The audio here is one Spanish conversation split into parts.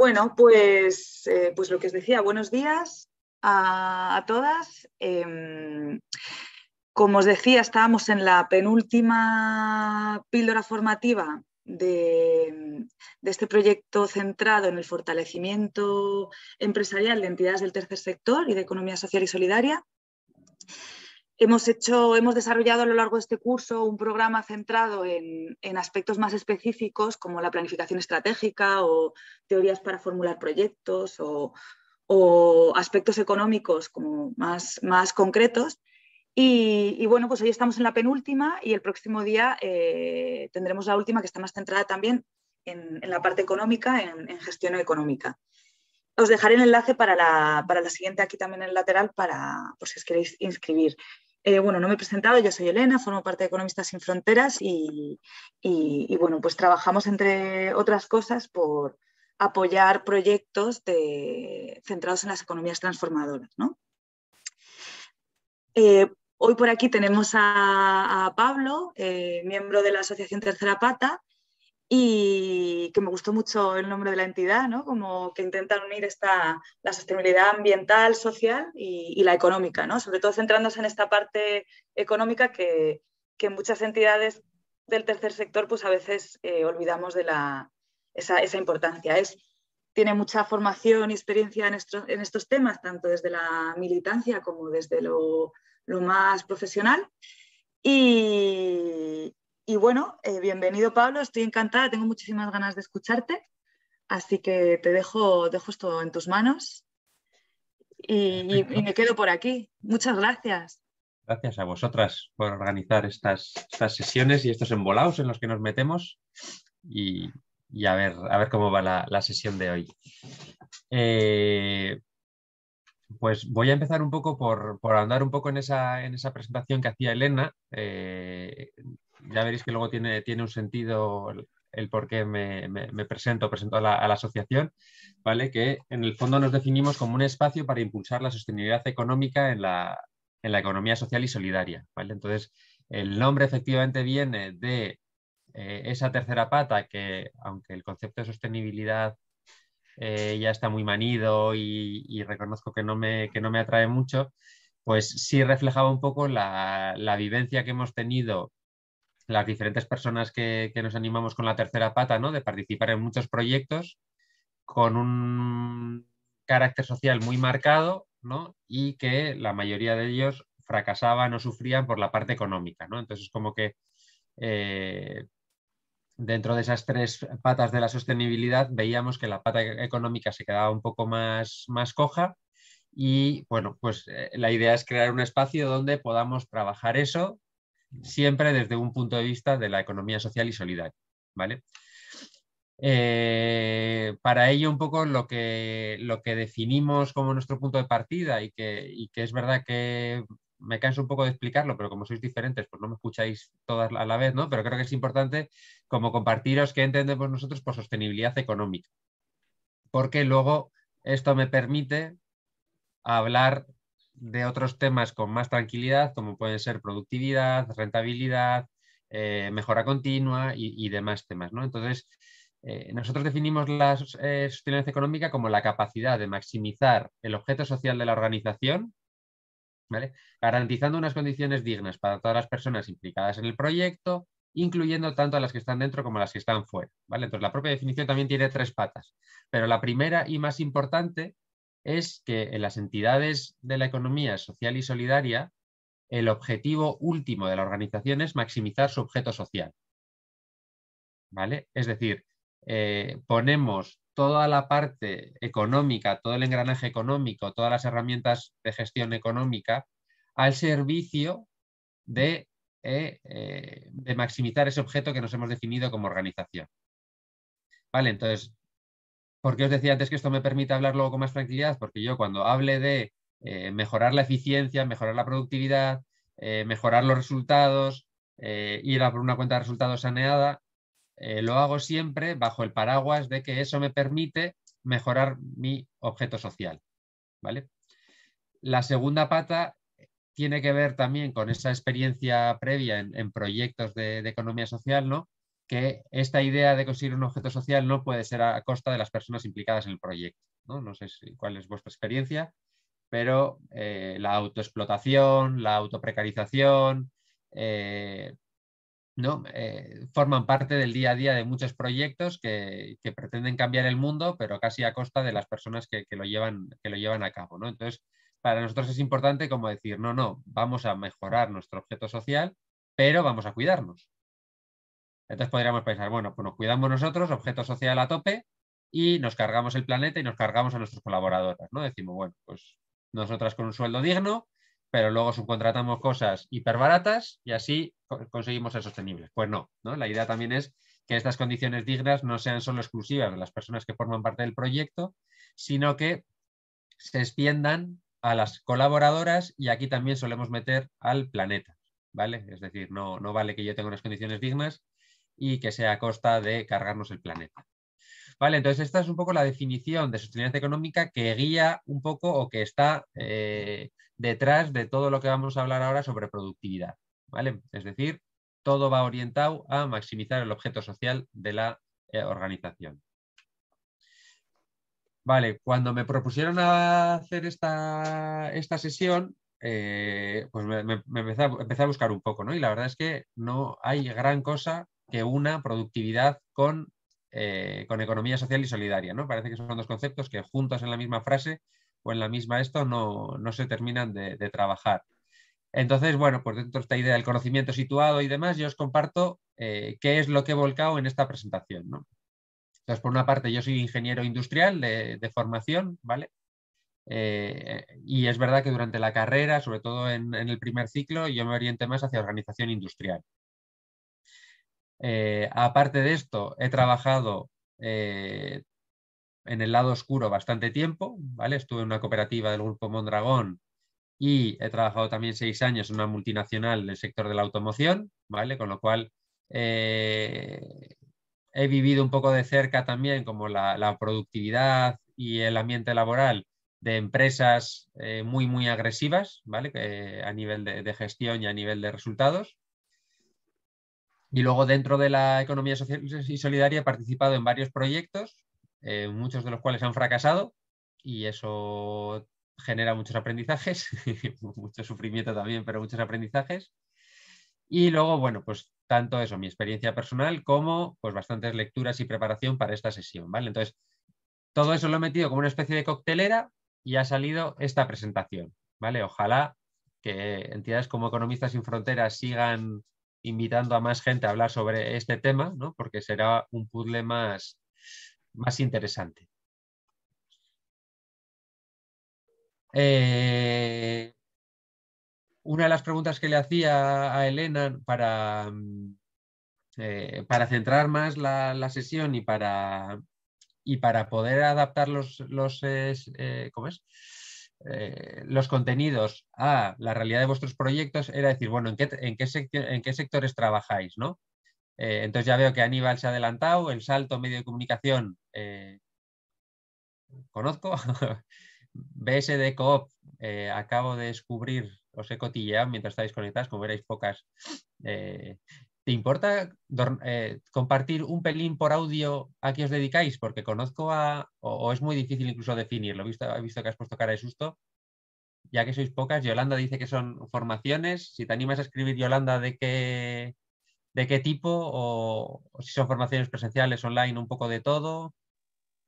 Bueno, pues, eh, pues lo que os decía, buenos días a, todas. Em, como os decía, estábamos en la penúltima píldora formativa de, este proyecto centrado en el fortalecimiento empresarial de entidades del tercer sector y de economía social y solidaria. Hemos, hecho, hemos desarrollado a lo largo de este curso un programa centrado en, aspectos más específicos como la planificación estratégica o teorías para formular proyectos o, aspectos económicos como más, más concretos. Y, bueno, pues hoy estamos en la penúltima y el próximo día eh, tendremos la última que está más centrada también en, la parte económica, en, gestión económica. Os dejaré el enlace para la, siguiente aquí también en el lateral para, por si os queréis inscribir. Eh, bueno, no me he presentado, yo soy Elena, formo parte de Economistas sin Fronteras y, bueno, pues trabajamos entre otras cosas por apoyar proyectos centrados en las economías transformadoras. ¿no? Eh, hoy por aquí tenemos a, Pablo, eh, miembro de la Asociación Tercera Pata, y que me gustó mucho el nombre de la entidad, ¿no? como que intentan unir esta, la sostenibilidad ambiental, social y, la económica, ¿no? sobre todo centrándose en esta parte económica que, que muchas entidades del tercer sector pues a veces eh, olvidamos de la, esa, esa, importancia. Es, tiene mucha formación y experiencia en, en estos temas, tanto desde la militancia como desde lo, lo más profesional. Y, y bueno, eh, bienvenido Pablo, estoy encantada, tengo muchísimas ganas de escucharte, así que te dejo, dejo esto en tus manos y, me quedo por aquí. Muchas gracias. Gracias a vosotras por organizar estas, estas sesiones y estos embolaos en los que nos metemos y, a, ver, a ver cómo va la, sesión de hoy. Eh, pues voy a empezar un poco por, andar un poco en esa, en esa presentación que hacía Elena. Eh, ya veréis que luego tiene, tiene un sentido el, por qué me, presento, presento a la, asociación, ¿vale? que en el fondo nos definimos como un espacio para impulsar la sostenibilidad económica en la, economía social y solidaria. ¿vale? Entonces, el nombre efectivamente viene de eh, esa tercera pata que, aunque el concepto de sostenibilidad eh, ya está muy manido y, reconozco que no, me, que no, me, atrae mucho, pues sí reflejaba un poco la, la vivencia que hemos tenido las diferentes personas que, nos animamos con la tercera pata, De participar en muchos proyectos con un carácter social muy marcado, Y que la mayoría de ellos fracasaban o sufrían por la parte económica, ¿no? Entonces, como que eh, dentro de esas tres patas de la sostenibilidad veíamos que la pata económica se quedaba un poco más, más coja y bueno, pues eh, la idea es crear un espacio donde podamos trabajar eso siempre desde un punto de vista de la economía social y solidaria. ¿vale? Eh, para ello, un poco lo que, lo que definimos como nuestro punto de partida y que, y que es verdad que me canso un poco de explicarlo, pero como sois diferentes, pues no me escucháis todas a la vez, ¿no? Pero creo que es importante como compartiros qué entendemos nosotros por sostenibilidad económica. Porque luego esto me permite hablar de otros temas con más tranquilidad, como pueden ser productividad, rentabilidad, eh, mejora continua y, demás temas. ¿no? Entonces, eh, nosotros definimos la eh, sostenibilidad económica como la capacidad de maximizar el objeto social de la organización, ¿vale? garantizando unas condiciones dignas para todas las personas implicadas en el proyecto, incluyendo tanto a las que están dentro como a las que están fuera. ¿vale? Entonces, la propia definición también tiene tres patas, pero la primera y más importante es que en las entidades de la economía social y solidaria, el objetivo último de la organización es maximizar su objeto social. ¿Vale? Es decir, eh, ponemos toda la parte económica, todo el engranaje económico, todas las herramientas de gestión económica al servicio de, eh, eh, de maximizar ese objeto que nos hemos definido como organización. Vale, entonces, ¿Por qué os decía antes que esto me permite hablar luego con más tranquilidad? Porque yo cuando hable de eh, mejorar la eficiencia, mejorar la productividad, eh, mejorar los resultados, eh, ir a por una cuenta de resultados saneada, lo hago siempre bajo el paraguas de que eso me permite mejorar mi objeto social. ¿vale? La segunda pata tiene que ver también con esa experiencia previa en, proyectos de, de, economía social, ¿no? que esta idea de conseguir un objeto social no puede ser a costa de las personas implicadas en el proyecto. No, sé cuál es vuestra experiencia, pero eh, la autoexplotación, la autoprecarización, eh, ¿no? Eh, forman parte del día a día de muchos proyectos que, pretenden cambiar el mundo, pero casi a costa de las personas que, lo, llevan, que lo llevan a cabo. Entonces, para nosotros es importante como decir, no, no, vamos a mejorar nuestro objeto social, pero vamos a cuidarnos. Entonces podríamos pensar, bueno, pues cuidamos nosotros, objeto social a tope, y nos cargamos el planeta y nos cargamos a nuestros colaboradores, ¿no? Decimos, bueno, pues nosotras con un sueldo digno, pero luego subcontratamos cosas hiperbaratas y así conseguimos ser sostenibles. Pues no, La idea también es que estas condiciones dignas no sean solo exclusivas de las personas que forman parte del proyecto, sino que se extiendan a las colaboradoras y aquí también solemos meter al planeta, ¿vale? Es decir, no, no vale que yo tenga unas condiciones dignas, y que sea a costa de cargarnos el planeta. Vale, entonces esta es un poco la definición de sostenibilidad económica que guía un poco o que está eh, detrás de todo lo que vamos a hablar ahora sobre productividad. ¿vale? Es decir, todo va orientado a maximizar el objeto social de la eh, organización. Vale, cuando me propusieron hacer esta, sesión, eh, pues me, empecé, a, empecé, a, buscar un poco, ¿no? Y la verdad es que no hay gran cosa que una productividad eh, con, economía social y solidaria. ¿no? Parece que son dos conceptos que juntos en la misma frase o en la misma esto no, se terminan de, trabajar. Entonces, bueno, pues dentro de esta idea del conocimiento situado y demás, yo os comparto eh, qué es lo que he volcado en esta presentación. ¿no? Entonces, por una parte, yo soy ingeniero industrial de, formación, ¿vale? Eh, y es verdad que durante la carrera, sobre todo en, en, el primer ciclo, yo me orienté más hacia organización industrial. Eh, aparte de esto, he trabajado eh, en el lado oscuro bastante tiempo, ¿vale? Estuve en una cooperativa del grupo Mondragón y he trabajado también seis años en una multinacional del sector de la automoción, ¿vale? Con lo cual eh, he vivido un poco de cerca también como la, productividad y el ambiente laboral de empresas muy, muy agresivas, a nivel de, gestión y a nivel de resultados. Y luego dentro de la economía social y solidaria he participado en varios proyectos, eh, muchos de los cuales han fracasado y eso genera muchos aprendizajes, mucho sufrimiento también, pero muchos aprendizajes. Y luego, bueno, pues tanto eso, mi experiencia personal, como pues bastantes lecturas y preparación para esta sesión, ¿vale? Entonces, todo eso lo he metido como una especie de coctelera y ha salido esta presentación, ¿vale? Ojalá que entidades como Economistas sin Fronteras sigan invitando a más gente a hablar sobre este tema, porque será un puzzle más, más interesante. Eh, una de las preguntas que le hacía a Elena para, mm, eh, para centrar más la, sesión y para, y para poder adaptar los, los eh, ¿cómo es? Eh, los contenidos a la realidad de vuestros proyectos era decir, bueno, ¿en qué, en sectores trabajáis? ¿no? Eh, entonces ya veo que Aníbal se ha adelantado, el salto medio de comunicación eh, conozco, BSD Coop acabo de descubrir, os he cotilleado mientras estáis conectados, como veréis pocas, ¿Te importa eh, compartir un pelín por audio a qué os dedicáis? Porque conozco a, o, es muy difícil incluso definirlo, he visto, visto que has puesto cara de susto, ya que sois pocas, Yolanda dice que son formaciones, si te animas a escribir, Yolanda, de qué, de qué tipo, o, si son formaciones presenciales, online, un poco de todo.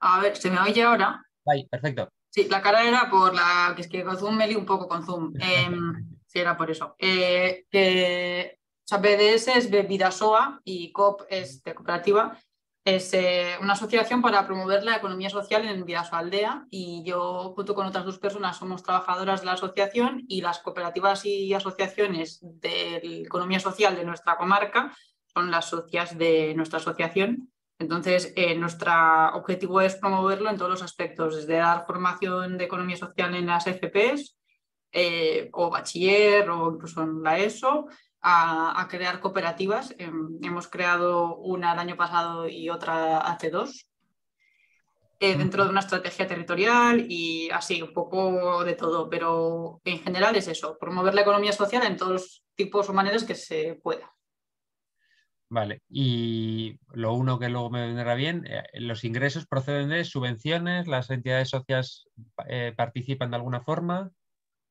A ver, ¿se me oye ahora? Ay, perfecto. Sí, la cara era por la que es que con Zoom me li un poco con Zoom. Em, sí, era por eso. Eh, que PDS es de Vidasoa y COP es de cooperativa. Es eh, una asociación para promover la economía social en Aldea y yo junto con otras dos personas somos trabajadoras de la asociación y las cooperativas y asociaciones de economía social de nuestra comarca son las socias de nuestra asociación. Entonces, eh, nuestro objetivo es promoverlo en todos los aspectos, desde dar formación de economía social en las e FPs, eh, o bachiller o incluso en la ESO, a, crear cooperativas. Em, hemos creado una el año pasado y otra hace dos, eh, dentro de una estrategia territorial y así, un poco de todo. Pero en general es eso, promover la economía social en todos los tipos o maneras que se pueda. Vale, y lo uno que luego me vendrá bien, eh, los ingresos proceden de subvenciones, las entidades socias eh, participan de alguna forma.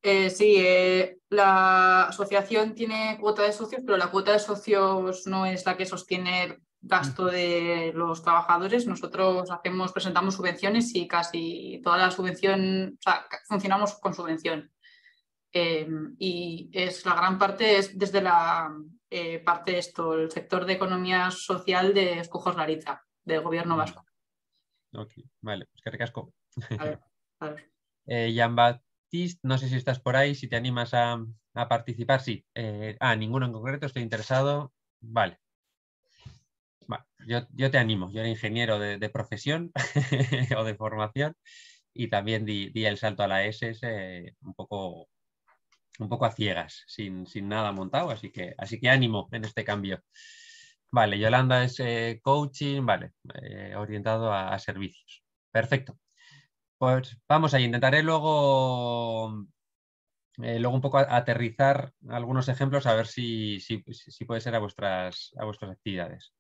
Eh, sí, eh, la asociación tiene cuota de socios, pero la cuota de socios no es la que sostiene el gasto de los trabajadores. Nosotros hacemos, presentamos subvenciones y casi toda la subvención, o funcionamos con subvención. Eh, y es la gran parte es desde la parte de esto, el sector de economía social de Escojos Lariza, del gobierno mm. vasco. Ok, vale, pues que recasco. Jan Bat no sé si estás por ahí, si te animas a, participar. Sí, a eh, ah, ninguno en concreto, estoy interesado. Vale. yo, te animo, yo era ingeniero de, profesión o de formación y también di, el salto a la S un, poco, un poco a ciegas, sin, nada montado, así que, así que ánimo en este cambio. Vale, Yolanda es eh, coaching, vale, eh, orientado a, servicios. Perfecto. Pues vamos ahí, intentaré luego, eh, luego un poco aterrizar algunos ejemplos a ver si, si, puede ser a vuestras, a vuestras actividades.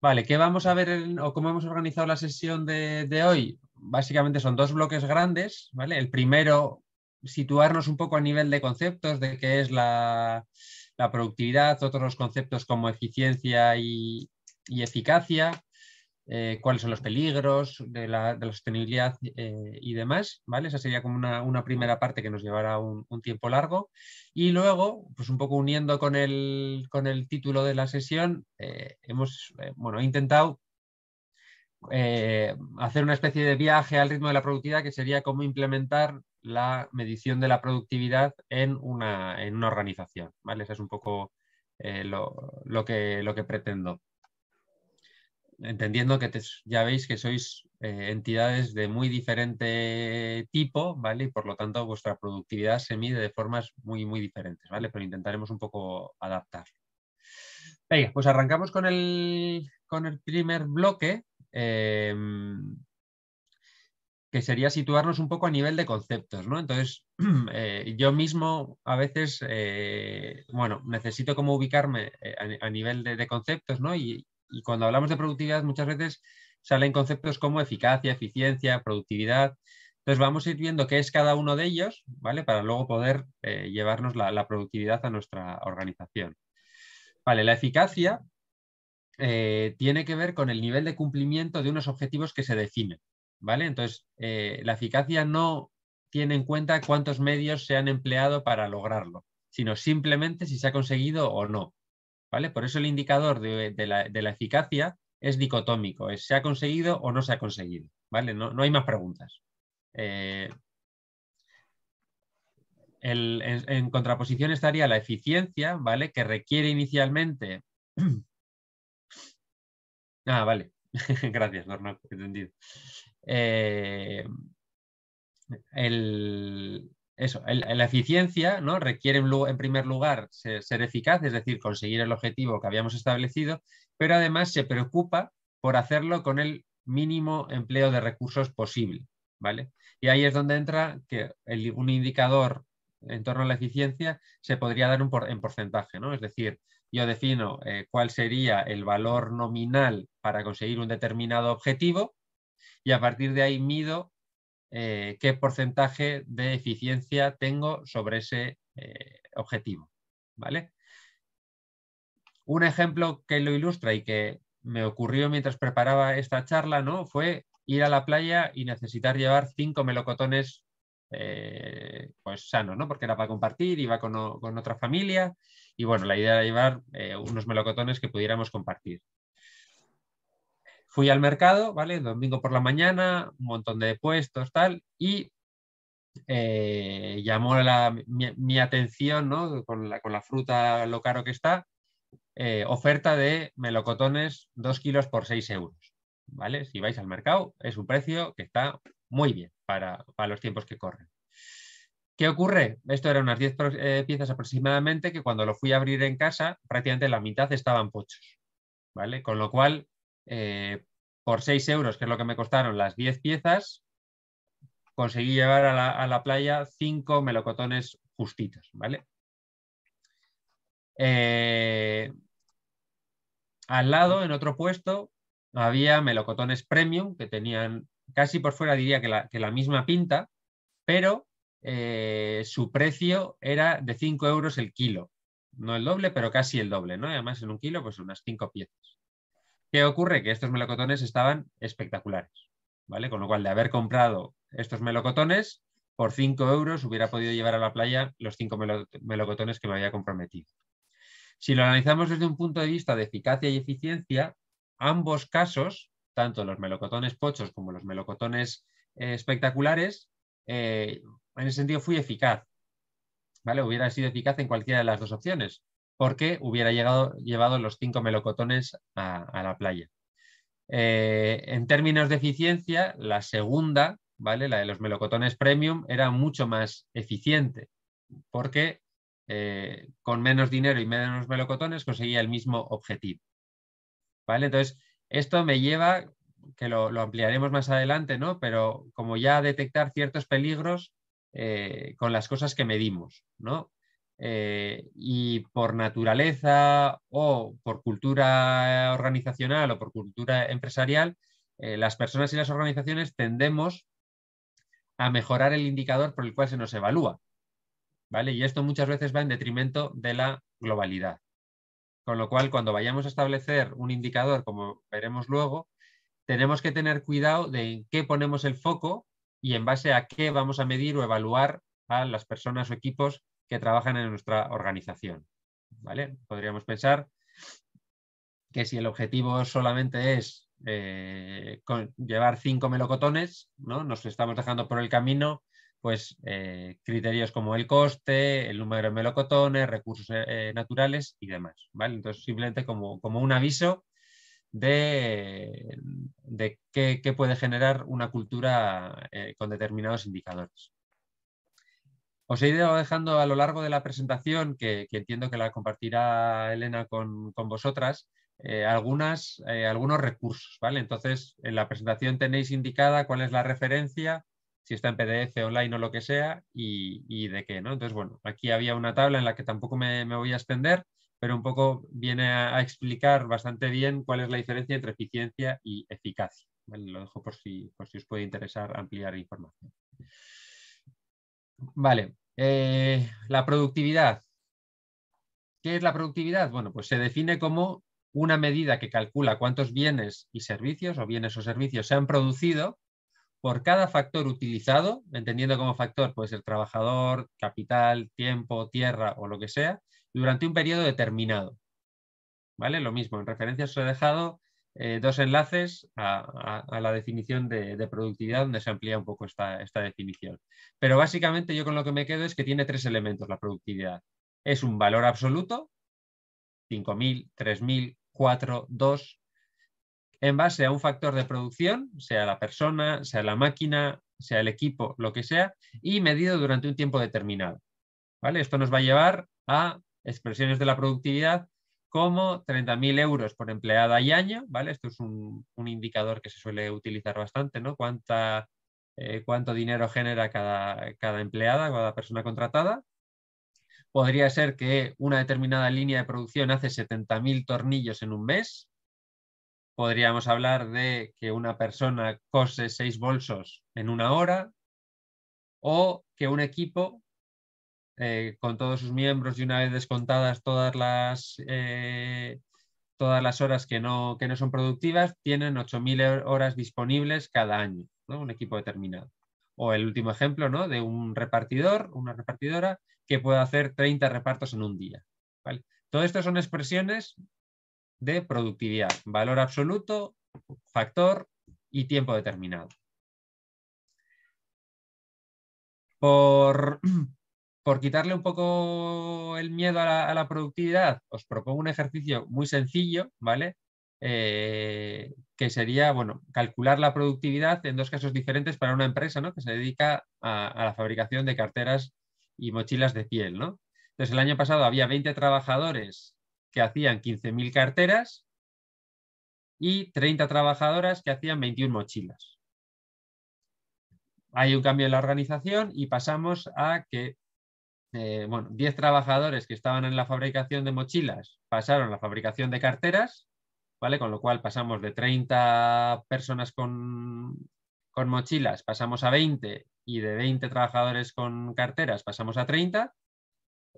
Vale, ¿qué vamos a ver o cómo hemos organizado la sesión de, hoy? Básicamente son dos bloques grandes, ¿vale? El primero, situarnos un poco a nivel de conceptos de qué es la, productividad, otros conceptos como eficiencia y, y eficacia, eh, cuáles son los peligros de la, sostenibilidad eh, y demás, ¿vale? Esa sería como una, primera parte que nos llevará un, tiempo largo. Y luego, pues un poco uniendo con el, título de la sesión, eh, hemos, he intentado hacer una especie de viaje al ritmo de la productividad que sería cómo implementar la medición de la productividad en una, organización, ¿vale? es un poco lo, lo que pretendo entendiendo que ya veis que sois eh, entidades de muy diferente tipo, ¿vale? Y por lo tanto vuestra productividad se mide de formas muy, muy diferentes, ¿vale? Pero intentaremos un poco adaptar. Venga, pues arrancamos con el, primer bloque, em, que sería situarnos un poco a nivel de conceptos, ¿no? Entonces, eh, yo mismo a veces, eh, bueno, necesito como ubicarme a, nivel de, conceptos, ¿no? Y, y cuando hablamos de productividad, muchas veces salen conceptos como eficacia, eficiencia, productividad. Entonces vamos a ir viendo qué es cada uno de ellos, ¿vale? Para luego poder eh, llevarnos la, productividad a nuestra organización. Vale, la eficacia eh, tiene que ver con el nivel de cumplimiento de unos objetivos que se definen, ¿vale? Entonces, eh, la eficacia no tiene en cuenta cuántos medios se han empleado para lograrlo, sino simplemente si se ha conseguido o no. ¿vale? Por eso el indicador de, la, eficacia es dicotómico, es se ha conseguido o no se ha conseguido, ¿vale? No, hay más preguntas. Eh, en, contraposición estaría la eficiencia, ¿vale? Que requiere inicialmente... ah, vale. Gracias, por entendido. Eh, el, eso, la eficiencia ¿no? requiere en, primer lugar ser, eficaz, es decir, conseguir el objetivo que habíamos establecido, pero además se preocupa por hacerlo con el mínimo empleo de recursos posible. ¿vale? Y ahí es donde entra que un indicador en torno a la eficiencia se podría dar un en porcentaje, ¿no? es decir, yo defino eh, cuál sería el valor nominal para conseguir un determinado objetivo y a partir de ahí mido eh, qué porcentaje de eficiencia tengo sobre ese eh, objetivo. ¿vale? Un ejemplo que lo ilustra y que me ocurrió mientras preparaba esta charla ¿no? fue ir a la playa y necesitar llevar cinco melocotones eh, pues sanos, ¿no? porque era para compartir, iba con, otra familia y bueno, la idea era llevar unos melocotones que pudiéramos compartir fui al mercado, ¿vale? Domingo por la mañana, un montón de puestos, tal, y eh, llamó la, mi, atención, ¿no? Con la, fruta, lo caro que está, eh, oferta de melocotones 2 kilos por 6 euros, ¿vale? Si vais al mercado, es un precio que está muy bien para, los tiempos que corren. ¿Qué ocurre? Esto eran unas 10 eh, piezas aproximadamente que cuando lo fui a abrir en casa, prácticamente la mitad estaban pochos, ¿vale? Con lo cual eh, por 6 euros, que es lo que me costaron las 10 piezas, conseguí llevar a la, playa 5 melocotones justitos, ¿vale? Eh, al lado, en otro puesto, había melocotones premium que tenían casi por fuera, diría que la, misma pinta, pero eh, su precio era de 5 euros el kilo. No el doble, pero casi el doble, ¿no? además, en un kilo, pues unas 5 piezas. ¿Qué ocurre? Que estos melocotones estaban espectaculares, ¿vale? Con lo cual, de haber comprado estos melocotones, por 5 euros hubiera podido llevar a la playa los 5 melocotones que me había comprometido. Si lo analizamos desde un punto de vista de eficacia y eficiencia, ambos casos, tanto los melocotones pochos como los melocotones eh, espectaculares, eh, en ese sentido fui eficaz. ¿Vale? Hubiera sido eficaz en cualquiera de las dos opciones porque hubiera llegado, llevado los cinco melocotones a, la playa. Eh, en términos de eficiencia, la segunda, ¿vale? la de los melocotones premium, era mucho más eficiente, porque eh, con menos dinero y menos melocotones conseguía el mismo objetivo. ¿vale? Entonces, esto me lleva, que lo, ampliaremos más adelante, ¿no? pero como ya detectar ciertos peligros eh, con las cosas que medimos. ¿no? Eh, y por naturaleza o por cultura organizacional o por cultura empresarial, eh, las personas y las organizaciones tendemos a mejorar el indicador por el cual se nos evalúa. ¿vale? Y esto muchas veces va en detrimento de la globalidad. Con lo cual, cuando vayamos a establecer un indicador, como veremos luego, tenemos que tener cuidado de en qué ponemos el foco y en base a qué vamos a medir o evaluar a las personas o equipos que trabajan en nuestra organización. ¿vale? Podríamos pensar que si el objetivo solamente es eh, llevar cinco melocotones, ¿no? nos estamos dejando por el camino pues, eh, criterios como el coste, el número de melocotones, recursos eh, naturales y demás. ¿vale? Entonces, simplemente como, un aviso de, de qué, puede generar una cultura con determinados indicadores. Os he ido dejando a lo largo de la presentación, que, entiendo que la compartirá Elena con, vosotras, eh, eh, algunos recursos. ¿vale? Entonces, en la presentación tenéis indicada cuál es la referencia, si está en PDF, online o lo que sea, y, de qué. ¿no? Entonces, bueno, aquí había una tabla en la que tampoco me, voy a extender, pero un poco viene a, explicar bastante bien cuál es la diferencia entre eficiencia y eficacia. Lo dejo por si, por si os puede interesar ampliar información. Vale, eh, la productividad. ¿Qué es la productividad? Bueno, pues se define como una medida que calcula cuántos bienes y servicios o bienes o servicios se han producido por cada factor utilizado, entendiendo como factor pues el trabajador, capital, tiempo, tierra o lo que sea, durante un periodo determinado. ¿Vale? Lo mismo, en referencia se he dejado eh, dos enlaces a, la definición de, productividad, donde se amplía un poco esta, definición. Pero básicamente yo con lo que me quedo es que tiene tres elementos la productividad. Es un valor absoluto, 5.000, 3.000, 4, 2, en base a un factor de producción, sea la persona, sea la máquina, sea el equipo, lo que sea, y medido durante un tiempo determinado. ¿Vale? Esto nos va a llevar a expresiones de la productividad como 30.000 euros por empleada y año, ¿vale? Esto es un, indicador que se suele utilizar bastante, ¿no? Eh, cuánto dinero genera cada, cada empleada, cada persona contratada. Podría ser que una determinada línea de producción hace 70.000 tornillos en un mes. Podríamos hablar de que una persona cose seis bolsos en una hora o que un equipo eh, con todos sus miembros y una vez descontadas todas las, eh, todas las horas que no, son productivas, tienen 8.000 horas disponibles cada año, un equipo determinado. O el último ejemplo ¿no? de un repartidor, una repartidora, que puede hacer 30 repartos en un día. Todo esto son expresiones de productividad, valor absoluto, factor y tiempo determinado. Por, por quitarle un poco el miedo a la, productividad, os propongo un ejercicio muy sencillo, ¿vale? Eh, que sería, bueno, calcular la productividad en dos casos diferentes para una empresa, ¿no? Que se dedica a, la fabricación de carteras y mochilas de piel, ¿no? Entonces, el año pasado había 20 trabajadores que hacían 15.000 carteras y 30 trabajadoras que hacían 21 mochilas. Hay un cambio en la organización y pasamos a que eh, bueno, 10 trabajadores que estaban en la fabricación de mochilas pasaron a la fabricación de carteras, ¿vale? Con lo cual pasamos de 30 personas con, con mochilas, pasamos a 20 y de 20 trabajadores con carteras pasamos a 30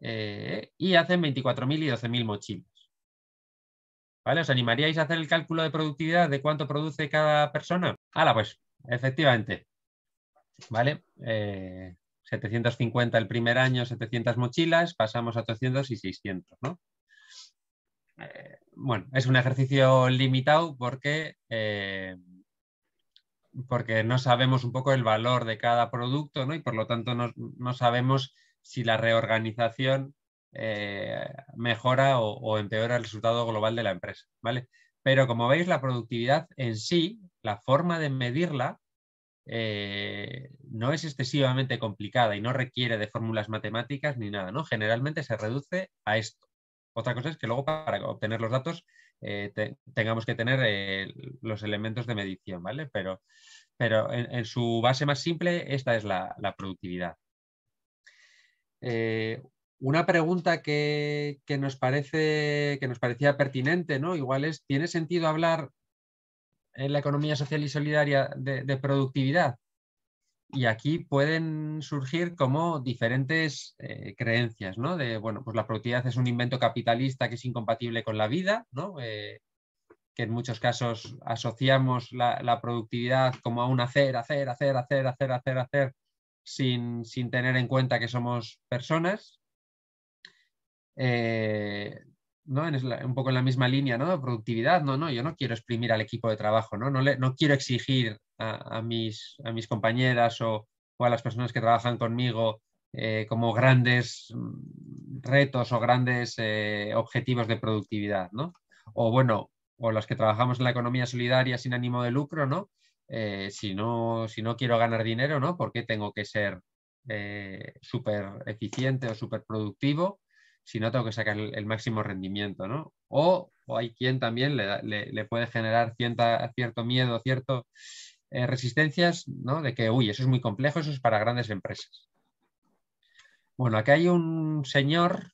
eh, y hacen 24.000 y 12.000 mochilas. ¿Vale? ¿Os animaríais a hacer el cálculo de productividad de cuánto produce cada persona? Hala, ah, pues, efectivamente. ¿Vale? Eh, 750 el primer año, 700 mochilas, pasamos a 800 y 600, ¿no? Eh, bueno, es un ejercicio limitado porque, eh, porque no sabemos un poco el valor de cada producto ¿no? y por lo tanto no, sabemos si la reorganización eh, mejora o, o, empeora el resultado global de la empresa. ¿vale? Pero como veis, la productividad en sí, la forma de medirla, eh, no es excesivamente complicada y no requiere de fórmulas matemáticas ni nada, ¿no? Generalmente se reduce a esto. Otra cosa es que luego para obtener los datos eh, tengamos que tener eh, los elementos de medición, ¿vale? Pero, pero en, su base más simple, esta es la, productividad. una pregunta que, nos parece, que nos parecía pertinente, ¿no? Igual es, ¿tiene sentido hablar en la economía social y solidaria de, productividad. Y aquí pueden surgir como diferentes eh, creencias, ¿no? De, bueno, pues la productividad es un invento capitalista que es incompatible con la vida, ¿no? Eh, que en muchos casos asociamos la, productividad como a un hacer, hacer, hacer, hacer, hacer, hacer, hacer, sin, sin tener en cuenta que somos personas. Eh, un poco en la misma línea, ¿no? Productividad, no, no, yo no quiero exprimir al equipo de trabajo, ¿no? No, le, quiero exigir a, mis, compañeras o, a las personas que trabajan conmigo eh, como grandes mm, retos o grandes eh, objetivos de productividad, ¿no? O bueno, o las que trabajamos en la economía solidaria sin ánimo de lucro, eh, si no, si no quiero ganar dinero, ¿no? ¿Por qué tengo que ser súper eficiente o súper productivo? si no tengo que sacar el, máximo rendimiento, ¿no? O, hay quien también le, puede generar cierto miedo, cierto eh, resistencias, ¿no? De que, uy, eso es muy complejo, eso es para grandes empresas. Bueno, aquí hay un señor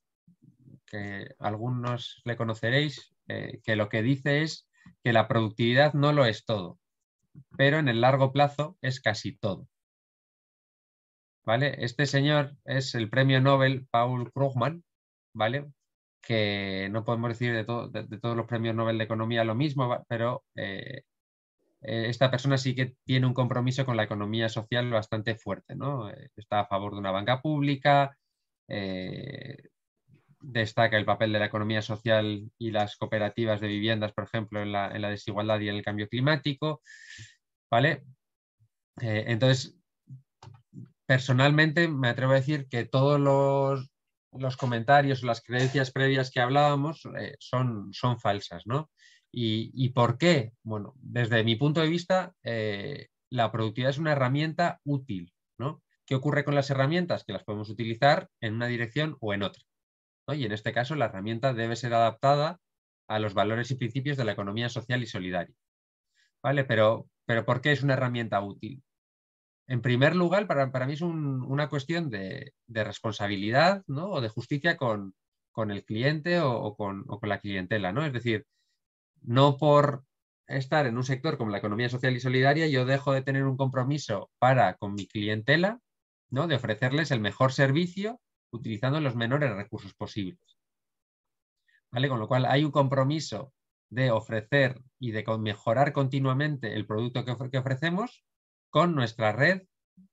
que algunos le conoceréis, eh, que lo que dice es que la productividad no lo es todo, pero en el largo plazo es casi todo. ¿Vale? Este señor es el premio Nobel Paul Krugman, ¿vale? Que no podemos decir de, todos los premios Nobel de Economía lo mismo, pero eh, eh, esta persona sí que tiene un compromiso con la economía social bastante fuerte, ¿no? Eh, está a favor de una banca pública, destaca el papel de la economía social y las cooperativas de viviendas, por ejemplo, en la, desigualdad y en el cambio climático, ¿vale? entonces, personalmente me atrevo a decir que todos los los comentarios o las creencias previas que hablábamos eh, son, falsas, ¿no? ¿Y, por qué? Bueno, desde mi punto de vista, eh, la productividad es una herramienta útil, ¿no? ¿Qué ocurre con las herramientas? Que las podemos utilizar en una dirección o en otra. Y en este caso, la herramienta debe ser adaptada a los valores y principios de la economía social y solidaria. ¿Vale? Pero, pero ¿por qué es una herramienta útil? en primer lugar, para, mí es una cuestión de, responsabilidad ¿no? o de justicia con, el cliente o, con, la clientela. ¿no? Es decir, no por estar en un sector como la economía social y solidaria, yo dejo de tener un compromiso para con mi clientela, ¿no? de ofrecerles el mejor servicio utilizando los menores recursos posibles. ¿Vale? Con lo cual hay un compromiso de ofrecer y de mejorar continuamente el producto que ofrecemos, con nuestra red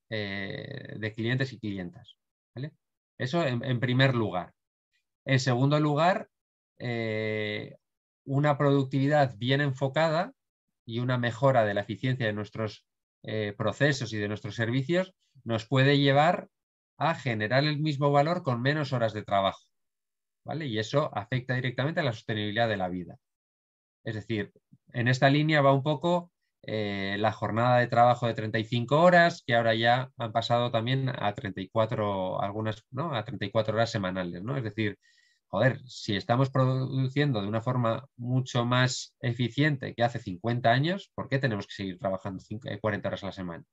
eh, de clientes y clientas. Eso en, primer lugar. En segundo lugar, eh, una productividad bien enfocada y una mejora de la eficiencia de nuestros eh, procesos y de nuestros servicios nos puede llevar a generar el mismo valor con menos horas de trabajo. ¿vale? Y eso afecta directamente a la sostenibilidad de la vida. Es decir, en esta línea va un poco eh, la jornada de trabajo de 35 horas, que ahora ya han pasado también a 34, algunas, ¿no? a 34 horas semanales. ¿no? Es decir, joder, si estamos produciendo de una forma mucho más eficiente que hace 50 años, ¿por qué tenemos que seguir trabajando 40 eh, horas a la semana?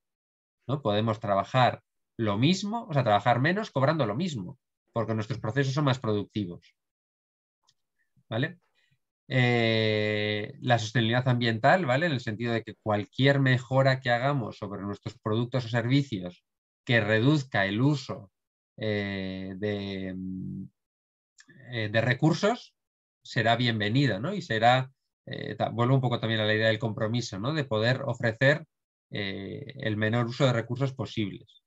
¿No? Podemos trabajar lo mismo, o sea, trabajar menos cobrando lo mismo, porque nuestros procesos son más productivos. ¿Vale? Eh, la sostenibilidad ambiental, ¿vale? En el sentido de que cualquier mejora que hagamos sobre nuestros productos o servicios que reduzca el uso eh, de, mm, eh, de, recursos será bienvenida, ¿no? Y será, vuelvo un poco también a la idea del compromiso, ¿no? De poder ofrecer el menor uso de recursos posibles.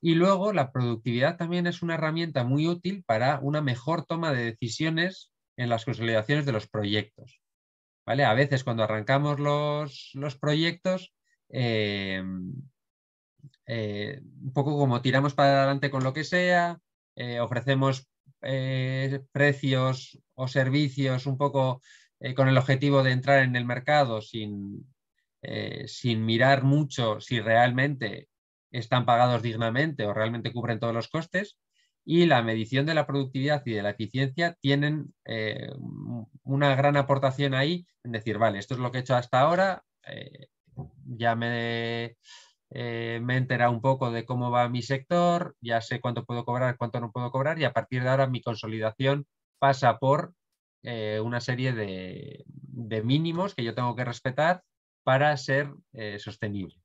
Y luego la productividad también es una herramienta muy útil para una mejor toma de decisiones en las consolidaciones de los proyectos. ¿vale? A veces cuando arrancamos los, proyectos, eh, eh, un poco como tiramos para adelante con lo que sea, eh, ofrecemos precios o servicios un poco con el objetivo de entrar en el mercado sin, sin mirar mucho si realmente están pagados dignamente o realmente cubren todos los costes y la medición de la productividad y de la eficiencia tienen eh, una gran aportación ahí en decir, vale, esto es lo que he hecho hasta ahora, eh, ya me, eh, me he enterado un poco de cómo va mi sector, ya sé cuánto puedo cobrar, cuánto no puedo cobrar y a partir de ahora mi consolidación pasa por una serie de, mínimos que yo tengo que respetar para ser sostenible.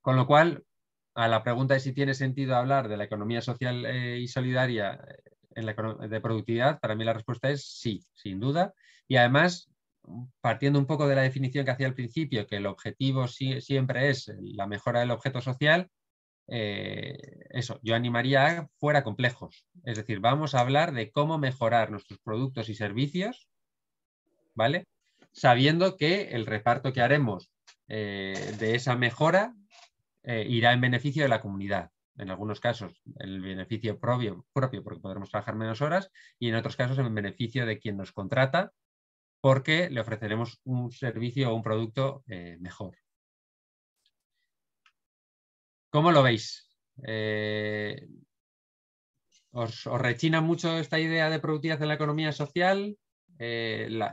Con lo cual, a la pregunta de si tiene sentido hablar de la economía social eh, y solidaria eh, de productividad, para mí la respuesta es sí, sin duda. Y además, partiendo un poco de la definición que hacía al principio, que el objetivo siempre es la mejora del objeto social, eh, eso, yo animaría a fuera complejos. Es decir, vamos a hablar de cómo mejorar nuestros productos y servicios, ¿vale? Sabiendo que el reparto que haremos de esa mejora eh, irá en beneficio de la comunidad. En algunos casos, el beneficio propio, propio, porque podremos trabajar menos horas, y en otros casos, en beneficio de quien nos contrata, porque le ofreceremos un servicio o un producto eh, mejor. ¿Cómo lo veis? Eh, ¿os, rechina mucho esta idea de productividad en la economía social? La,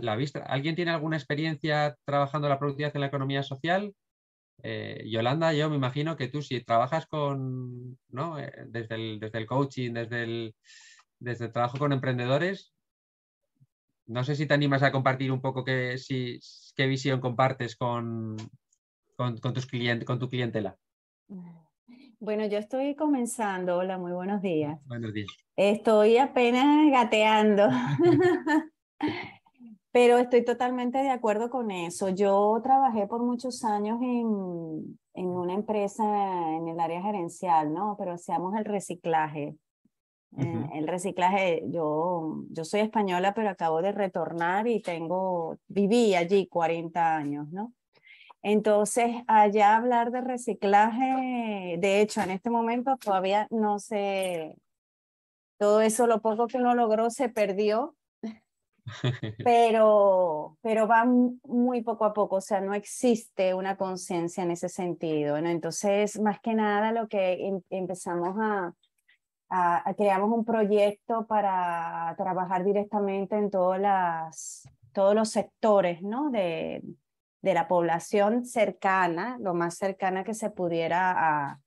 ¿Alguien tiene alguna experiencia trabajando la productividad en la economía social? Eh, Yolanda, yo me imagino que tú si trabajas con, ¿no? Eh, desde, el, coaching, desde el, desde trabajo con emprendedores, no sé si te animas a compartir un poco qué, visión compartes con, con, tus con tu clientela. Bueno, yo estoy comenzando. Hola, muy buenos días. Buenos días. Estoy apenas gateando. Pero estoy totalmente de acuerdo con eso. Yo trabajé por muchos años en, en una empresa en el área gerencial, ¿no? Pero hacíamos el reciclaje. Eh, el reciclaje, yo, yo soy española, pero acabo de retornar y tengo, viví allí 40 años, ¿no? Entonces, allá hablar de reciclaje, de hecho, en este momento todavía no sé. todo eso, lo poco que uno logró se perdió pero, pero va muy poco a poco, o sea, no existe una conciencia en ese sentido, Entonces, más que nada, lo que em, empezamos a, crear creamos un proyecto para trabajar directamente en todas las, todos los sectores, ¿no? De, de la población cercana, lo más cercana que se pudiera a,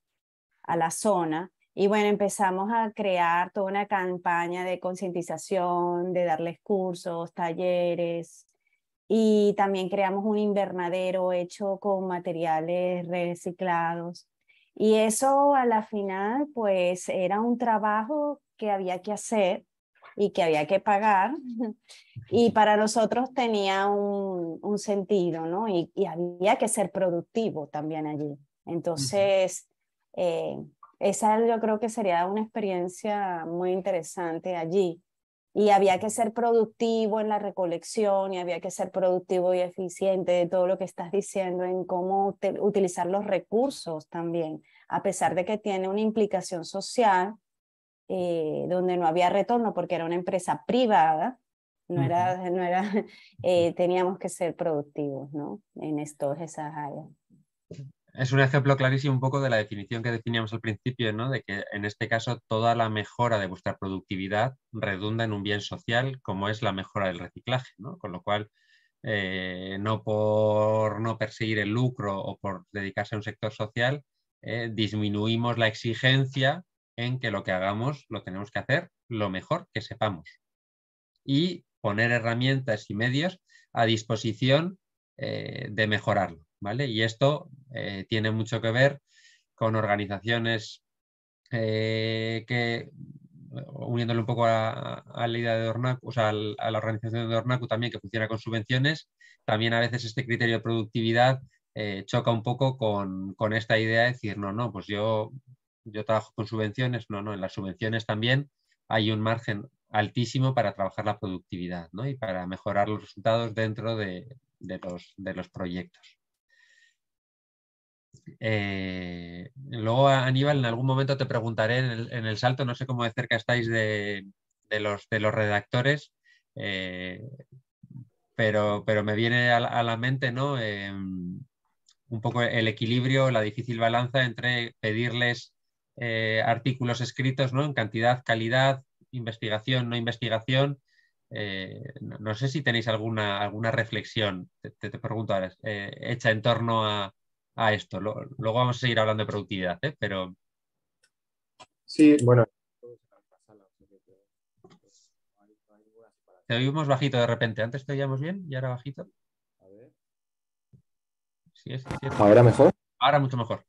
a la zona, y bueno, empezamos a crear toda una campaña de concientización, de darles cursos, talleres, y también creamos un invernadero hecho con materiales reciclados. Y eso a la final, pues era un trabajo que había que hacer y que había que pagar. Y para nosotros tenía un, sentido, ¿no? Y, y, había que ser productivo también allí. Entonces, eh, esa yo creo que sería una experiencia muy interesante allí. Y había que ser productivo en la recolección y había que ser productivo y eficiente de todo lo que estás diciendo en cómo utilizar los recursos también, a pesar de que tiene una implicación social eh, donde no había retorno porque era una empresa privada, no era, no era eh, teníamos que ser productivos ¿no? en todas esas áreas es un ejemplo clarísimo un poco de la definición que definíamos al principio, ¿no? de que en este caso toda la mejora de vuestra productividad redunda en un bien social como es la mejora del reciclaje, ¿no? con lo cual eh, no por no perseguir el lucro o por dedicarse a un sector social, eh, disminuimos la exigencia en que lo que hagamos lo tenemos que hacer lo mejor que sepamos y poner herramientas y medios a disposición eh, de mejorarlo. Y esto eh, tiene mucho que ver con organizaciones eh, que, uniéndole un poco a, la idea de Ornacu, o sea, a la organización de Ornacu también, que funciona con subvenciones, también a veces este criterio de productividad eh, choca un poco con, esta idea de decir, no, no, pues yo, yo trabajo con subvenciones, no, no, en las subvenciones también hay un margen altísimo para trabajar la productividad ¿no? y para mejorar los resultados dentro de los proyectos. Eh, luego, Aníbal, en algún momento te preguntaré en el, salto, no sé cómo de cerca estáis de, los, de los redactores, eh, pero, pero me viene a, la mente ¿no? Eh, un poco el equilibrio, la difícil balanza entre pedirles artículos escritos ¿no? en cantidad, calidad, investigación, no investigación. no, sé si tenéis alguna, alguna reflexión, te, pregunto ahora, hecha en torno a, a esto. Luego vamos a seguir hablando de productividad, ¿eh? pero... Sí, bueno. Te oímos bajito de repente. Antes te oíamos bien y ahora bajito. A ver. Sí, es cierto. ¿Ahora mejor? Ahora mucho mejor.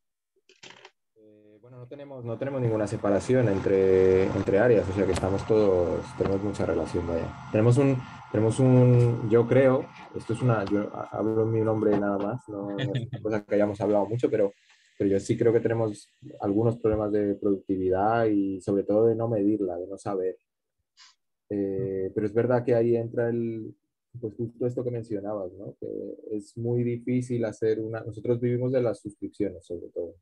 Eh, bueno, no tenemos, no tenemos ninguna separación entre, entre áreas, o sea que estamos todos, tenemos mucha relación, Tenemos un, tenemos un, yo creo, esto es una, yo hablo mi nombre nada más, no, no es que hayamos hablado mucho, pero, pero yo sí creo que tenemos algunos problemas de productividad y sobre todo de no medirla, de no saber. Eh, pero es verdad que ahí entra el, pues justo esto que mencionabas, ¿no? Que es muy difícil hacer una, nosotros vivimos de las suscripciones sobre todo.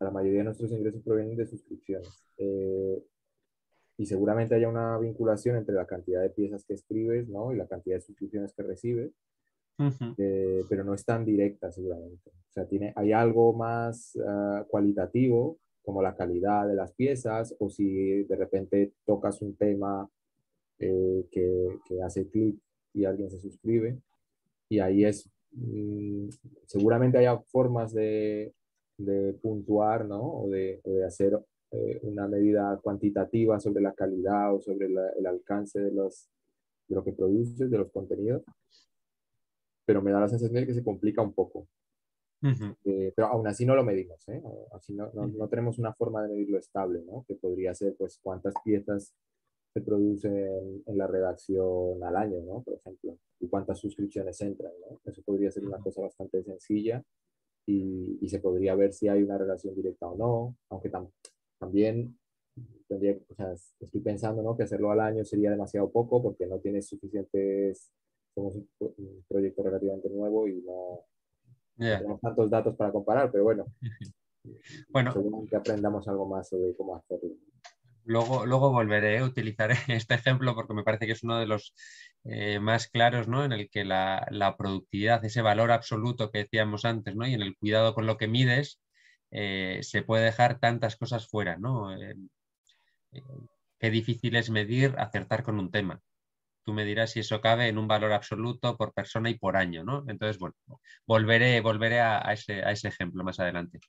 La mayoría de nuestros ingresos provienen de suscripciones. Eh, y seguramente haya una vinculación entre la cantidad de piezas que escribes ¿no? y la cantidad de suscripciones que recibes, eh, pero no es tan directa seguramente. O sea, tiene, hay algo más ah, cualitativo, como la calidad de las piezas, o si de repente tocas un tema eh, que, que, hace clic y alguien se suscribe, y ahí es, mm, seguramente haya formas de, de puntuar, ¿no? O de, o de hacer eh, una medida cuantitativa sobre la calidad o sobre el alcance de, los, de lo que produces, de los contenidos, pero me da la sensación de que se complica un poco. Eh, pero aún así no lo medimos, ¿eh? así no, no, tenemos una forma de medirlo estable, ¿no? que podría ser pues cuántas piezas se producen en la redacción al año, ¿no? por ejemplo, y cuántas suscripciones entran. ¿no? Eso podría ser una cosa bastante sencilla y, y, se podría ver si hay una relación directa o no, aunque, tampoco también estoy pensando que hacerlo al año sería demasiado poco porque no tienes suficientes, somos un, proyecto relativamente nuevo y no, tenemos tantos datos para comparar, pero bueno, bueno que aprendamos algo más sobre cómo hacerlo. Luego, luego volveré a utilizar este ejemplo porque me parece que es uno de los eh, más claros, ¿no? En el que la, la, productividad, ese valor absoluto que decíamos antes, ¿no? Y en el cuidado con lo que mides, eh, se puede dejar tantas cosas fuera, ¿no? Eh, eh, qué difícil es medir, acertar con un tema. Tú me dirás si eso cabe en un valor absoluto por persona y por año, ¿no? Entonces, bueno, volveré, volveré a, ese, ejemplo más adelante.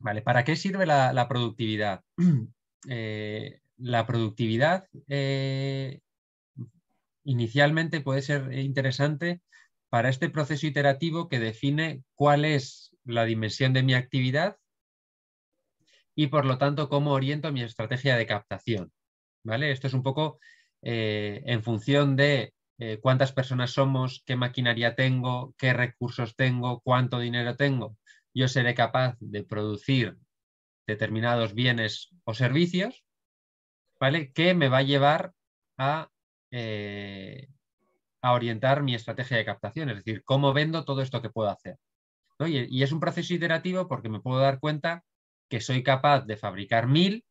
Vale, ¿para qué sirve la, productividad? la productividad inicialmente puede ser interesante para este proceso iterativo que define cuál es la dimensión de mi actividad y por lo tanto cómo oriento mi estrategia de captación. ¿vale? Esto es un poco eh, en función de eh, cuántas personas somos, qué maquinaria tengo, qué recursos tengo, cuánto dinero tengo. Yo seré capaz de producir determinados bienes o servicios, ¿vale? Que me va a llevar a, eh, a orientar mi estrategia de captación, es decir, cómo vendo todo esto que puedo hacer. Y, es un proceso iterativo porque me puedo dar cuenta que soy capaz de fabricar mil,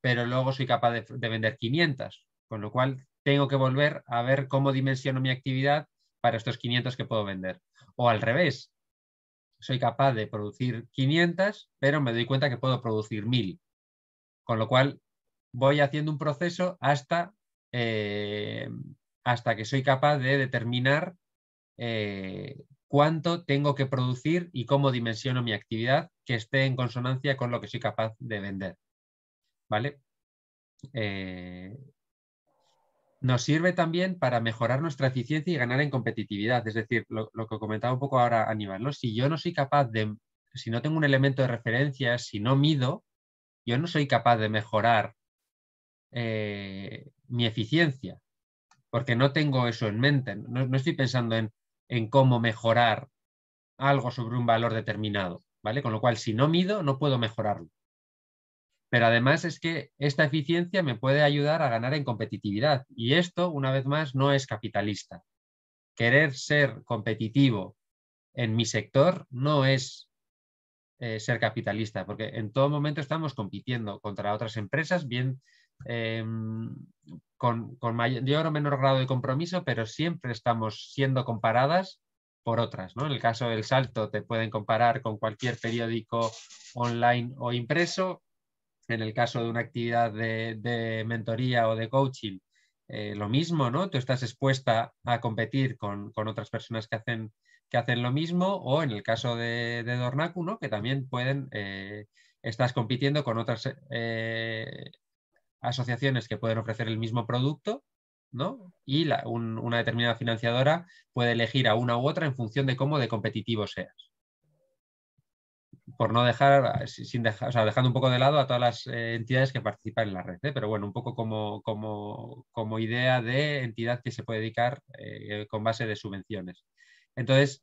pero luego soy capaz de, vender 500, con lo cual tengo que volver a ver cómo dimensiono mi actividad para estos 500 que puedo vender. O al revés, soy capaz de producir 500, pero me doy cuenta que puedo producir mil Con lo cual, voy haciendo un proceso hasta, eh, hasta que soy capaz de determinar eh, cuánto tengo que producir y cómo dimensiono mi actividad que esté en consonancia con lo que soy capaz de vender. ¿Vale? Eh, nos sirve también para mejorar nuestra eficiencia y ganar en competitividad. Es decir, lo, que comentaba un poco ahora Aníbal, si yo no soy capaz de, si no tengo un elemento de referencia, si no mido, yo no soy capaz de mejorar eh, mi eficiencia, porque no tengo eso en mente. no estoy pensando en en cómo mejorar algo sobre un valor determinado, ¿vale? Con lo cual, si no mido, no puedo mejorarlo. Pero además es que esta eficiencia me puede ayudar a ganar en competitividad y esto, una vez más, no es capitalista. Querer ser competitivo en mi sector no es eh, ser capitalista, porque en todo momento estamos compitiendo contra otras empresas, bien Em, con, mayor o menor grado de compromiso, pero siempre estamos siendo comparadas por otras. En el caso del salto te pueden comparar con cualquier periódico online o impreso. En el caso de una actividad de, mentoría o de coaching, eh, lo mismo, ¿no? Tú estás expuesta a competir con, otras personas que hacen, que hacen, lo mismo, o en el caso de, Dornacu, Que también pueden, eh, estás compitiendo con otras eh, asociaciones que pueden ofrecer el mismo producto, ¿no? Y una determinada financiadora puede elegir a una u otra en función de cómo de competitivo seas. Por no dejar, sin dejar, o sea, dejando un poco de lado a todas las eh, entidades que participan en la red, ¿eh? pero bueno, un poco como, idea de entidad que se puede dedicar eh, con base de subvenciones. Entonces,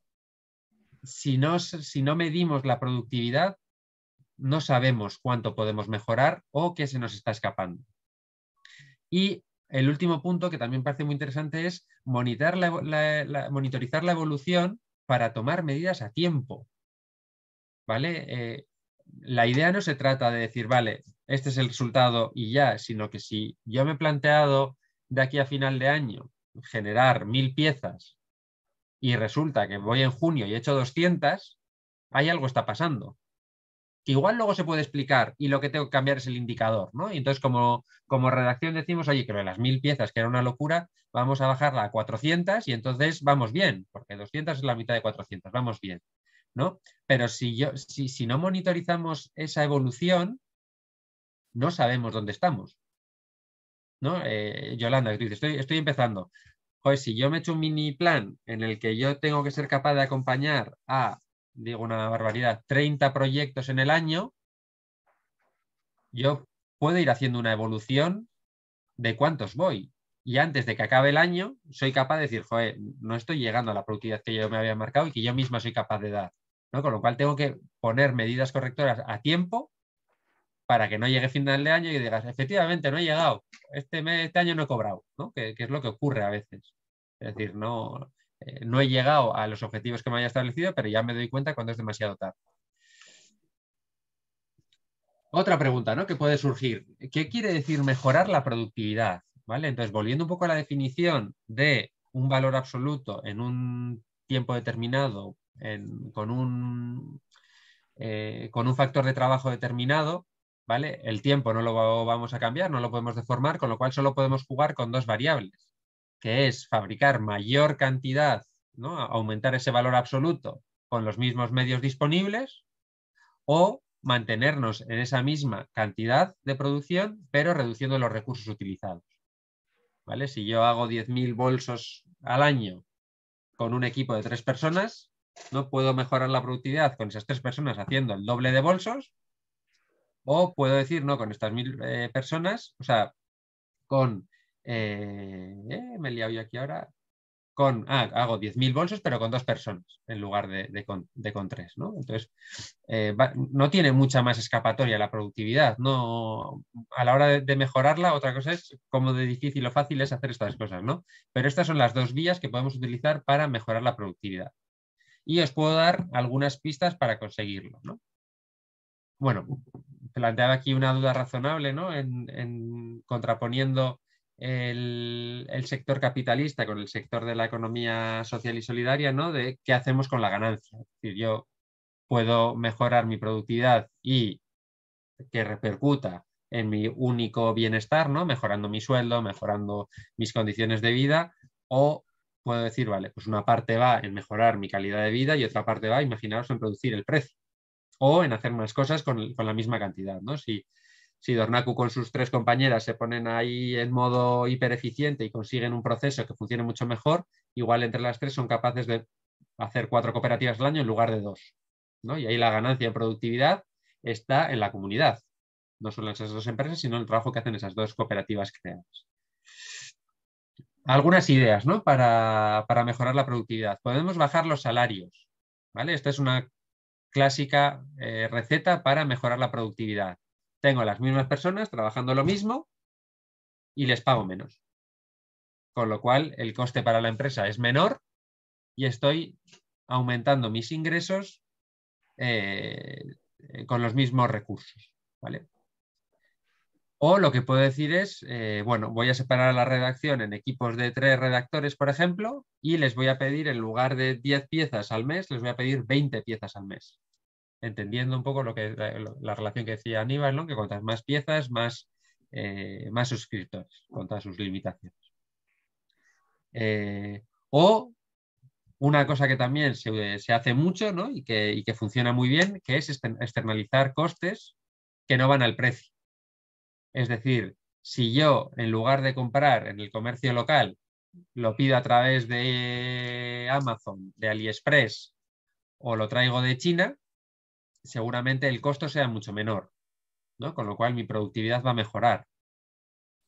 si no, si no medimos la productividad, no sabemos cuánto podemos mejorar o qué se nos está escapando. Y el último punto, que también parece muy interesante, es monitorizar la, evolución para tomar medidas a tiempo. ¿Vale? Eh, la idea no se trata de decir, vale, este es el resultado y ya, sino que si yo me he planteado de aquí a final de año generar mil piezas y resulta que voy en junio y he hecho 200, ahí algo está pasando que igual luego se puede explicar y lo que tengo que cambiar es el indicador, ¿no? Y entonces como, redacción decimos, oye, que lo de las mil piezas, que era una locura, vamos a bajarla a 400 y entonces vamos bien, porque 200 es la mitad de 400, vamos bien, ¿no? Pero si, yo, si, si no monitorizamos esa evolución, no sabemos dónde estamos, ¿no? Eh, Yolanda, tú dices, estoy, estoy empezando. Pues si yo me echo un mini plan en el que yo tengo que ser capaz de acompañar a digo una barbaridad, 30 proyectos en el año, yo puedo ir haciendo una evolución de cuántos voy. Y antes de que acabe el año, soy capaz de decir, joder, no estoy llegando a la productividad que yo me había marcado y que yo misma soy capaz de dar. ¿no? Con lo cual tengo que poner medidas correctoras a tiempo para que no llegue final de año y digas, efectivamente, no he llegado, este, mes, este año no he cobrado, que, es lo que ocurre a veces. Es decir, no, eh, no he llegado a los objetivos que me haya establecido, pero ya me doy cuenta cuando es demasiado tarde. Otra pregunta ¿no? que puede surgir. ¿Qué quiere decir mejorar la productividad? ¿Vale? Entonces, volviendo un poco a la definición de un valor absoluto en un tiempo determinado, con, un, eh, con un factor de trabajo determinado, ¿vale? El tiempo no lo vamos a cambiar, no lo podemos deformar, con lo cual solo podemos jugar con dos variables que es fabricar mayor cantidad, ¿no? aumentar ese valor absoluto con los mismos medios disponibles, o mantenernos en esa misma cantidad de producción, pero reduciendo los recursos utilizados. ¿Vale? Si yo hago 10.000 bolsos al año con un equipo de tres personas, no puedo mejorar la productividad con esas tres personas haciendo el doble de bolsos, o puedo decir, no, con estas mil eh, personas, o sea, con eh, eh, me he liado yo aquí ahora. Con, ah, hago 10.000 bolsos, pero con dos personas en lugar de, con, tres. ¿no? Entonces, eh, no tiene mucha más escapatoria la productividad. No, a la hora de, mejorarla, otra cosa es cómo de difícil o fácil es hacer estas cosas. ¿no? Pero estas son las dos vías que podemos utilizar para mejorar la productividad. Y os puedo dar algunas pistas para conseguirlo. Bueno, planteaba aquí una duda razonable en contraponiendo el, sector capitalista con el sector de la economía social y solidaria, ¿no? De qué hacemos con la ganancia. Es decir, yo puedo mejorar mi productividad y que repercuta en mi único bienestar, ¿no? Mejorando mi sueldo, mejorando mis condiciones de vida, o puedo decir, vale, pues una parte va en mejorar mi calidad de vida y otra parte va, imaginaos, en producir el precio o en hacer más cosas con, con la misma cantidad, ¿no? Si si Dornacu con sus tres compañeras se ponen ahí en modo hiper eficiente y consiguen un proceso que funcione mucho mejor, igual entre las tres son capaces de hacer cuatro cooperativas al año en lugar de dos. ¿no? Y ahí la ganancia de productividad está en la comunidad, no solo en esas dos empresas, sino en el trabajo que hacen esas dos cooperativas creadas. Algunas ideas ¿no? para, mejorar la productividad. Podemos bajar los salarios. ¿vale? Esta es una clásica eh, receta para mejorar la productividad tengo las mismas personas trabajando lo mismo y les pago menos. Con lo cual, el coste para la empresa es menor y estoy aumentando mis ingresos eh, eh, con los mismos recursos. O lo que puedo decir es, eh, bueno, voy a separar la redacción en equipos de tres redactores, por ejemplo, y les voy a pedir, en lugar de 10 piezas al mes, les voy a pedir 20 piezas al mes entendiendo un poco lo que la, relación que decía Aníbal, ¿no? que cuantas más piezas, más, eh, más suscriptores, con todas sus limitaciones. Eh, o una cosa que también se, hace mucho y, que, y, que, funciona muy bien, que es externalizar costes que no van al precio. Es decir, si yo, en lugar de comprar en el comercio local, lo pido a través de Amazon, de AliExpress o lo traigo de China, seguramente el costo sea mucho menor, ¿no? con lo cual mi productividad va a mejorar.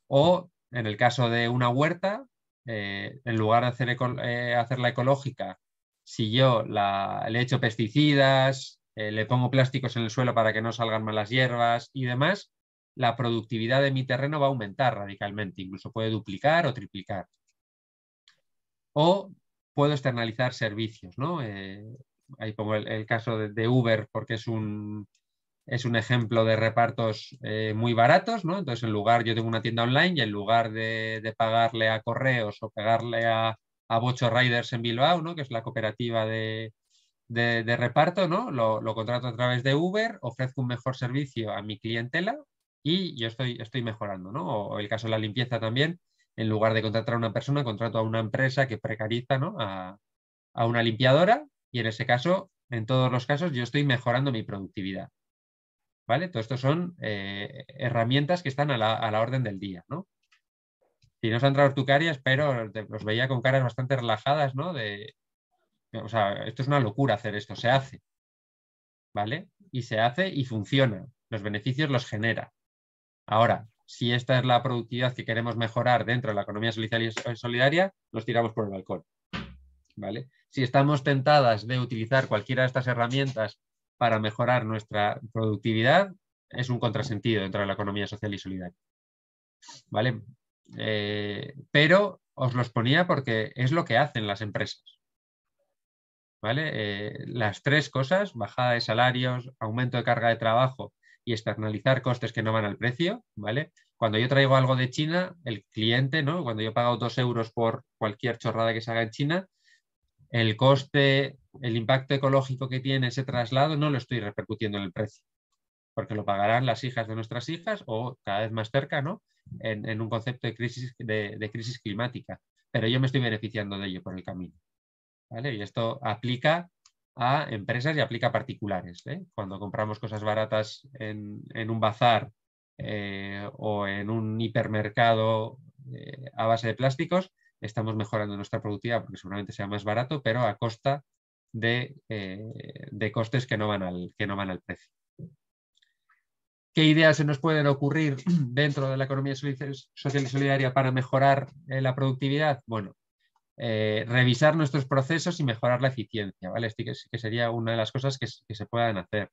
O en el caso de una huerta, eh, en lugar de hacer eh, hacerla ecológica, si yo le echo pesticidas, eh, le pongo plásticos en el suelo para que no salgan malas hierbas y demás, la productividad de mi terreno va a aumentar radicalmente, incluso puede duplicar o triplicar. O puedo externalizar servicios, ¿no? ahí pongo el, caso de, Uber porque es un, es un ejemplo de repartos eh, muy baratos, ¿no? Entonces, en lugar, yo tengo una tienda online y en lugar de, pagarle a correos o pagarle a, a, Bocho Riders en Bilbao, Que es la cooperativa de, reparto, ¿no? Lo, contrato a través de Uber, ofrezco un mejor servicio a mi clientela y yo estoy, estoy mejorando, O, el caso de la limpieza también, en lugar de contratar a una persona, contrato a una empresa que precariza, A, a una limpiadora y en ese caso, en todos los casos, yo estoy mejorando mi productividad. ¿Vale? Todo esto son eh, herramientas que están a la, orden del día, ¿no? Si no se han traído espero pero los veía con caras bastante relajadas, ¿no? De, o sea, esto es una locura hacer esto, se hace, ¿vale? Y se hace y funciona, los beneficios los genera. Ahora, si esta es la productividad que queremos mejorar dentro de la economía social y solidaria, los tiramos por el balcón. Si estamos tentadas de utilizar cualquiera de estas herramientas para mejorar nuestra productividad, es un contrasentido dentro de la economía social y solidaria. ¿Vale? Eh, pero os los ponía porque es lo que hacen las empresas. ¿Vale? Eh, las tres cosas, bajada de salarios, aumento de carga de trabajo y externalizar costes que no van al precio, ¿vale? Cuando yo traigo algo de China, el cliente, ¿no? Cuando yo pago dos euros por cualquier chorrada que se haga en China, el coste, el impacto ecológico que tiene ese traslado no lo estoy repercutiendo en el precio, porque lo pagarán las hijas de nuestras hijas o cada vez más cerca, ¿no? En, un concepto de crisis, de, crisis climática, pero yo me estoy beneficiando de ello por el camino. Y esto aplica a empresas y aplica a particulares. ¿eh? Cuando compramos cosas baratas en, un bazar eh, o en un hipermercado eh, a base de plásticos, estamos mejorando nuestra productividad porque seguramente sea más barato, pero a costa eh, de, costes que no, van al, que no van al precio. ¿Qué ideas se nos pueden ocurrir dentro de la economía social y solidaria para mejorar eh, la productividad? Bueno, eh, revisar nuestros procesos y mejorar la eficiencia, ¿vale? Este que, sería una de las cosas que, se puedan hacer.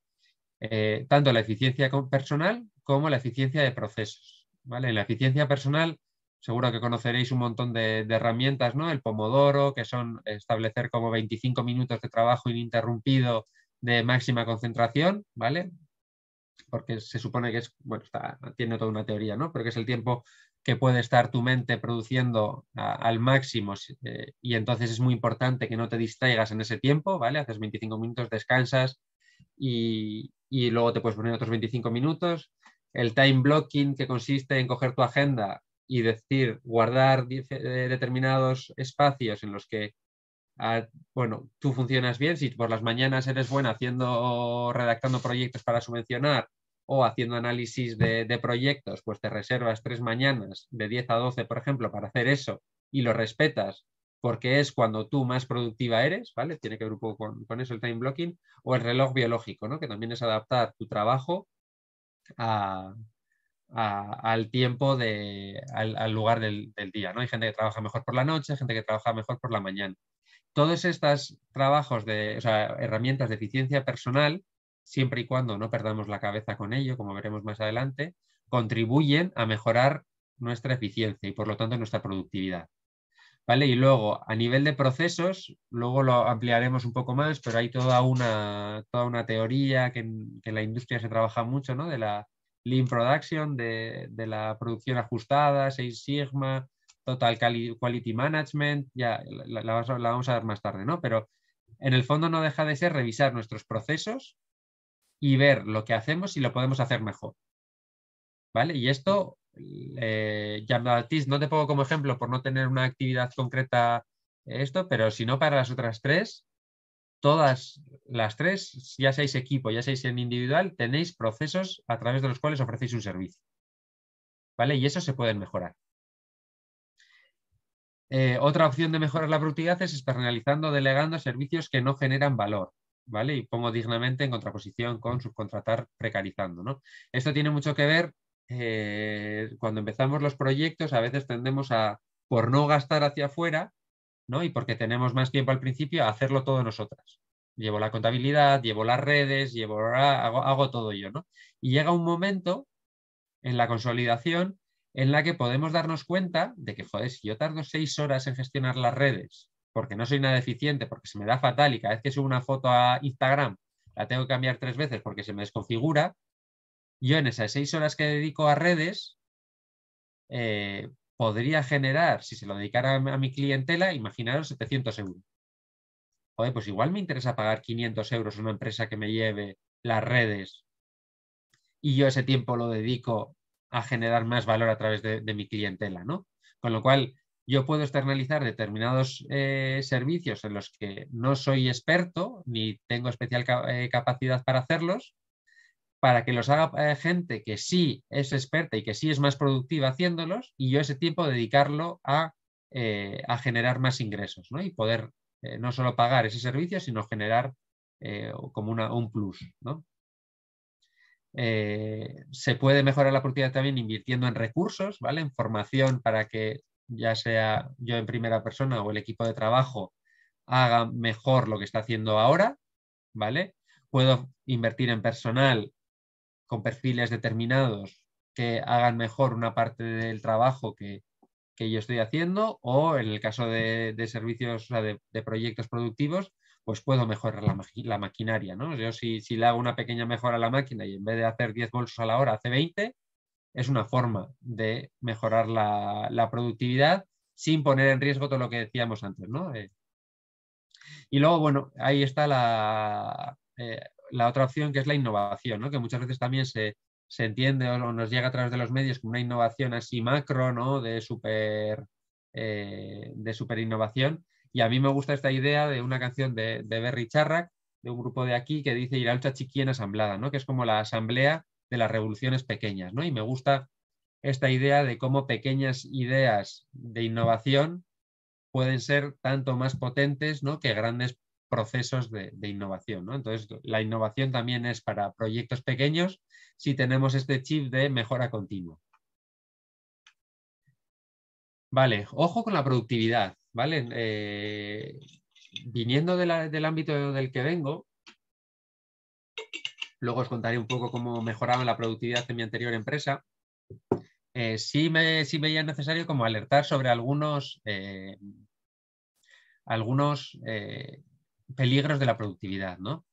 tanto la eficiencia personal como la eficiencia de procesos. ¿vale? En la eficiencia personal seguro que conoceréis un montón de, herramientas, ¿no? El Pomodoro, que son establecer como 25 minutos de trabajo ininterrumpido de máxima concentración, ¿vale? Porque se supone que es, bueno, tiene toda una teoría, ¿no? Pero es el tiempo que puede estar tu mente produciendo al máximo eh, y entonces es muy importante que no te distraigas en ese tiempo, ¿vale? Haces 25 minutos, descansas y, y luego te puedes poner otros 25 minutos. El time blocking, que consiste en coger tu agenda y decir guardar eh, determinados espacios en los que, ah, bueno, tú funcionas bien, si por las mañanas eres buena haciendo, redactando proyectos para subvencionar o haciendo análisis de, proyectos, pues te reservas tres mañanas de 10 a 12, por ejemplo, para hacer eso y lo respetas porque es cuando tú más productiva eres, ¿vale? Tiene que ver un poco con, con, eso el time blocking, o el reloj biológico, ¿no? Que también es adaptar tu trabajo a, al tiempo, de, al, lugar del, día. ¿no? Hay gente que trabaja mejor por la noche, gente que trabaja mejor por la mañana. Todos estos trabajos, de, o sea, herramientas de eficiencia personal, siempre y cuando no perdamos la cabeza con ello, como veremos más adelante, contribuyen a mejorar nuestra eficiencia y por lo tanto nuestra productividad. ¿Vale? Y luego, a nivel de procesos, luego lo ampliaremos un poco más, pero hay toda una, toda una teoría que en, que la industria se trabaja mucho, ¿no? De la, Lean Production, de, la producción ajustada, 6 Sigma, Total Quality Management, ya la, vamos a ver más tarde, ¿no? Pero en el fondo no deja de ser revisar nuestros procesos y ver lo que hacemos y lo podemos hacer mejor. ¿Vale? Y esto, eh, no te pongo como ejemplo por no tener una actividad concreta eh, esto, pero si no para las otras tres, todas las tres, ya seáis equipo, ya seáis en individual, tenéis procesos a través de los cuales ofrecéis un servicio. ¿Vale? Y eso se pueden mejorar. Eh, otra opción de mejorar la productividad es externalizando, delegando servicios que no generan valor. ¿Vale? Y pongo dignamente en contraposición con subcontratar precarizando. Esto tiene mucho que ver eh, cuando empezamos los proyectos, a veces tendemos a, por no gastar hacia afuera, y porque tenemos más tiempo al principio a hacerlo todo nosotras. Llevo la contabilidad, llevo las redes, llevo, ah, hago, todo yo, ¿no? Y llega un momento en la consolidación en la que podemos darnos cuenta de que, joder, si yo tardo seis horas en gestionar las redes, porque no soy nada eficiente, porque se me da fatal y cada vez que subo una foto a Instagram la tengo que cambiar tres veces porque se me desconfigura, yo en esas seis horas que dedico a redes, eh, podría generar, si se lo dedicara a mi clientela, imaginaros 700 euros. pues igual me interesa pagar 500 euros a una empresa que me lleve las redes y yo ese tiempo lo dedico a generar más valor a través de, mi clientela, ¿no? Con lo cual, yo puedo externalizar determinados eh, servicios en los que no soy experto ni tengo especial eh, capacidad para hacerlos para que los haga eh, gente que sí es experta y que sí es más productiva haciéndolos y yo ese tiempo dedicarlo a, eh, generar más ingresos ¿no? y poder eh, no solo pagar ese servicio, sino generar como una, un plus. ¿no? se puede mejorar la productividad también invirtiendo en recursos, ¿vale? en formación para que ya sea yo en primera persona o el equipo de trabajo haga mejor lo que está haciendo ahora, ¿vale? puedo invertir en personal con perfiles determinados que hagan mejor una parte del trabajo que, yo estoy haciendo o en el caso de, servicios, de, proyectos productivos, pues puedo mejorar la, maquinaria. ¿no? Yo si, si, le hago una pequeña mejora a la máquina y en vez de hacer 10 bolsos a la hora hace 20, es una forma de mejorar la, productividad sin poner en riesgo todo lo que decíamos antes. ¿no? Eh, y luego, bueno, ahí está la, eh, la otra opción que es la innovación, ¿no? que muchas veces también se, entiende o nos llega a través de los medios como una innovación así macro, ¿no? De super, eh, de super innovación. Y a mí me gusta esta idea de una canción de, Berry Charrac, de un grupo de aquí, que dice Iralcha Chiqui en asamblada, ¿no? Que es como la asamblea de las revoluciones pequeñas, ¿no? Y me gusta esta idea de cómo pequeñas ideas de innovación pueden ser tanto más potentes, ¿no? Que grandes procesos de, innovación. ¿no? Entonces, la innovación también es para proyectos pequeños si tenemos este chip de mejora continua. Vale, ojo con la productividad, ¿vale? Eh, viniendo del ámbito del que vengo, luego os contaré un poco cómo mejoraba la productividad en mi anterior empresa, eh, sí, me, veía necesario como alertar sobre algunos, eh, algunos peligros de la productividad, ¿no?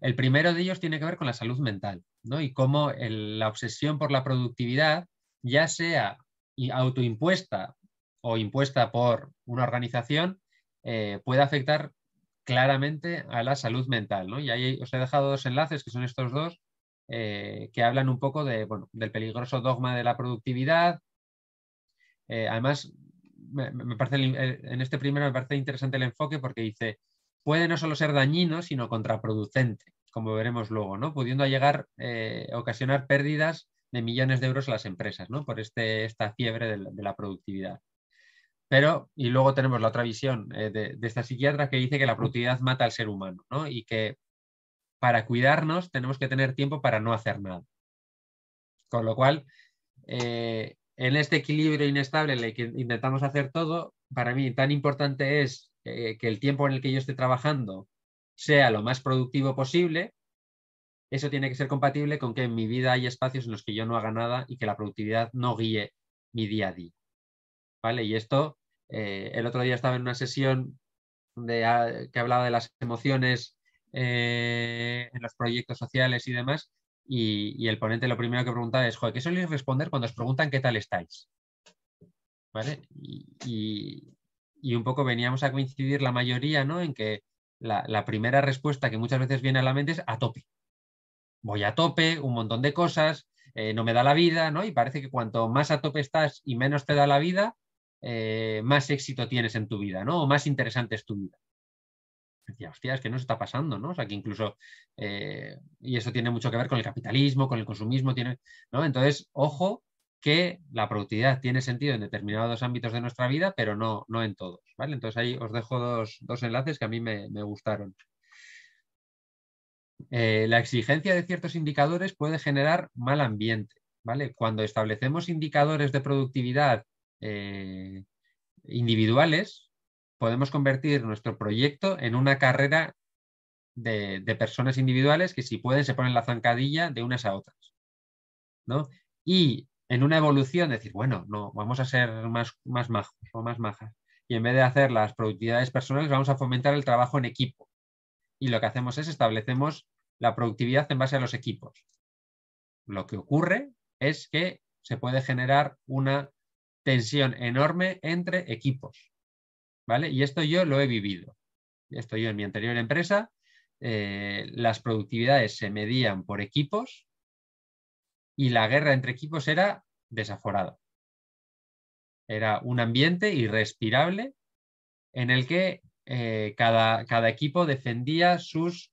El primero de ellos tiene que ver con la salud mental, ¿no? Y cómo la obsesión por la productividad, ya sea autoimpuesta o impuesta por una organización, eh, puede afectar claramente a la salud mental, Y ahí os he dejado dos enlaces, que son estos dos, eh, que hablan un poco del peligroso dogma de la productividad. Eh, además, me parece, en este primero me parece interesante el enfoque porque dice, puede no solo ser dañino, sino contraproducente, como veremos luego, pudiendo llegar eh, ocasionar pérdidas de millones de euros a las empresas por este, esta fiebre de la, productividad. Pero, y luego tenemos la otra visión eh, de, esta psiquiatra que dice que la productividad mata al ser humano y que para cuidarnos tenemos que tener tiempo para no hacer nada. Con lo cual, eh, en este equilibrio inestable en el que intentamos hacer todo, para mí tan importante es eh, que el tiempo en el que yo esté trabajando sea lo más productivo posible, eso tiene que ser compatible con que en mi vida hay espacios en los que yo no haga nada y que la productividad no guíe mi día a día. ¿Vale? Y esto, eh, el otro día estaba en una sesión ah, que hablaba de las emociones eh, en los proyectos sociales y demás, y, el ponente lo primero que preguntaba es, Joder, ¿qué soléis responder cuando os preguntan qué tal estáis? ¿Vale? y, y un poco veníamos a coincidir la mayoría, ¿no? En que la, primera respuesta que muchas veces viene a la mente es a tope. Voy a tope, un montón de cosas, eh, no me da la vida, ¿no? Y parece que cuanto más a tope estás y menos te da la vida, eh, más éxito tienes en tu vida, ¿no? O más interesante es tu vida. Decía, hostia, es que no se está pasando, ¿no? O sea, que incluso, eh, y eso tiene mucho que ver con el capitalismo, con el consumismo, tiene, ¿no? Entonces, ojo, que la productividad tiene sentido en determinados ámbitos de nuestra vida, pero no, no en todos. ¿vale? Entonces ahí os dejo dos, enlaces que a mí me, gustaron. Eh, la exigencia de ciertos indicadores puede generar mal ambiente. ¿vale? Cuando establecemos indicadores de productividad eh, individuales, podemos convertir nuestro proyecto en una carrera de, personas individuales que si pueden se ponen la zancadilla de unas a otras. ¿no? Y en una evolución decir, bueno, no, vamos a ser más, más majos o más majas. Y en vez de hacer las productividades personales, vamos a fomentar el trabajo en equipo. Y lo que hacemos es establecemos la productividad en base a los equipos. Lo que ocurre es que se puede generar una tensión enorme entre equipos. ¿Vale? Y esto yo lo he vivido. Esto yo en mi anterior empresa, eh, las productividades se medían por equipos y la guerra entre equipos era desaforada. Era un ambiente irrespirable en el que eh, cada, equipo defendía sus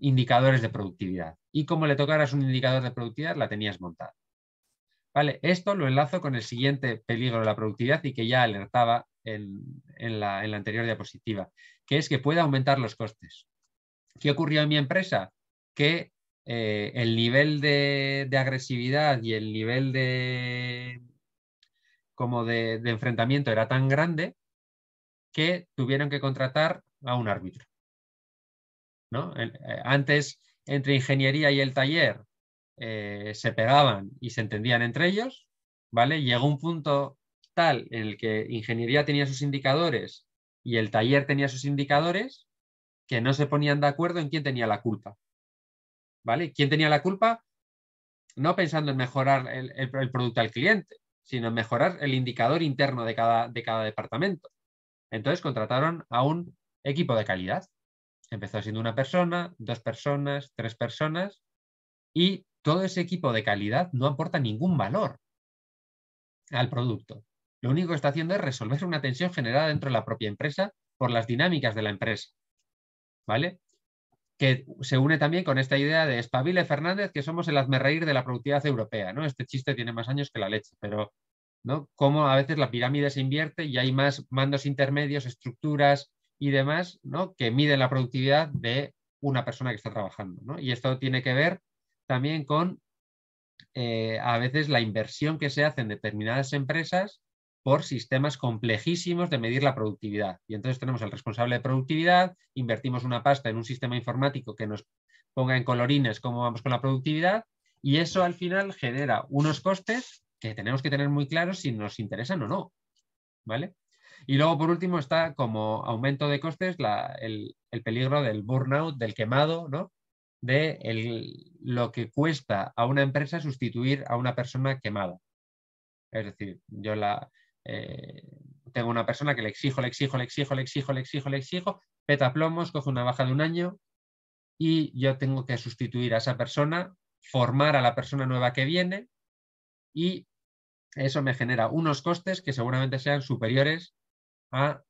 indicadores de productividad. Y como le tocaras un indicador de productividad, la tenías montada. Vale, esto lo enlazo con el siguiente peligro de la productividad y que ya alertaba en, la, en la anterior diapositiva, que es que puede aumentar los costes. ¿Qué ocurrió en mi empresa? Que eh, el nivel de, agresividad y el nivel de como de, enfrentamiento era tan grande que tuvieron que contratar a un árbitro. Eh, antes, entre ingeniería y el taller, eh, se pegaban y se entendían entre ellos, ¿vale? Llegó un punto tal en el que ingeniería tenía sus indicadores y el taller tenía sus indicadores que no se ponían de acuerdo en quién tenía la culpa. ¿vale? ¿Quién tenía la culpa? No pensando en mejorar el, producto al cliente, sino en mejorar el indicador interno de cada, de cada departamento. Entonces contrataron a un equipo de calidad. Empezó siendo una persona, dos personas, tres personas, y todo ese equipo de calidad no aporta ningún valor al producto. Lo único que está haciendo es resolver una tensión generada dentro de la propia empresa por las dinámicas de la empresa. ¿Vale? que se une también con esta idea de Spavile Fernández, que somos el reír de la productividad europea, ¿no? Este chiste tiene más años que la leche, pero ¿no? Cómo a veces la pirámide se invierte y hay más mandos intermedios, estructuras y demás, ¿no? Que miden la productividad de una persona que está trabajando, Y esto tiene que ver también con eh, a veces la inversión que se hace en determinadas empresas por sistemas complejísimos de medir la productividad. Y entonces tenemos al responsable de productividad, invertimos una pasta en un sistema informático que nos ponga en colorines cómo vamos con la productividad y eso al final genera unos costes que tenemos que tener muy claros si nos interesan o no. ¿Vale? Y luego, por último, está como aumento de costes el, peligro del burnout, del quemado, ¿no? de lo que cuesta a una empresa sustituir a una persona quemada. Es decir, yo la, eh, tengo una persona que le exijo, le exijo, le exijo, le exijo, le exijo, le exijo, peta plomos, coge una baja de un año y yo tengo que sustituir a esa persona, formar a la persona nueva que viene y eso me genera unos costes que seguramente sean superiores a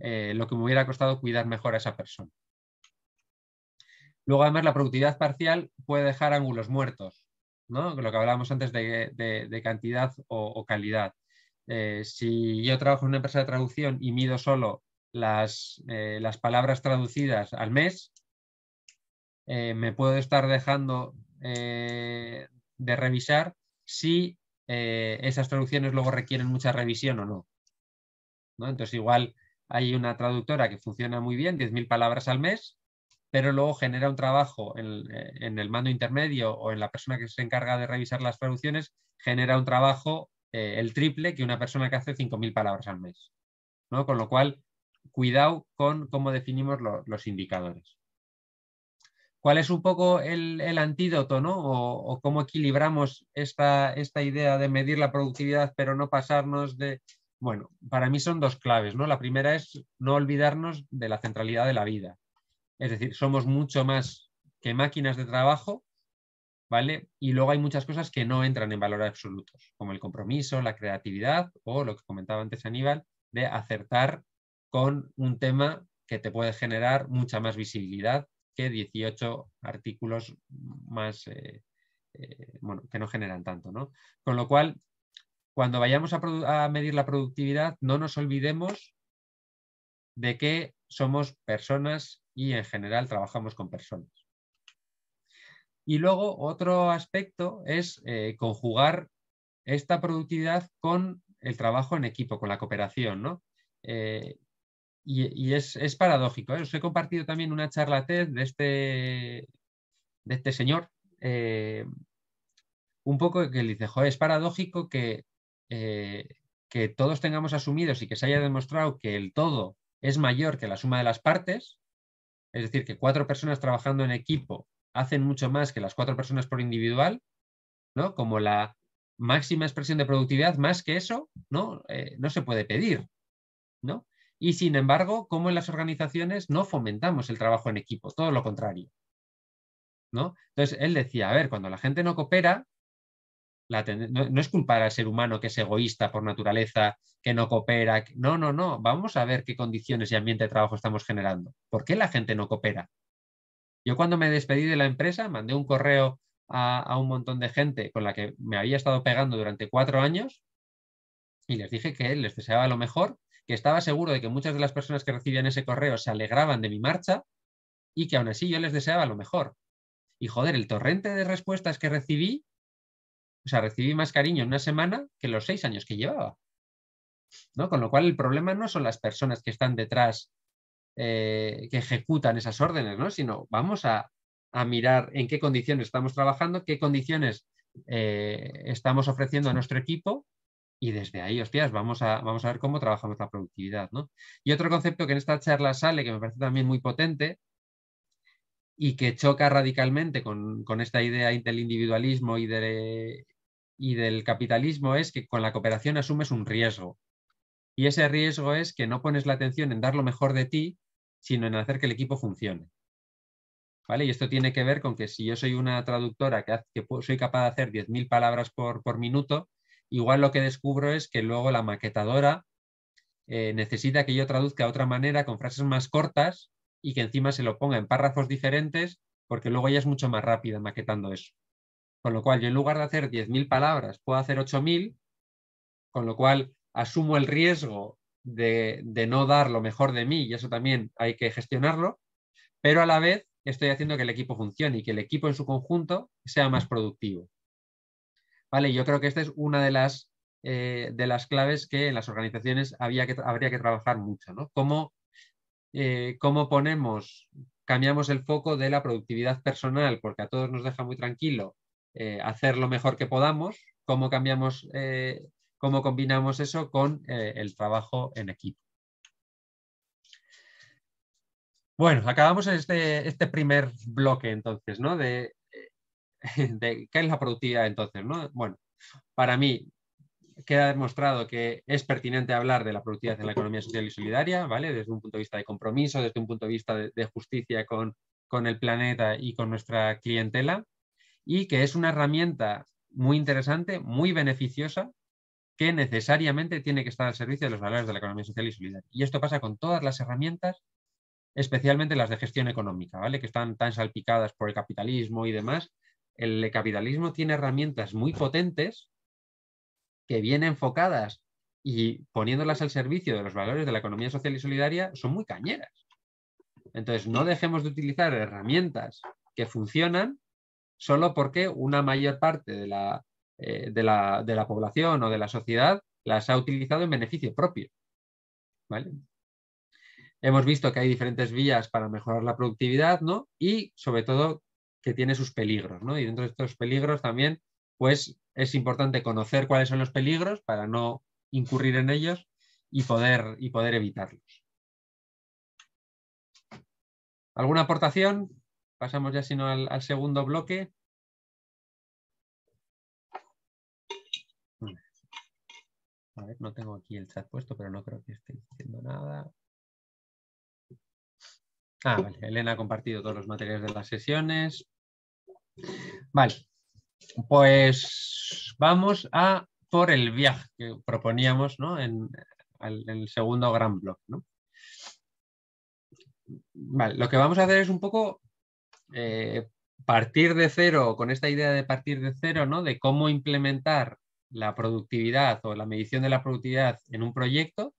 eh, lo que me hubiera costado cuidar mejor a esa persona. Luego, además, la productividad parcial puede dejar ángulos muertos, ¿no? lo que hablábamos antes de, cantidad o calidad. Eh, si yo trabajo en una empresa de traducción y mido solo las, eh, palabras traducidas al mes, eh, me puedo estar dejando de revisar si esas traducciones luego requieren mucha revisión o no. Entonces igual hay una traductora que funciona muy bien, 10.000 palabras al mes, pero luego genera un trabajo en, el mando intermedio o en la persona que se encarga de revisar las traducciones, genera un trabajo eh, el triple que una persona que hace 5.000 palabras al mes. ¿no? Con lo cual, cuidado con cómo definimos los indicadores. ¿Cuál es un poco el, antídoto o, cómo equilibramos esta, esta idea de medir la productividad pero no pasarnos de... Bueno, para mí son dos claves. ¿no? La primera es no olvidarnos de la centralidad de la vida. Es decir, somos mucho más que máquinas de trabajo y luego hay muchas cosas que no entran en valores absolutos, como el compromiso, la creatividad o lo que comentaba antes Aníbal, de acertar con un tema que te puede generar mucha más visibilidad que 18 artículos más, eh, eh, que no generan tanto, ¿no? Con lo cual, cuando vayamos a medir la productividad, no nos olvidemos de que somos personas y en general trabajamos con personas. Y luego otro aspecto es eh, conjugar esta productividad con el trabajo en equipo, con la cooperación, eh, y, es, paradójico. ¿eh? Os he compartido también una charla TED de este, de este señor, un poco que dice, joder, es paradójico que, que todos tengamos asumidos y que se haya demostrado que el todo es mayor que la suma de las partes, es decir, que cuatro personas trabajando en equipo hacen mucho más que las cuatro personas por individual, ¿no? Como la máxima expresión de productividad, más que eso, ¿no? Eh, no se puede pedir, ¿no? Y sin embargo, como en las organizaciones no fomentamos el trabajo en equipo, todo lo contrario. ¿no? Entonces, él decía, a ver, cuando la gente no coopera, no, es culpar al ser humano que es egoísta por naturaleza, que no coopera, no, no, no, vamos a ver qué condiciones y ambiente de trabajo estamos generando. ¿Por qué la gente no coopera? Yo cuando me despedí de la empresa mandé un correo a, un montón de gente con la que me había estado pegando durante cuatro años y les dije que les deseaba lo mejor, que estaba seguro de que muchas de las personas que recibían ese correo se alegraban de mi marcha y que aún así yo les deseaba lo mejor. Y joder, el torrente de respuestas que recibí, o sea, recibí más cariño en una semana que los seis años que llevaba. ¿no? Con lo cual el problema no son las personas que están detrás eh, que ejecutan esas órdenes, ¿no? sino vamos a, mirar en qué condiciones estamos trabajando, qué condiciones eh, estamos ofreciendo a nuestro equipo y desde ahí, hostias, vamos a, vamos a ver cómo trabajamos la productividad. ¿no? Y otro concepto que en esta charla sale, que me parece también muy potente y que choca radicalmente con, esta idea del individualismo y, y del capitalismo, es que con la cooperación asumes un riesgo. Y ese riesgo es que no pones la atención en dar lo mejor de ti, sino en hacer que el equipo funcione. ¿Vale? Y esto tiene que ver con que si yo soy una traductora que, soy capaz de hacer 10.000 palabras por, minuto, igual lo que descubro es que luego la maquetadora eh, necesita que yo traduzca de otra manera con frases más cortas y que encima se lo ponga en párrafos diferentes porque luego ella es mucho más rápida maquetando eso. Con lo cual, yo en lugar de hacer 10.000 palabras, puedo hacer 8.000, con lo cual asumo el riesgo de, no dar lo mejor de mí y eso también hay que gestionarlo, pero a la vez estoy haciendo que el equipo funcione y que el equipo en su conjunto sea más productivo. Vale, yo creo que esta es una de las, eh, de las claves que en las organizaciones había que, habría que trabajar mucho, ¿no? ¿Cómo, eh, cómo ponemos, cambiamos el foco de la productividad personal, porque a todos nos deja muy tranquilo eh, hacer lo mejor que podamos, cómo cambiamos cómo combinamos eso con eh, el trabajo en equipo. Bueno, acabamos este, este primer bloque entonces, ¿no? De, eh, de qué es la productividad entonces, ¿no? Bueno, para mí queda demostrado que es pertinente hablar de la productividad en la economía social y solidaria, ¿vale? Desde un punto de vista de compromiso, desde un punto de vista de, de justicia con, con el planeta y con nuestra clientela, y que es una herramienta muy interesante, muy beneficiosa que necesariamente tiene que estar al servicio de los valores de la economía social y solidaria. Y esto pasa con todas las herramientas, especialmente las de gestión económica, ¿vale? que están tan salpicadas por el capitalismo y demás. El capitalismo tiene herramientas muy potentes que vienen enfocadas y poniéndolas al servicio de los valores de la economía social y solidaria son muy cañeras. Entonces, no dejemos de utilizar herramientas que funcionan solo porque una mayor parte de la eh, de, la, población o de la sociedad las ha utilizado en beneficio propio. ¿vale? Hemos visto que hay diferentes vías para mejorar la productividad ¿no? y sobre todo que tiene sus peligros. ¿no? Y dentro de estos peligros también pues, es importante conocer cuáles son los peligros para no incurrir en ellos y poder, y poder evitarlos. ¿Alguna aportación? Pasamos ya, si al segundo bloque. A ver, no tengo aquí el chat puesto, pero no creo que esté diciendo nada. Ah, vale. Elena ha compartido todos los materiales de las sesiones. Vale. Pues vamos a por el viaje que proponíamos en, el segundo gran blog. Vale, lo que vamos a hacer es un poco eh, partir de cero, con esta idea de partir de cero, ¿no? de cómo implementar la productividad o la medición de la productividad en un proyecto,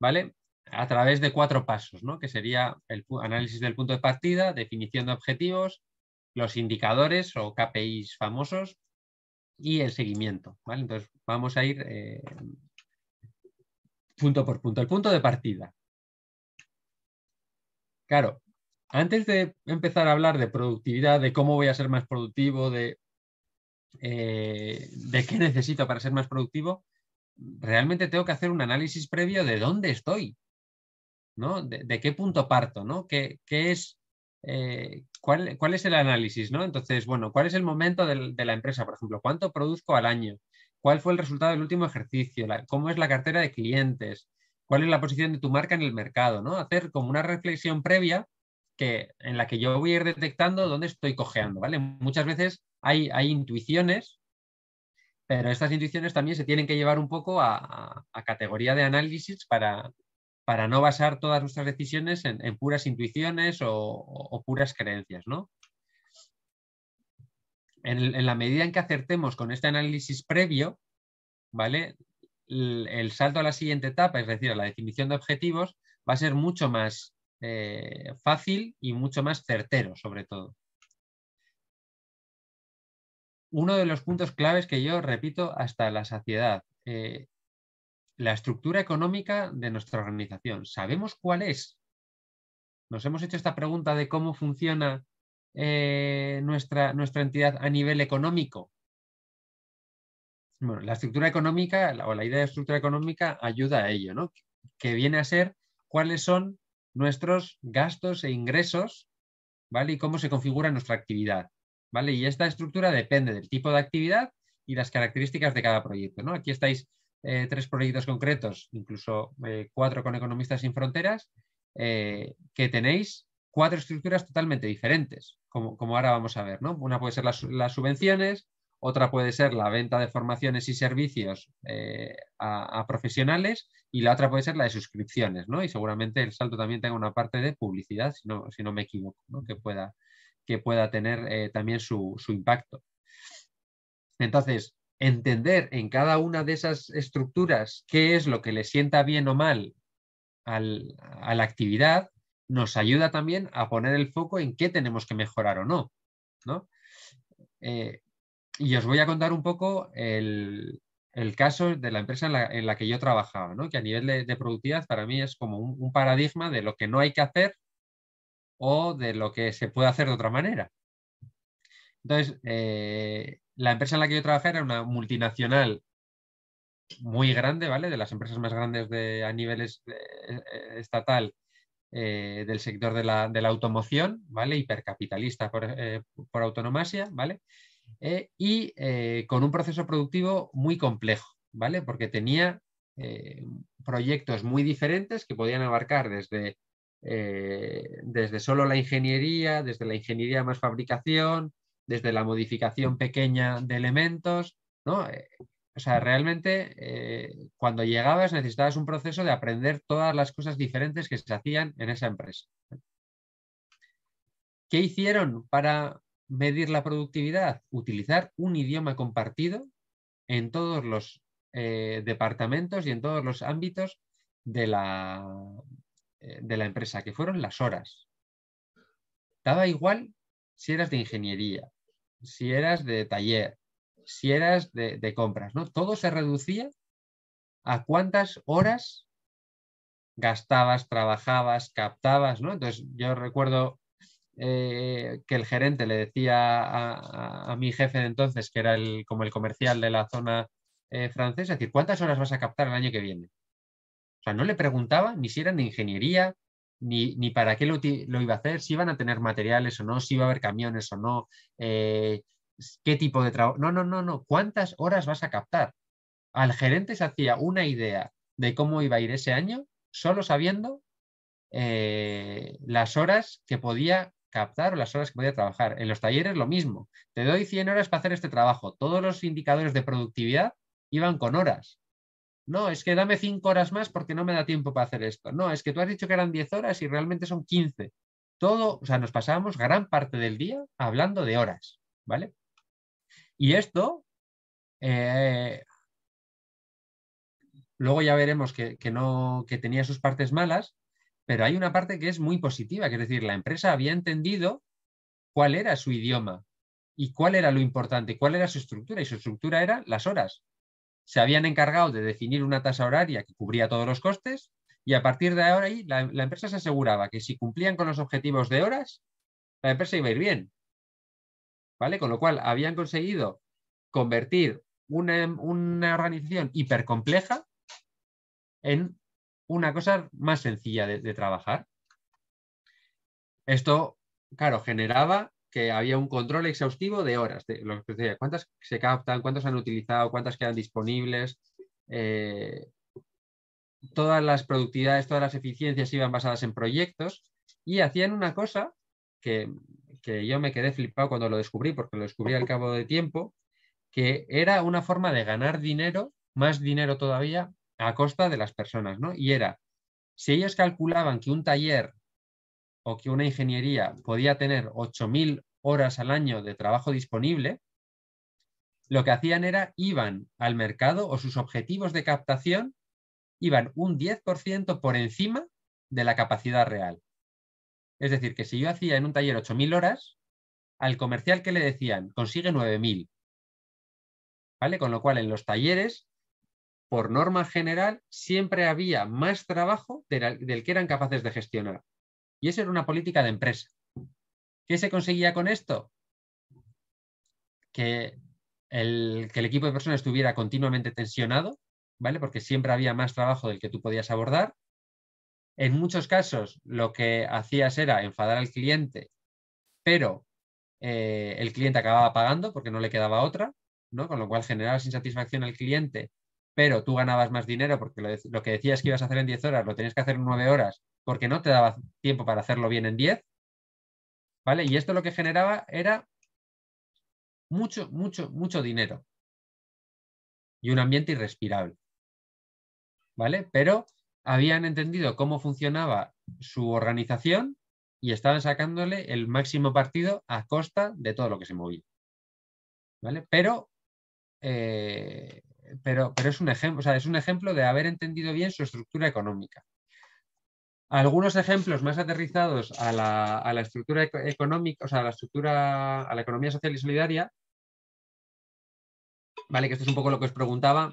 ¿vale? A través de cuatro pasos, ¿no? Que sería el análisis del punto de partida, definición de objetivos, los indicadores o KPIs famosos y el seguimiento, ¿vale? Entonces vamos a ir eh, punto por punto. El punto de partida. Claro, antes de empezar a hablar de productividad, de cómo voy a ser más productivo, de eh, de qué necesito para ser más productivo, realmente tengo que hacer un análisis previo de dónde estoy, ¿no? De, qué punto parto, ¿no? ¿Qué, es, eh, cuál, es el análisis, ¿no? Entonces, bueno, ¿cuál es el momento de, la empresa, por ejemplo? ¿Cuánto produzco al año? ¿Cuál fue el resultado del último ejercicio? ¿Cómo es la cartera de clientes? ¿Cuál es la posición de tu marca en el mercado? ¿no? Hacer como una reflexión previa que, en la que yo voy a ir detectando dónde estoy cojeando, ¿vale? Muchas veces hay, intuiciones, pero estas intuiciones también se tienen que llevar un poco a, categoría de análisis para, para no basar todas nuestras decisiones en, puras intuiciones o, puras creencias, ¿no? En, la medida en que acertemos con este análisis previo, ¿vale? El, salto a la siguiente etapa, es decir, a la definición de objetivos, va a ser mucho más eh, fácil y mucho más certero, sobre todo uno de los puntos claves que yo repito hasta la saciedad, eh, la estructura económica de nuestra organización. ¿Sabemos cuál es? Nos hemos hecho esta pregunta de cómo funciona eh, nuestra, entidad a nivel económico. Bueno, la estructura económica o la idea de estructura económica ayuda a ello, ¿no? Que viene a ser cuáles son nuestros gastos e ingresos, ¿vale? Y cómo se configura nuestra actividad. Y esta estructura depende del tipo de actividad y las características de cada proyecto, ¿no? Aquí estáis eh, tres proyectos concretos, incluso eh, cuatro con Economistas sin Fronteras, eh, que tenéis cuatro estructuras totalmente diferentes, como, como ahora vamos a ver, Una puede ser las, subvenciones, otra puede ser la venta de formaciones y servicios a, profesionales y la otra puede ser la de suscripciones, ¿no? Y seguramente el salto también tenga una parte de publicidad, si no, si no me equivoco, que pueda que pueda tener eh, también su, impacto. Entonces, entender en cada una de esas estructuras qué es lo que le sienta bien o mal a la actividad, nos ayuda también a poner el foco en qué tenemos que mejorar o no. Eh, y os voy a contar un poco el, caso de la empresa en la, que yo trabajaba, ¿no? que a nivel de, productividad para mí es como un, paradigma de lo que no hay que hacer o de lo que se puede hacer de otra manera. Entonces, eh, la empresa en la que yo trabajé era una multinacional muy grande, ¿vale? De las empresas más grandes de, a nivel eh, estatal eh, del sector de la, automoción, ¿vale? Hipercapitalista por, por autonomasia, ¿vale? y con un proceso productivo muy complejo, ¿vale? Porque tenía proyectos muy diferentes que podían abarcar desde eh, desde solo la ingeniería, desde la ingeniería más fabricación, desde la modificación pequeña de elementos, eh, o sea, realmente eh, cuando llegabas necesitabas un proceso de aprender todas las cosas diferentes que se hacían en esa empresa. ¿Qué hicieron para medir la productividad? Utilizar un idioma compartido en todos los departamentos y en todos los ámbitos de la, eh, de la empresa, que fueron las horas. Daba igual si eras de ingeniería, si eras de taller, si eras de, compras, ¿no? Todo se reducía a cuántas horas gastabas, trabajabas, captabas, ¿no? Entonces yo recuerdo eh, que el gerente le decía a, mi jefe de entonces, que era el, como el comercial de la zona eh, francesa, decir, ¿cuántas horas vas a captar el año que viene? O sea, no le preguntaba ni si eran de ingeniería, ni, para qué lo, iba a hacer, si iban a tener materiales o no, si iba a haber camiones o no, eh, qué tipo de trabajo. No, no, no, no. ¿Cuántas horas vas a captar? Al gerente se hacía una idea de cómo iba a ir ese año, solo sabiendo eh, las horas que podía captar o las horas que podía trabajar. En los talleres lo mismo. Te doy 100 horas para hacer este trabajo. Todos los indicadores de productividad iban con horas. No, es que dame cinco horas más porque no me da tiempo para hacer esto. No, es que tú has dicho que eran diez horas y realmente son quince. Todo, o sea, nos pasábamos gran parte del día hablando de horas, ¿vale? Y esto, eh, luego ya veremos que, no, que tenía sus partes malas, pero hay una parte que es muy positiva, que es decir, la empresa había entendido cuál era su idioma y cuál era lo importante, cuál era su estructura, y su estructura era las horas se habían encargado de definir una tasa horaria que cubría todos los costes y a partir de ahora ahí, la, empresa se aseguraba que si cumplían con los objetivos de horas, la empresa iba a ir bien. ¿Vale? Con lo cual, habían conseguido convertir una, una organización hipercompleja en una cosa más sencilla de, de trabajar. Esto, claro, generaba que había un control exhaustivo de horas, de lo que decía, cuántas se captan, cuántas han utilizado, cuántas quedan disponibles. Eh, todas las productividades, todas las eficiencias iban basadas en proyectos y hacían una cosa que, que yo me quedé flipado cuando lo descubrí, porque lo descubrí al cabo de tiempo, que era una forma de ganar dinero, más dinero todavía, a costa de las personas, ¿no? Y era, si ellos calculaban que un taller o que una ingeniería podía tener 8.000 horas al año de trabajo disponible, lo que hacían era iban al mercado o sus objetivos de captación iban un 10% por encima de la capacidad real. Es decir, que si yo hacía en un taller 8.000 horas, al comercial que le decían consigue 9.000. ¿Vale? Con lo cual, en los talleres, por norma general, siempre había más trabajo del que eran capaces de gestionar. Y eso era una política de empresa. ¿Qué se conseguía con esto? Que el, que el equipo de personas estuviera continuamente tensionado, ¿vale? Porque siempre había más trabajo del que tú podías abordar. En muchos casos lo que hacías era enfadar al cliente, pero eh, el cliente acababa pagando porque no le quedaba otra, ¿no? Con lo cual generabas insatisfacción al cliente, pero tú ganabas más dinero porque lo, lo que decías que ibas a hacer en 10 horas lo tenías que hacer en 9 horas porque no te daba tiempo para hacerlo bien en 10. ¿Vale? Y esto lo que generaba era mucho, mucho, mucho dinero y un ambiente irrespirable. ¿Vale? Pero habían entendido cómo funcionaba su organización y estaban sacándole el máximo partido a costa de todo lo que se movía. ¿Vale? Pero, eh, pero, pero es, un ejemplo, o sea, es un ejemplo de haber entendido bien su estructura económica. Algunos ejemplos más aterrizados a la, a la estructura económica, o sea, a la estructura, a la economía social y solidaria. Vale, que esto es un poco lo que os preguntaba,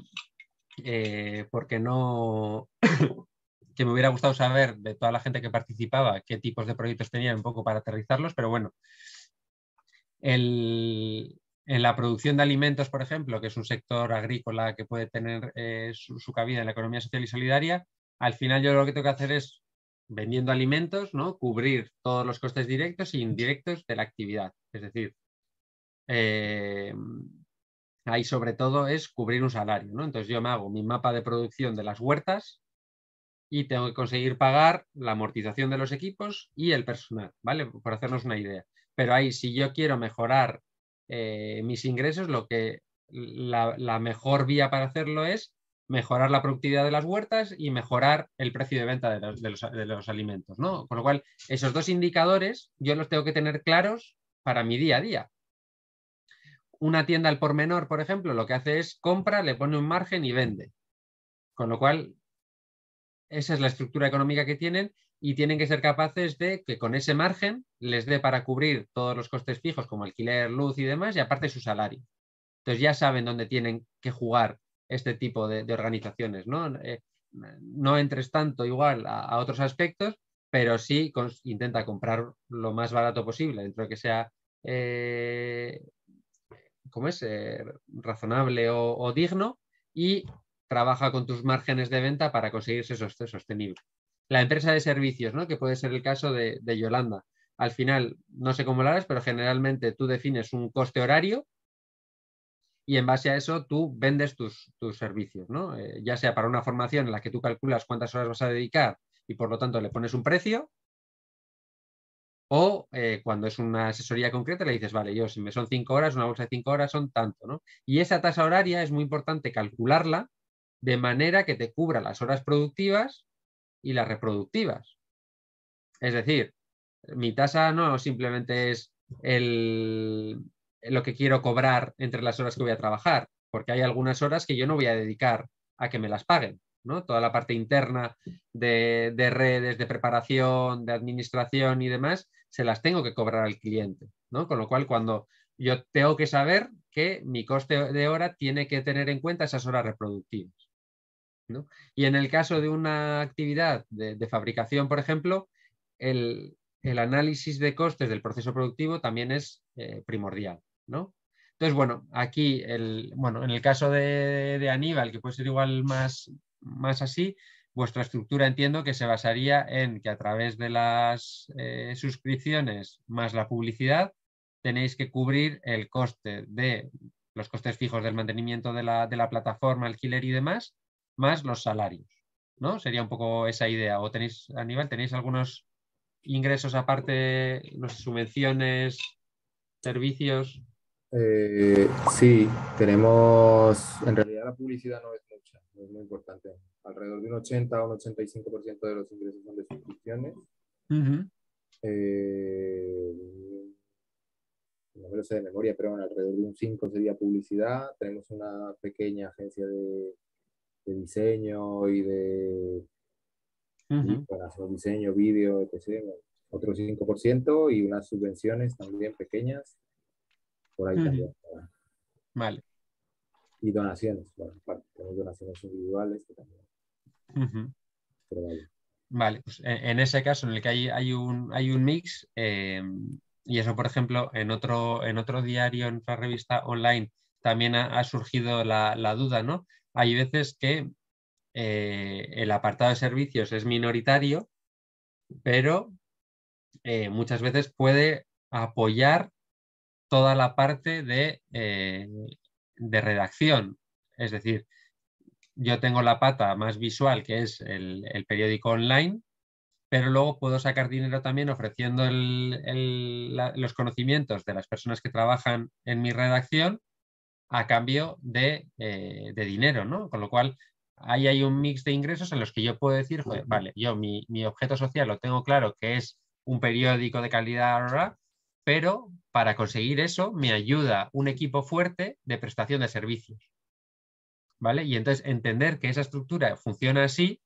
eh, porque no, que me hubiera gustado saber de toda la gente que participaba qué tipos de proyectos tenían un poco para aterrizarlos, pero bueno, en la producción de alimentos, por ejemplo, que es un sector agrícola que puede tener eh, su, cabida en la economía social y solidaria, al final yo lo que tengo que hacer es vendiendo alimentos, ¿no? cubrir todos los costes directos e indirectos de la actividad. Es decir, eh, ahí sobre todo es cubrir un salario. ¿no? Entonces yo me hago mi mapa de producción de las huertas y tengo que conseguir pagar la amortización de los equipos y el personal, ¿vale? Por hacernos una idea. Pero ahí, si yo quiero mejorar eh, mis ingresos, lo que la mejor vía para hacerlo es mejorar la productividad de las huertas y mejorar el precio de venta de los, alimentos. ¿no? Con lo cual, esos dos indicadores yo los tengo que tener claros para mi día a día. Una tienda al por menor, por ejemplo, lo que hace es compra, le pone un margen y vende. Con lo cual, esa es la estructura económica que tienen y tienen que ser capaces de que con ese margen les dé para cubrir todos los costes fijos como alquiler, luz y demás, y aparte su salario. Entonces ya saben dónde tienen que jugar este tipo de, organizaciones, eh, ¿no? entres tanto igual a, otros aspectos, pero sí intenta comprar lo más barato posible, dentro de que sea, eh, eh, razonable o, digno y trabaja con tus márgenes de venta para conseguirse sostenible. La empresa de servicios, ¿no? que puede ser el caso de, de Yolanda. Al final, no sé cómo lo harás, pero generalmente tú defines un coste horario y en base a eso tú vendes tus, servicios, ¿no? Eh, ya sea para una formación en la que tú calculas cuántas horas vas a dedicar y por lo tanto le pones un precio, o eh, cuando es una asesoría concreta le dices, vale, yo si me son cinco horas, una bolsa de cinco horas son tanto, ¿no? Y esa tasa horaria es muy importante calcularla de manera que te cubra las horas productivas y las reproductivas. Es decir, mi tasa no simplemente es el, lo que quiero cobrar entre las horas que voy a trabajar, porque hay algunas horas que yo no voy a dedicar a que me las paguen. ¿no? Toda la parte interna de, redes, de preparación, de administración y demás, se las tengo que cobrar al cliente. Con lo cual, cuando yo tengo que saber que mi coste de hora tiene que tener en cuenta esas horas reproductivas. Y en el caso de una actividad de, fabricación, por ejemplo, el, análisis de costes del proceso productivo también es eh, primordial. Entonces, bueno, aquí, el, bueno, en el caso de, Aníbal, que puede ser igual más, más así, vuestra estructura entiendo que se basaría en que a través de las eh, suscripciones más la publicidad tenéis que cubrir el coste de los costes fijos del mantenimiento de la, plataforma, alquiler y demás, más los salarios. ¿no? Sería un poco esa idea. ¿O tenéis, Aníbal, tenéis algunos ingresos aparte, subvenciones, servicios? Eh, sí, tenemos, en realidad la publicidad no es mucha, no es muy importante. Alrededor de un 80 o un 85% de los ingresos son de suscripciones. Eh, no lo sé de memoria, pero bueno, alrededor de un 5 sería publicidad. Tenemos una pequeña agencia de, diseño y de para hacer diseño, vídeo, etc. Otro 5% y unas subvenciones también pequeñas por ahí Vale. Y donaciones, bueno, tenemos donaciones individuales también. Pero vale. Vale, pues e, en ese caso en el que hay, un, hay un mix, eh, y eso, por ejemplo, en otro, en otro diario, en otra revista online, también ha, surgido la, duda, ¿no? Hay veces que eh, el apartado de servicios es minoritario, pero eh, muchas veces puede apoyar toda la parte de, eh, de redacción. Es decir, yo tengo la pata más visual, que es el, periódico online, pero luego puedo sacar dinero también ofreciendo los conocimientos de las personas que trabajan en mi redacción a cambio eh, de, dinero, ¿no? Con lo cual, ahí hay un mix de ingresos en los que yo puedo decir, vale, yo mi, mi, objeto social lo tengo claro que es un periódico de calidad, pero para conseguir eso me ayuda un equipo fuerte de prestación de servicios. ¿Vale? Y entonces entender que esa estructura funciona así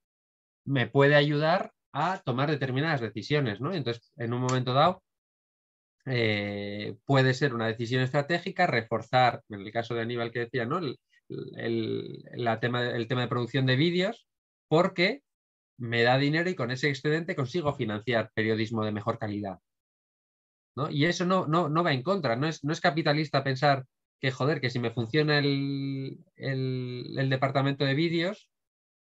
me puede ayudar a tomar determinadas decisiones, ¿no? Entonces, en un momento dado, eh, puede ser una decisión estratégica, reforzar, en el caso de Aníbal que decía, ¿no? El, la tema, el tema de producción de vídeos, porque me da dinero y con ese excedente consigo financiar periodismo de mejor calidad. Y eso no, no, no, va en contra, no es, no es capitalista pensar que, joder, que si me funciona el, departamento de vídeos,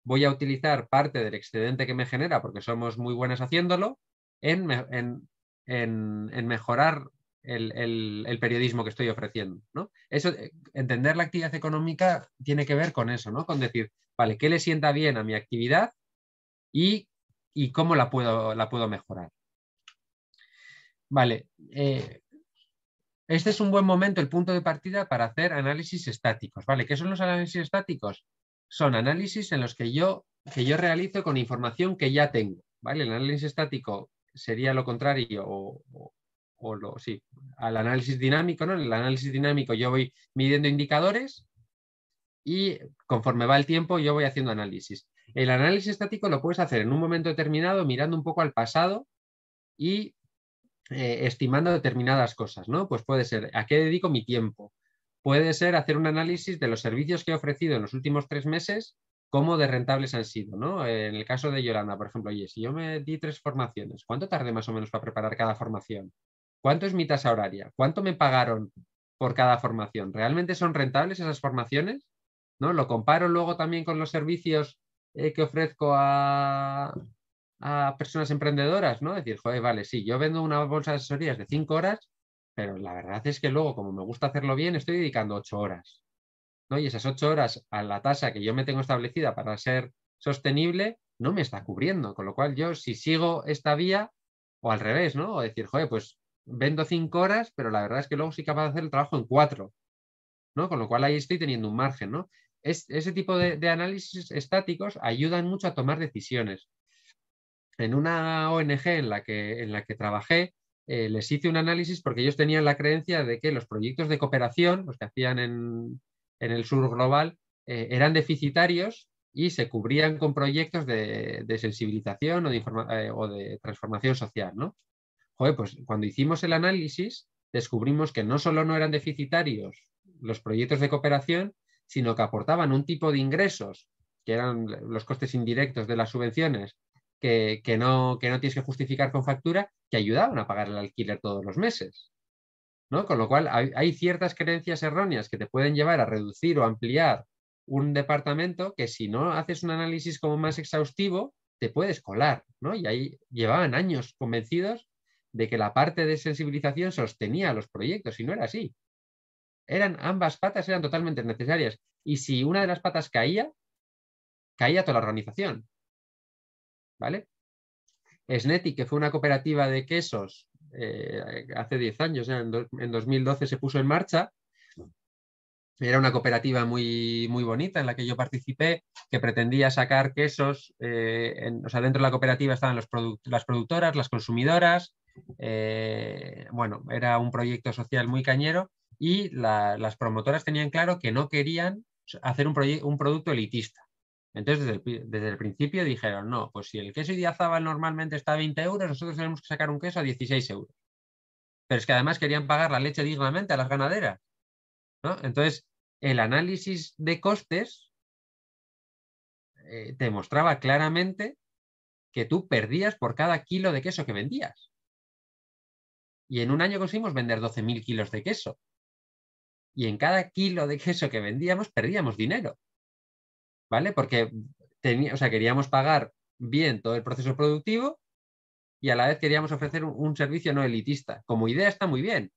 voy a utilizar parte del excedente que me genera, porque somos muy buenas haciéndolo, en, mejorar el, periodismo que estoy ofreciendo. ¿no? Eso, eh, entender la actividad económica tiene que ver con eso, ¿no? con decir, vale, ¿qué le sienta bien a mi actividad y, y cómo la puedo, la puedo mejorar? Vale, eh, este es un buen momento, el punto de partida para hacer análisis estáticos. Vale, ¿qué son los análisis estáticos? Son análisis en los que yo, que yo realizo con información que ya tengo. ¿vale? El análisis estático sería lo contrario o, o, lo, sí, al análisis dinámico. ¿no? En el análisis dinámico yo voy midiendo indicadores y conforme va el tiempo yo voy haciendo análisis. El análisis estático lo puedes hacer en un momento determinado mirando un poco al pasado y eh, estimando determinadas cosas, ¿no? Pues puede ser a qué dedico mi tiempo, puede ser hacer un análisis de los servicios que he ofrecido en los últimos tres meses, cómo de rentables han sido, ¿no? En el caso de Yolanda, por ejemplo, oye, si yo me di tres formaciones, ¿cuánto tardé más o menos para preparar cada formación? ¿Cuánto es mi tasa horaria? ¿Cuánto me pagaron por cada formación? ¿Realmente son rentables esas formaciones? ¿No? Lo comparo luego también con los servicios eh, que ofrezco a, a personas emprendedoras, ¿no? Decir, joder, vale, sí, yo vendo una bolsa de asesorías de cinco horas, pero la verdad es que luego, como me gusta hacerlo bien, estoy dedicando ocho horas. ¿no? Y esas ocho horas a la tasa que yo me tengo establecida para ser sostenible, no me está cubriendo. Con lo cual, yo si sigo esta vía, o al revés, ¿no? O decir, joder, pues vendo cinco horas, pero la verdad es que luego soy capaz de hacer el trabajo en cuatro. ¿no? Con lo cual ahí estoy teniendo un margen, ¿no? ese tipo de análisis estáticos ayudan mucho a tomar decisiones en una ONG en la que, en la que trabajé, eh, les hice un análisis porque ellos tenían la creencia de que los proyectos de cooperación, los que hacían en, el sur global, eh, eran deficitarios y se cubrían con proyectos de, sensibilización eh, o de, transformación social. ¿no? pues cuando hicimos el análisis, descubrimos que no solo no eran deficitarios los proyectos de cooperación, sino que aportaban un tipo de ingresos, que eran los costes indirectos de las subvenciones, que, no, que no tienes que justificar con factura, que ayudaban a pagar el alquiler todos los meses. ¿no? Con lo cual, hay, ciertas creencias erróneas que te pueden llevar a reducir o ampliar un departamento que si no haces un análisis como más exhaustivo, te puedes colar, ¿no? Y ahí llevaban años convencidos de que la parte de sensibilización sostenía los proyectos y no era así. Eran ambas patas eran totalmente necesarias y si una de las patas caía, caía toda la organización. ¿vale? Sneti, que fue una cooperativa de quesos eh, hace 10 años, en, 2012 se puso en marcha. Era una cooperativa muy, muy bonita en la que yo participé, que pretendía sacar quesos, eh, o sea, dentro de la cooperativa estaban los las productoras, las consumidoras, eh, bueno, era un proyecto social muy cañero y las promotoras tenían claro que no querían hacer un, un producto elitista, entonces, desde el, principio dijeron, no, pues si el queso Idiazábal normalmente está a 20 euros, nosotros tenemos que sacar un queso a 16 euros. Pero es que además querían pagar la leche dignamente a las ganaderas. ¿no? Entonces, el análisis de costes eh, te mostraba claramente que tú perdías por cada kilo de queso que vendías. Y en un año conseguimos vender 12.000 kilos de queso. Y en cada kilo de queso que vendíamos perdíamos dinero. ¿vale? Porque o sea, queríamos pagar bien todo el proceso productivo y a la vez queríamos ofrecer un, servicio no elitista. Como idea está muy bien,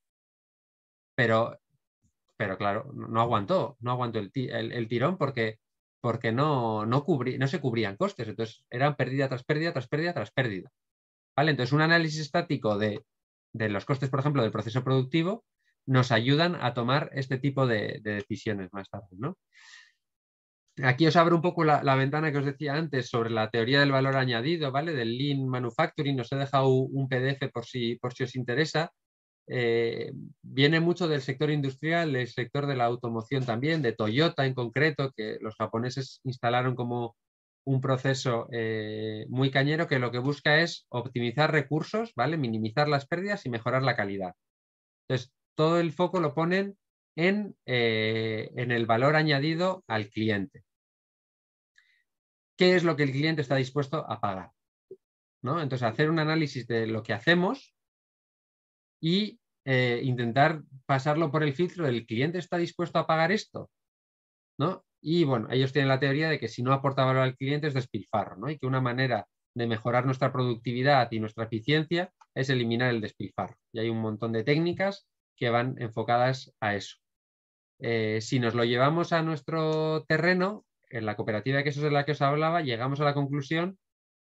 pero, pero claro, no aguantó, no aguantó el, tirón porque, porque no, no, cubrí, no se cubrían costes, entonces eran pérdida tras pérdida, tras pérdida, tras pérdida. ¿Vale? Entonces, un análisis estático de, de los costes, por ejemplo, del proceso productivo, nos ayudan a tomar este tipo de, de decisiones más tarde, ¿no? Aquí os abro un poco la, ventana que os decía antes sobre la teoría del valor añadido, ¿vale? Del Lean Manufacturing. Os he dejado un PDF por si, por si os interesa. Eh, viene mucho del sector industrial, del sector de la automoción también, de Toyota en concreto, que los japoneses instalaron como un proceso eh, muy cañero que lo que busca es optimizar recursos, ¿vale? Minimizar las pérdidas y mejorar la calidad. Entonces, todo el foco lo ponen eh, en, el valor añadido al cliente. ¿Qué es lo que el cliente está dispuesto a pagar? ¿No? Entonces, hacer un análisis de lo que hacemos y eh, intentar pasarlo por el filtro del cliente está dispuesto a pagar esto. Y bueno, ellos tienen la teoría de que si no aporta valor al cliente es despilfarro, ¿no? Y que una manera de mejorar nuestra productividad y nuestra eficiencia es eliminar el despilfarro. Y hay un montón de técnicas que van enfocadas a eso. Eh, si nos lo llevamos a nuestro terreno, en la cooperativa de quesos de la que os hablaba, llegamos a la conclusión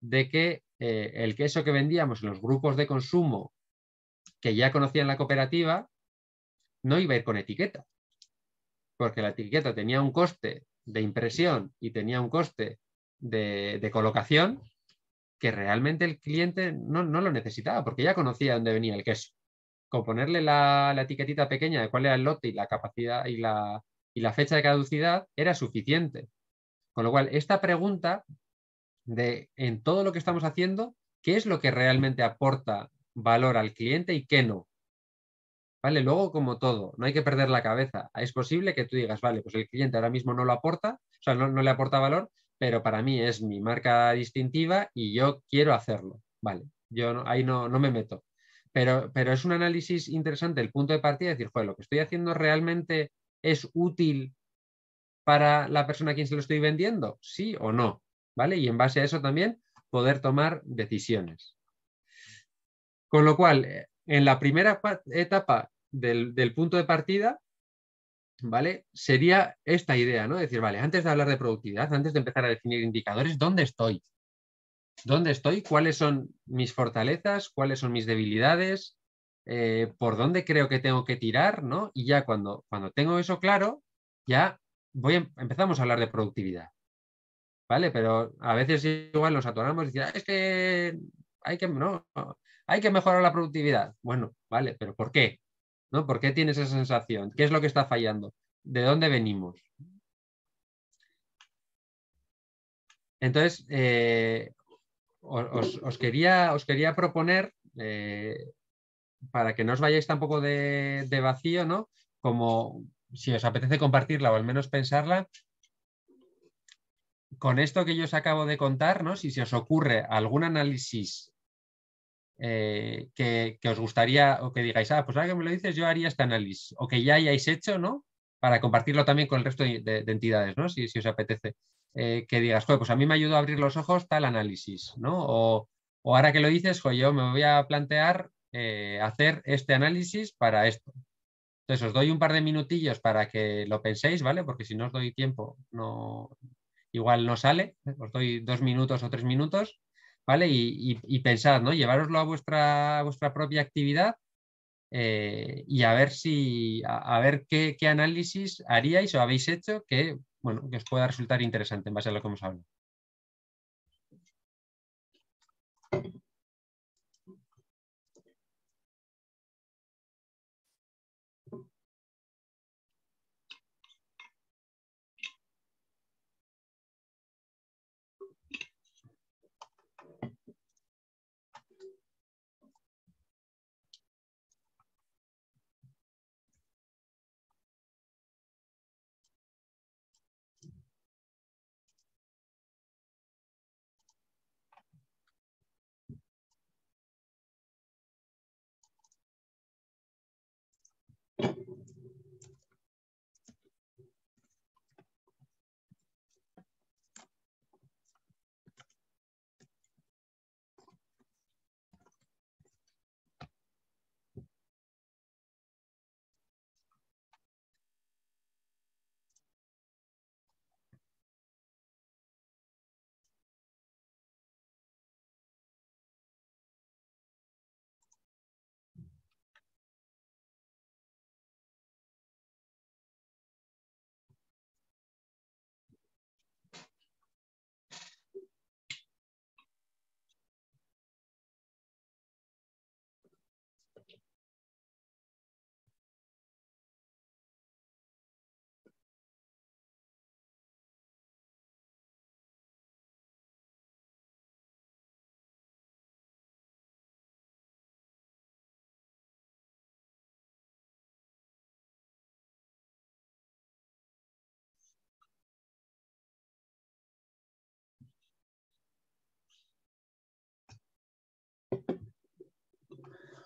de que eh, el queso que vendíamos en los grupos de consumo que ya conocían la cooperativa no iba a ir con etiqueta, porque la etiqueta tenía un coste de impresión y tenía un coste de, colocación que realmente el cliente no, lo necesitaba, porque ya conocía dónde venía el queso con ponerle la, etiquetita pequeña de cuál era el lote y la capacidad y la, la fecha de caducidad era suficiente. Con lo cual, esta pregunta de en todo lo que estamos haciendo, qué es lo que realmente aporta valor al cliente y qué no. ¿Vale? Luego, como todo, no hay que perder la cabeza. Es posible que tú digas, vale, pues el cliente ahora mismo no lo aporta, o sea, no, no le aporta valor, pero para mí es mi marca distintiva y yo quiero hacerlo. Vale, yo ahí no, no me meto pero, es un análisis interesante el punto de partida, decir, joder, lo que estoy haciendo realmente es útil para la persona a quien se lo estoy vendiendo, sí o no, ¿vale? Y en base a eso también poder tomar decisiones. Con lo cual, eh, en la primera etapa del, del punto de partida, ¿vale? Sería esta idea, ¿no? Decir, vale, antes de hablar de productividad, antes de empezar a definir indicadores, ¿dónde estoy? dónde estoy, cuáles son mis fortalezas, cuáles son mis debilidades, eh, por dónde creo que tengo que tirar, ¿no? Y ya cuando, cuando tengo eso claro, ya voy empezamos a hablar de productividad. ¿Vale? Pero a veces igual nos atoramos y decimos ah, es que hay que, hay que mejorar la productividad. Bueno, vale, pero ¿por qué? ¿No? ¿Por qué tienes esa sensación? ¿Qué es lo que está fallando? ¿De dónde venimos? Entonces, eh, os, quería, os quería proponer, eh, para que no os vayáis tampoco de, de, vacío, Como si os apetece compartirla o al menos pensarla, con esto que yo os acabo de contar, Si se os ocurre algún análisis eh, que, que, os gustaría o que digáis, ah, pues ahora que me lo dices, yo haría este análisis, o que ya hayáis hecho, ¿no? Para compartirlo también con el resto de, entidades, ¿no? si os apetece. Eh, que digas, pues a mí me ayudó a abrir los ojos tal análisis, ¿no? O, ahora que lo dices, yo me voy a plantear eh, hacer este análisis para esto. Entonces os doy un par de minutillos para que lo penséis, ¿vale? Porque si no os doy tiempo, no, igual no sale. Os doy dos minutos o tres minutos, ¿vale? Y, pensad, ¿no? Llevároslo a vuestra, vuestra propia actividad eh, y a ver si, a, ver qué, qué, análisis haríais o habéis hecho que bueno, que os pueda resultar interesante en base a lo que hemos hablado. Thank you.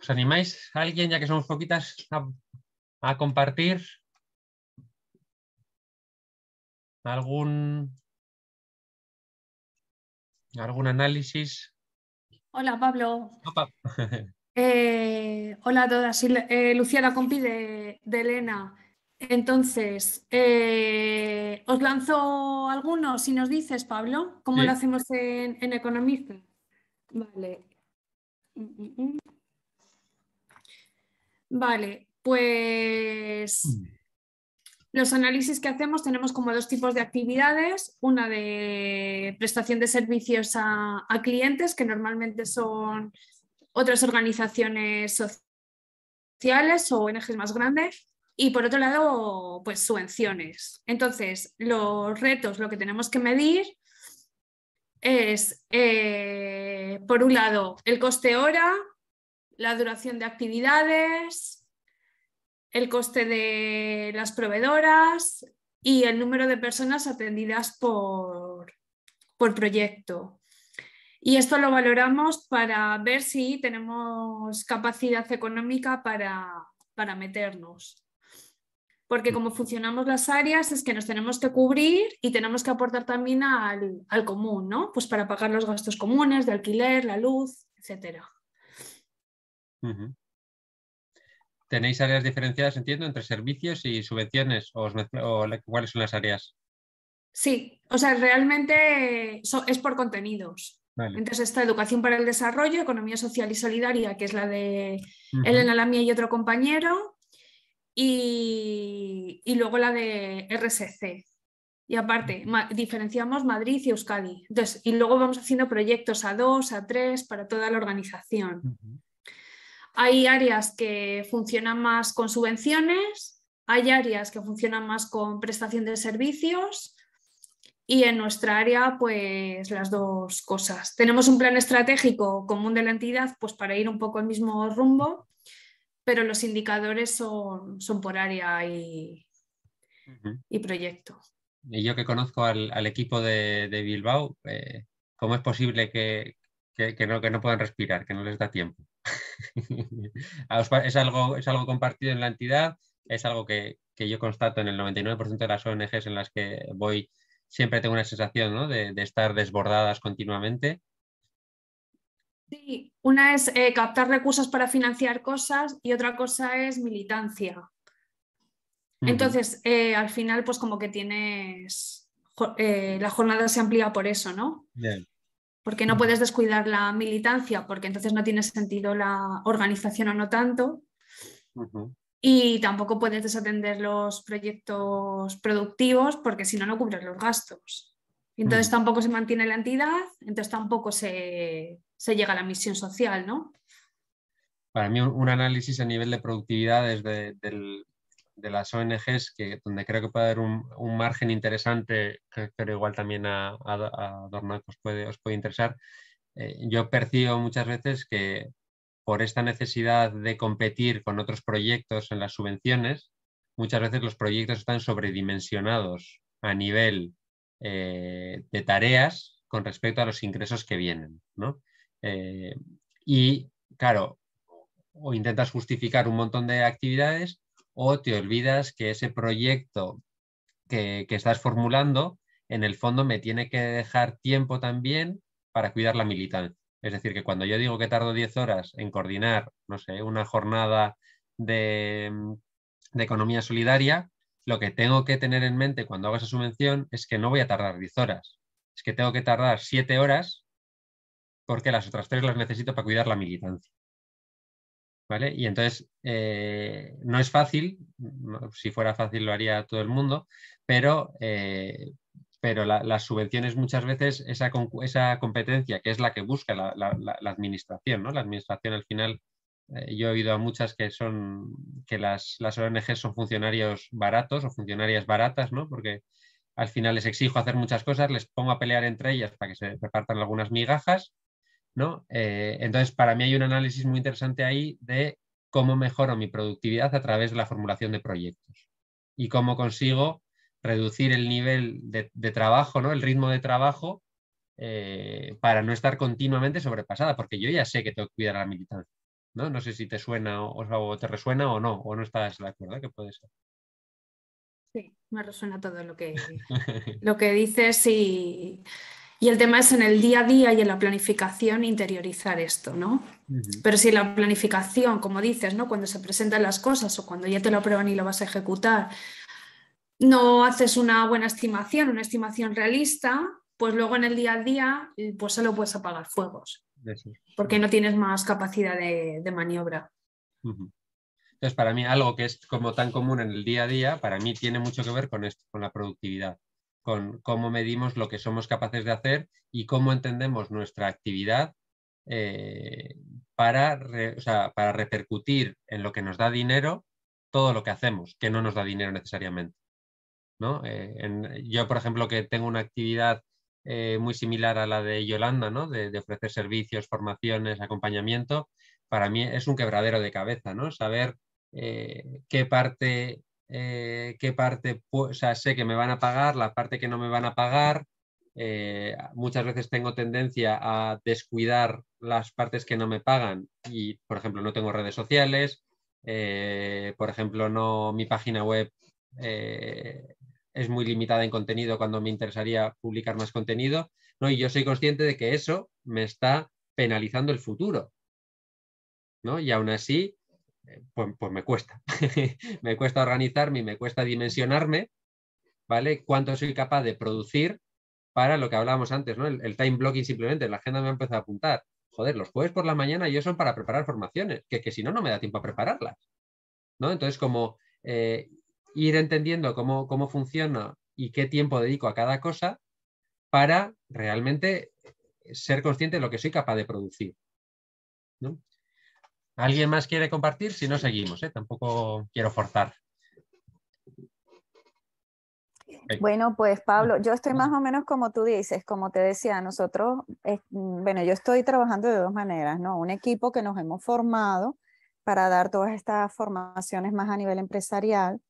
¿Os animáis alguien, ya que somos poquitas, a, compartir algún, algún análisis? Hola, Pablo. Eh, hola a todas. Eh, Luciana Lucía, compi de, Elena. Entonces, eh, os lanzo algunos Si nos dices, Pablo, cómo lo hacemos en, en Economista. Vale. Mm, mm, mm. Vale, pues mm. los análisis que hacemos tenemos como dos tipos de actividades, una de prestación de servicios a, clientes, que normalmente son otras organizaciones sociales o ONGs más grandes, y por otro lado, pues subvenciones. Entonces, los retos, lo que tenemos que medir es, eh, por un lado, el coste hora, la duración de actividades, el coste de las proveedoras y el número de personas atendidas por, proyecto. Y esto lo valoramos para ver si tenemos capacidad económica para, para meternos porque mm. como funcionamos las áreas es que nos tenemos que cubrir y tenemos que aportar también al, al, común, ¿no? Pues para pagar los gastos comunes de alquiler, la luz, etcétera. ¿Tenéis áreas diferenciadas, entiendo, entre servicios y subvenciones? ¿O, cuáles son las áreas? Sí, o sea, realmente es por contenidos. Entonces está Educación para el Desarrollo, Economía Social y Solidaria, que es la de Elena Lamia y otro compañero, y, luego la de RSC. Y aparte, diferenciamos Madrid y Euskadi. y luego vamos haciendo proyectos a dos, a tres, para toda la organización. Hay áreas que funcionan más con subvenciones, hay áreas que funcionan más con prestación de servicios y en nuestra área, pues las dos cosas. Tenemos un plan estratégico común de la entidad, pues para ir un poco el mismo rumbo, pero los indicadores son, por área y, y proyecto. Y yo que conozco al, equipo de, Bilbao, eh, ¿cómo es posible que no puedan respirar, que no les da tiempo? Ah, es, algo, es algo compartido en la entidad, es algo que, yo constato en el 99% de las ONGs en las que voy, siempre tengo una sensación de, estar desbordadas continuamente. Sí, una es eh, captar recursos para financiar cosas y otra cosa es militancia. Entonces, eh, al final, pues como que tienes, eh, la jornada se amplía por eso, ¿no? Bien porque no mm. puedes descuidar la militancia, porque entonces no tiene sentido la organización o no tanto. Y tampoco puedes desatender los proyectos productivos, porque si no, no cubres los gastos. Entonces mm. tampoco se mantiene la entidad, entonces tampoco se, se llega a la misión social, ¿no? Para mí un análisis a nivel de productividad desde del, de las ONGs, que, donde creo que puede haber un, margen interesante, pero igual también a, a, a os puede, os puede interesar, eh, yo percibo muchas veces que por esta necesidad de competir con otros proyectos en las subvenciones, muchas veces los proyectos están sobredimensionados a nivel eh, de tareas con respecto a los ingresos que vienen. ¿no? Eh, y claro, o intentas justificar un montón de actividades o te olvidas que ese proyecto que, estás formulando, en el fondo me tiene que dejar tiempo también para cuidar la militancia. Es decir, que cuando yo digo que tardo 10 horas en coordinar, no sé, una jornada de, mm, de economía solidaria, lo que tengo que tener en mente cuando hago esa subvención es que no voy a tardar 10 horas, es que tengo que tardar 7 horas porque las otras 3 las necesito para cuidar la militancia. Y entonces eh, no es fácil, si fuera fácil lo haría todo el mundo, pero, eh, pero las subvenciones muchas veces, esa, esa, competencia que es la que busca la, administración, ¿no? La administración al final, eh, yo he oído a muchas que son, que las, las ONG son funcionarios baratos o funcionarias baratas, ¿no? Porque al final les exijo hacer muchas cosas, les pongo a pelear entre ellas para que se repartan algunas migajas ¿no? Eh, entonces, para mí hay un análisis muy interesante ahí de cómo mejoro mi productividad a través de la formulación de proyectos y cómo consigo reducir el nivel de, trabajo, ¿no? el ritmo de trabajo, eh, para no estar continuamente sobrepasada, porque yo ya sé que tengo que cuidar la militancia. ¿no? no sé si te suena o, te resuena o no, o no estás de acuerdo, que puede ser. Sí, me resuena todo lo que, lo que dices y... Y el tema es en el día a día y en la planificación interiorizar esto, ¿no? Pero si la planificación, como dices, ¿no? Cuando se presentan las cosas o cuando ya te lo aprueban y lo vas a ejecutar, no haces una buena estimación, una estimación realista, pues luego en el día a día, pues solo puedes apagar fuegos. Porque no tienes más capacidad de, maniobra. Entonces, para mí, algo que es como tan común en el día a día, para mí tiene mucho que ver con esto, con la productividad con cómo medimos lo que somos capaces de hacer y cómo entendemos nuestra actividad eh, para, para repercutir en lo que nos da dinero todo lo que hacemos, que no nos da dinero necesariamente. ¿no? Eh, yo, por ejemplo, que tengo una actividad eh, muy similar a la de Yolanda, ¿no? de, ofrecer servicios, formaciones, acompañamiento, para mí es un quebradero de cabeza, ¿no? saber qué parte eh, qué parte, o sea, sé que me van a pagar, la parte que no me van a pagar. Eh, muchas veces tengo tendencia a descuidar las partes que no me pagan y, por ejemplo, no tengo redes sociales, eh, por ejemplo, no, mi página web es muy limitada en contenido cuando me interesaría publicar más contenido, ¿no? y yo soy consciente de que eso me está penalizando el futuro. ¿no? Y aún así, eh, pues, pues, me cuesta. me cuesta organizarme y me cuesta dimensionarme, ¿vale? Cuánto soy capaz de producir para lo que hablábamos antes, ¿no? El, time blocking simplemente, la agenda me ha empezado a apuntar. Joder, los jueves por la mañana yo son para preparar formaciones, que, que si no, no me da tiempo a prepararlas, ¿no? Entonces, como eh, ir entendiendo cómo, cómo funciona y qué tiempo dedico a cada cosa para realmente ser consciente de lo que soy capaz de producir. ¿no? ¿Alguien más quiere compartir? Si no, seguimos. ¿eh? Tampoco quiero forzar. Bueno, pues Pablo, yo estoy más o menos como tú dices, como te decía, nosotros, eh, bueno, yo estoy trabajando de dos maneras, ¿no? Un equipo que nos hemos formado para dar todas estas formaciones más a nivel empresarial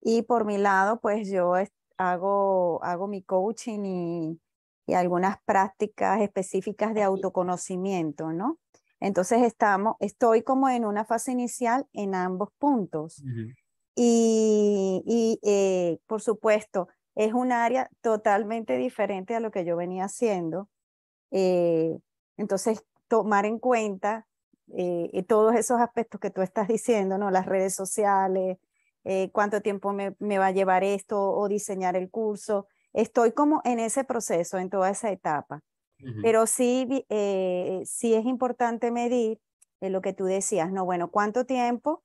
y por mi lado, pues yo hago, hago mi coaching y algunas prácticas específicas de autoconocimiento, ¿no? Entonces estamos, estoy como en una fase inicial en ambos puntos. Y, eh, por supuesto, es un área totalmente diferente a lo que yo venía haciendo. Eh, entonces, tomar en cuenta eh, todos esos aspectos que tú estás diciendo, ¿no? Las redes sociales, cuánto tiempo me, va a llevar esto o diseñar el curso. Estoy como en ese proceso, en toda esa etapa. Pero sí, eh, sí es importante medir eh, lo que tú decías, ¿no? Bueno, ¿cuánto tiempo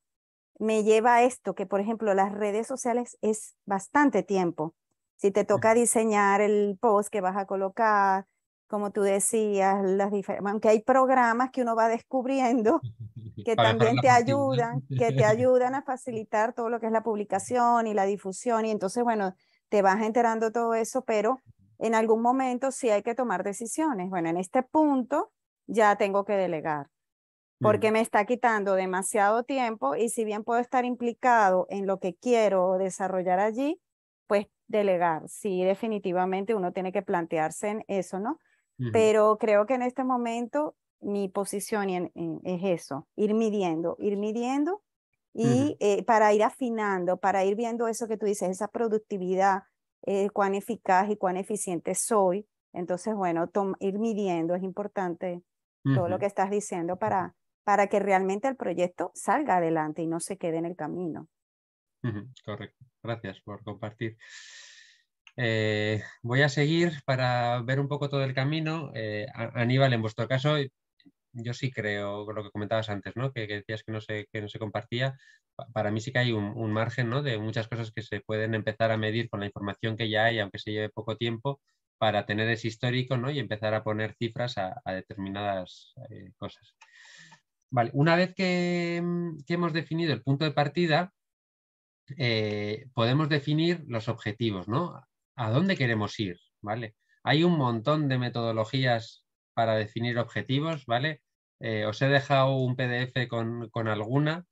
me lleva esto? Que, por ejemplo, las redes sociales es bastante tiempo. Si te toca diseñar el post que vas a colocar, como tú decías, las aunque hay programas que uno va descubriendo que también te ayudan, que te ayudan a facilitar todo lo que es la publicación y la difusión, y entonces, bueno, te vas enterando todo eso, pero en algún momento sí hay que tomar decisiones. Bueno, en este punto ya tengo que delegar porque me está quitando demasiado tiempo y si bien puedo estar implicado en lo que quiero desarrollar allí, pues delegar. Sí, definitivamente uno tiene que plantearse en eso, ¿no? Pero creo que en este momento mi posición en, es eso, ir midiendo, ir midiendo y eh, para ir afinando, para ir viendo eso que tú dices, esa productividad, eh, cuán eficaz y cuán eficiente soy. Entonces, bueno, ir midiendo es importante todo lo que estás diciendo para, para que realmente el proyecto salga adelante y no se quede en el camino. Correcto. Gracias por compartir. Eh, voy a seguir para ver un poco todo el camino. Eh, Aníbal, en vuestro caso, yo sí creo, lo que comentabas antes, ¿no? que, decías que no, se, no se compartía, para mí sí que hay un, margen ¿no? de muchas cosas que se pueden empezar a medir con la información que ya hay, aunque se lleve poco tiempo, para tener ese histórico ¿no? y empezar a poner cifras a, determinadas eh, cosas. Vale, una vez mm, que, hemos definido el punto de partida, eh, podemos definir los objetivos, ¿no? ¿A dónde queremos ir? ¿Vale? Hay un montón de metodologías para definir objetivos, ¿vale? Eh, os he dejado un PDF con, con alguna.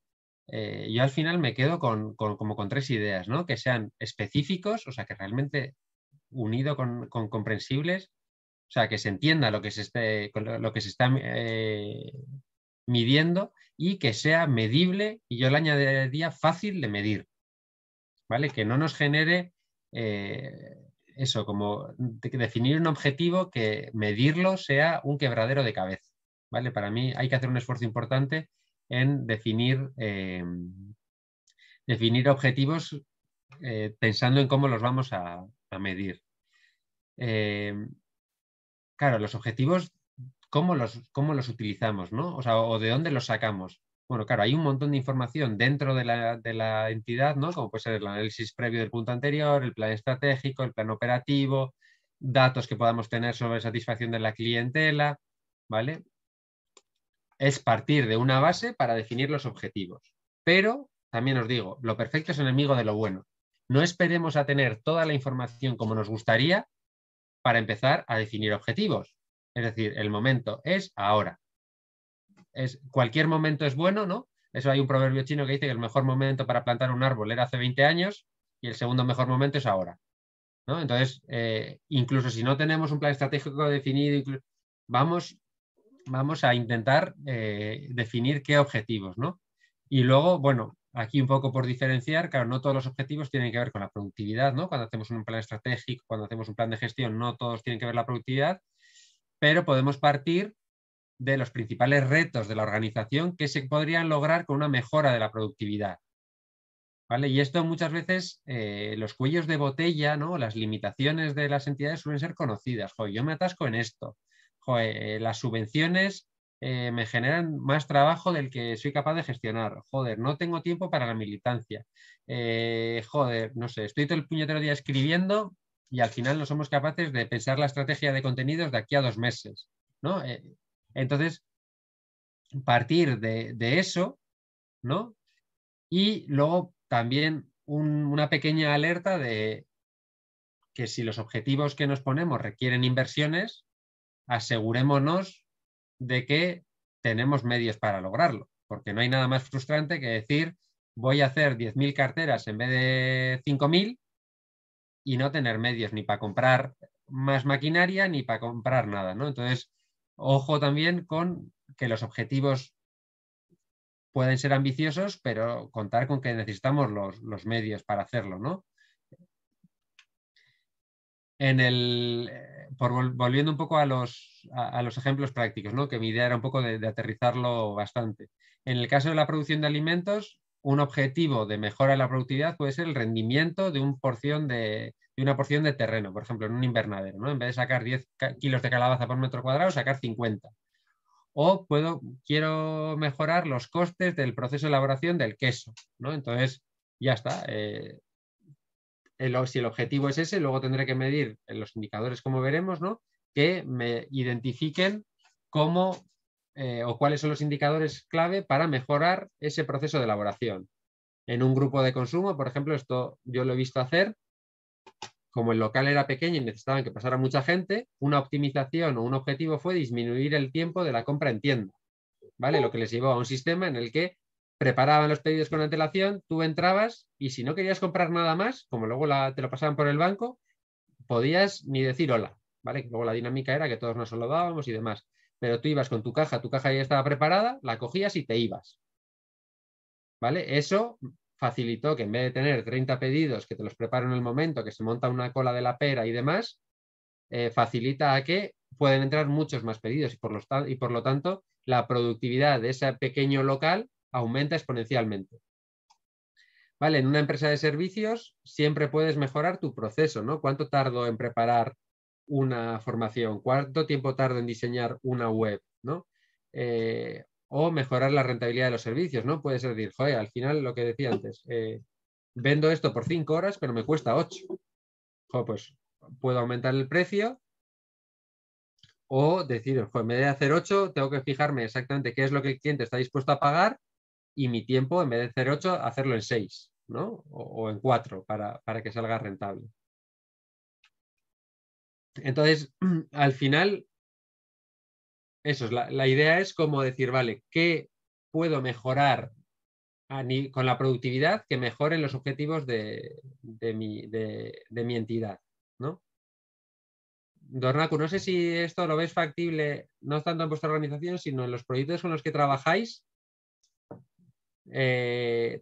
Eh, yo al final me quedo con, con, como con tres ideas, ¿no? Que sean específicos, o sea, que realmente unido con, comprensibles, o sea, que se entienda lo que se, lo que se está eh, midiendo y que sea medible, y yo le añadiría fácil de medir, ¿vale? Que no nos genere eso, como definir un objetivo que medirlo sea un quebradero de cabeza. ¿vale? Para mí hay que hacer un esfuerzo importante en definir, eh, definir objetivos eh, pensando en cómo los vamos a, medir. Eh, claro, los objetivos, ¿cómo los, cómo los utilizamos? ¿no? O, sea, o de dónde los sacamos. Bueno, claro, hay un montón de información dentro de la, entidad, ¿no? Como puede ser el análisis previo del punto anterior, el plan estratégico, el plan operativo, datos que podamos tener sobre satisfacción de la clientela, ¿vale? Es partir de una base para definir los objetivos. Pero, también os digo, lo perfecto es enemigo de lo bueno. No esperemos a tener toda la información como nos gustaría para empezar a definir objetivos. Es decir, el momento es ahora es, cualquier momento es bueno, ¿no? Eso hay un proverbio chino que dice que el mejor momento para plantar un árbol era hace 20 años y el segundo mejor momento es ahora. ¿no? Entonces, eh, incluso si no tenemos un plan estratégico definido, vamos, vamos a intentar eh, definir qué objetivos, ¿no? Y luego, bueno, aquí un poco por diferenciar, claro, no todos los objetivos tienen que ver con la productividad, ¿no? Cuando hacemos un plan estratégico, cuando hacemos un plan de gestión, no todos tienen que ver la productividad, pero podemos partir de los principales retos de la organización que se podrían lograr con una mejora de la productividad. ¿Vale? Y esto muchas veces, eh, los cuellos de botella, ¿no? las limitaciones de las entidades suelen ser conocidas. Joder, yo me atasco en esto. Joder, eh, las subvenciones eh, me generan más trabajo del que soy capaz de gestionar. Joder, no tengo tiempo para la militancia. joder, no sé, estoy todo el puñetero día escribiendo y al final no somos capaces de pensar la estrategia de contenidos de aquí a dos meses. ¿no? Entonces, partir de, eso, ¿no? Y luego también una pequeña alerta de que si los objetivos que nos ponemos requieren inversiones, asegurémonos de que tenemos medios para lograrlo, porque no hay nada más frustrante que decir voy a hacer 10.000 carteras en vez de 5.000 y no tener medios ni para comprar más maquinaria ni para comprar nada, ¿no? Entonces, Ojo también con que los objetivos pueden ser ambiciosos, pero contar con que necesitamos los, medios para hacerlo, ¿no? En el, eh, volviendo un poco a los, a, los ejemplos prácticos, que mi idea era un poco de, de, aterrizarlo bastante. En el caso de la producción de alimentos, un objetivo de mejora de la productividad puede ser el rendimiento de un porción de, de una porción de terreno, por ejemplo, en un invernadero, ¿no? En vez de sacar 10 kilos de calabaza por metro cuadrado, sacar 50. O puedo, quiero mejorar los costes del proceso de elaboración del queso, ¿no? Entonces, ya está. Eh, si el objetivo es ese, luego tendré que medir los indicadores, como veremos, ¿no? Que me identifiquen cómo eh, o cuáles son los indicadores clave para mejorar ese proceso de elaboración. En un grupo de consumo, por ejemplo, esto yo lo he visto hacer, como el local era pequeño y necesitaban que pasara mucha gente, una optimización o un objetivo fue disminuir el tiempo de la compra en tienda, ¿vale? Lo que les llevó a un sistema en el que preparaban los pedidos con antelación, tú entrabas y si no querías comprar nada más, como luego te lo pasaban por el banco, podías ni decir hola, ¿vale? Luego la dinámica era que todos nos lo dábamos y demás, pero tú ibas con tu caja, tu caja ya estaba preparada, la cogías y te ibas, ¿vale? Eso facilitó que en vez de tener 30 pedidos que te los preparo en el momento, que se monta una cola de la pera y demás, eh, facilita a que pueden entrar muchos más pedidos y por, lo tanto la productividad de ese pequeño local aumenta exponencialmente. Vale, en una empresa de servicios siempre puedes mejorar tu proceso, ¿no? ¿Cuánto tardo en preparar una formación? ¿Cuánto tiempo tardo en diseñar una web? ¿no? Eh, o mejorar la rentabilidad de los servicios, ¿no? Puede ser decir, joder, al final lo que decía antes, eh, vendo esto por cinco horas, pero me cuesta ocho. Joder, pues puedo aumentar el precio o decir, en vez de hacer ocho, tengo que fijarme exactamente qué es lo que el cliente está dispuesto a pagar y mi tiempo, en vez de hacer ocho, hacerlo en seis, ¿no? O, en cuatro, para, para que salga rentable. Entonces, al final, eso es, la, idea es como decir, vale, ¿qué puedo mejorar con la productividad que mejoren los objetivos de, mi, entidad? ¿no? Dornaku, no sé si esto lo ves factible, no tanto en vuestra organización, sino en los proyectos con los que trabajáis. Eh,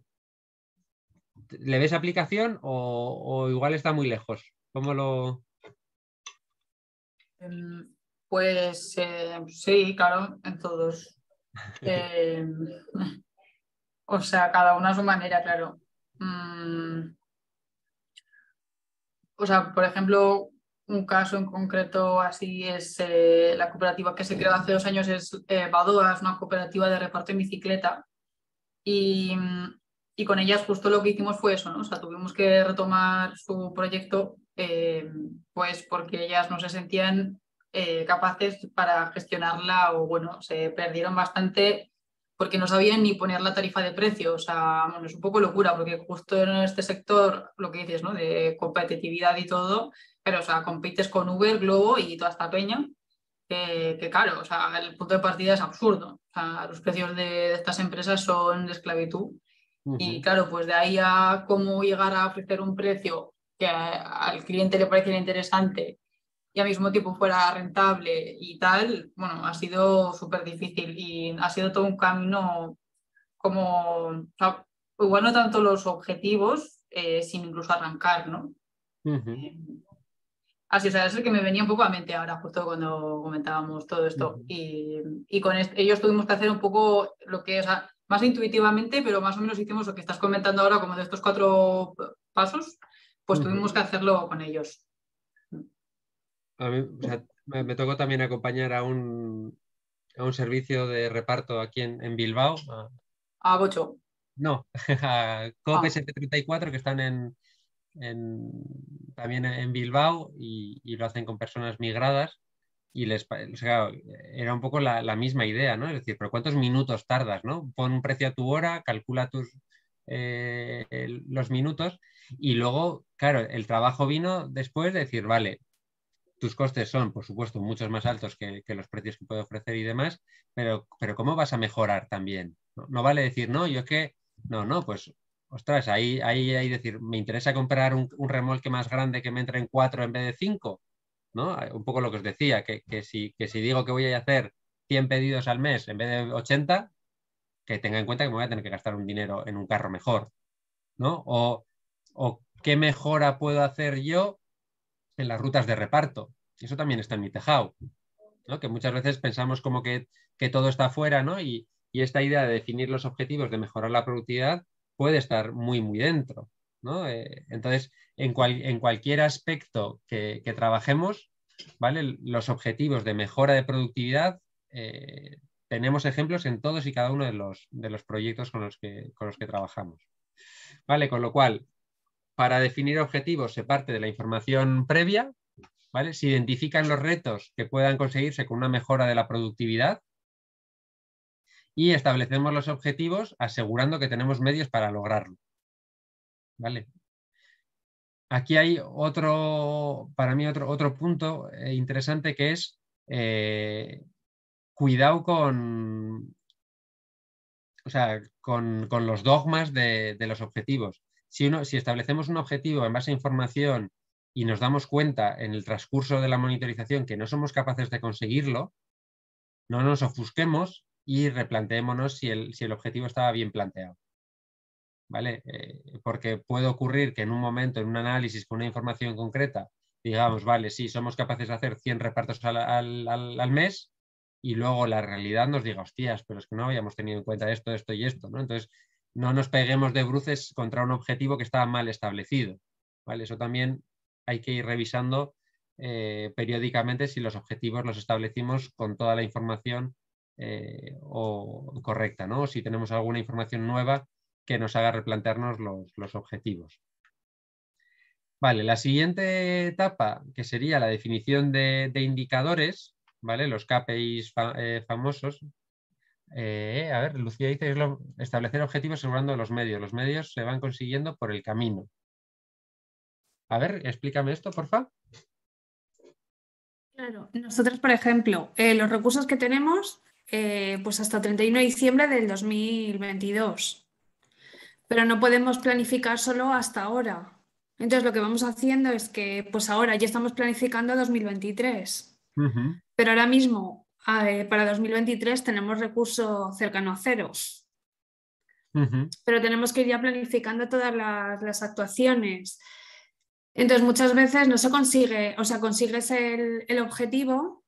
¿Le ves aplicación o, igual está muy lejos? ¿Cómo lo...? Pues eh, sí, claro, en todos. Eh, o sea, cada uno a su manera, claro. Mm. o sea, por ejemplo, un caso en concreto así es eh, la cooperativa que se creó hace dos años, es Badoa, es una cooperativa de reparto en bicicleta. Y, mm, y, con ellas justo lo que hicimos fue eso, ¿no? O sea, tuvimos que retomar su proyecto, pues porque ellas no se sentían eh, capaces para gestionarla o bueno, se perdieron bastante porque no sabían ni poner la tarifa de precio. O sea, bueno, es un poco locura porque justo en este sector, lo que dices, ¿no? De competitividad y todo, pero o sea, compites con Uber, Globo y toda esta peña. Que, que claro, o sea, el punto de partida es absurdo. O los precios de, estas empresas son de esclavitud. Y claro, pues de ahí a cómo llegar a ofrecer un precio que al cliente le pareciera interesante y al mismo tiempo fuera rentable y tal, bueno, ha sido súper difícil y ha sido todo un camino como, igual no tanto los objetivos, eh, sin incluso arrancar, ¿no? Eh, así o sea, es el que me venía un poco a mente ahora, justo cuando comentábamos todo esto. y, con ellos tuvimos que hacer un poco lo que, o sea, más intuitivamente, pero más o menos hicimos lo que estás comentando ahora, como de estos cuatro eh, pasos, pues tuvimos que hacerlo con ellos me, tocó también acompañar a un, a un servicio de reparto aquí en, Bilbao. A, Bocho. No, a COP 734, ah. que están en, en, también en Bilbao y, lo hacen con personas migradas. Y les, era un poco la, misma idea, ¿no? Es decir, pero ¿cuántos minutos tardas, no? Pon un precio a tu hora, calcula tus, eh, los minutos y luego, claro, el trabajo vino después de decir, vale, tus costes son, por supuesto, muchos más altos que, los precios que puede ofrecer y demás, pero, pero ¿cómo vas a mejorar también? No, vale decir, no, yo es que, no, no, pues, ostras, ahí, ahí, ahí decir, me interesa comprar un, remolque más grande que me entre en cuatro en vez de cinco, ¿no? Ah, un poco lo que os decía, que, si, que si digo que voy a hacer 100 pedidos al mes en vez de 80, que tenga en cuenta que me voy a tener que gastar un dinero en un carro mejor, ¿no? O, o qué mejora puedo hacer yo en las rutas de reparto. Eso también está en mi tejado, ¿no? que muchas veces pensamos como que, todo está afuera ¿no? y, y, esta idea de definir los objetivos de mejorar la productividad puede estar muy, muy dentro. ¿no? Eh, entonces, en, cualquier aspecto que, trabajemos, ¿vale? los objetivos de mejora de productividad eh, tenemos ejemplos en todos y cada uno de los, de los proyectos con los, que, con los que trabajamos. Vale, con lo cual, para definir objetivos se parte de la información previa, Se identifican los retos que puedan conseguirse con una mejora de la productividad y establecemos los objetivos asegurando que tenemos medios para lograrlo. ¿Vale? Aquí hay otro, para mí, otro, punto eh, interesante que es eh, cuidado con, los dogmas de, los objetivos si, establecemos un objetivo en base a información y nos damos cuenta en el transcurso de la monitorización que no somos capaces de conseguirlo, no nos ofusquemos y replanteémonos si el, objetivo estaba bien planteado. ¿Vale? Eh, porque puede ocurrir que en un momento, en un análisis con una información concreta, digamos, vale, sí, somos capaces de hacer 100 repartos al, mes y luego la realidad nos diga, hostias, pero es que no habíamos tenido en cuenta esto, esto y esto, ¿no? Entonces, no nos peguemos de bruces contra un objetivo que está mal establecido. ¿vale? Eso también hay que ir revisando eh, periódicamente si los objetivos los establecimos con toda la información eh, o correcta, ¿no? o si tenemos alguna información nueva que nos haga replantearnos los, los objetivos. Vale, la siguiente etapa, que sería la definición de, indicadores, ¿vale? los KPIs eh, famosos, eh, a ver, Lucía dice establecer objetivos segurando los medios. Los medios se van consiguiendo por el camino. A ver, explícame esto, porfa. Claro, nosotros, por ejemplo, eh, los recursos que tenemos, eh, pues hasta 31 de diciembre del 2022. Pero no podemos planificar solo hasta ahora. Entonces, lo que vamos haciendo es que, pues ahora ya estamos planificando 2023. Pero ahora mismo para 2023 tenemos recurso cercano a cero. Pero tenemos que ir ya planificando todas las, actuaciones. Entonces, muchas veces no se consigue, o sea, consigues el, objetivo,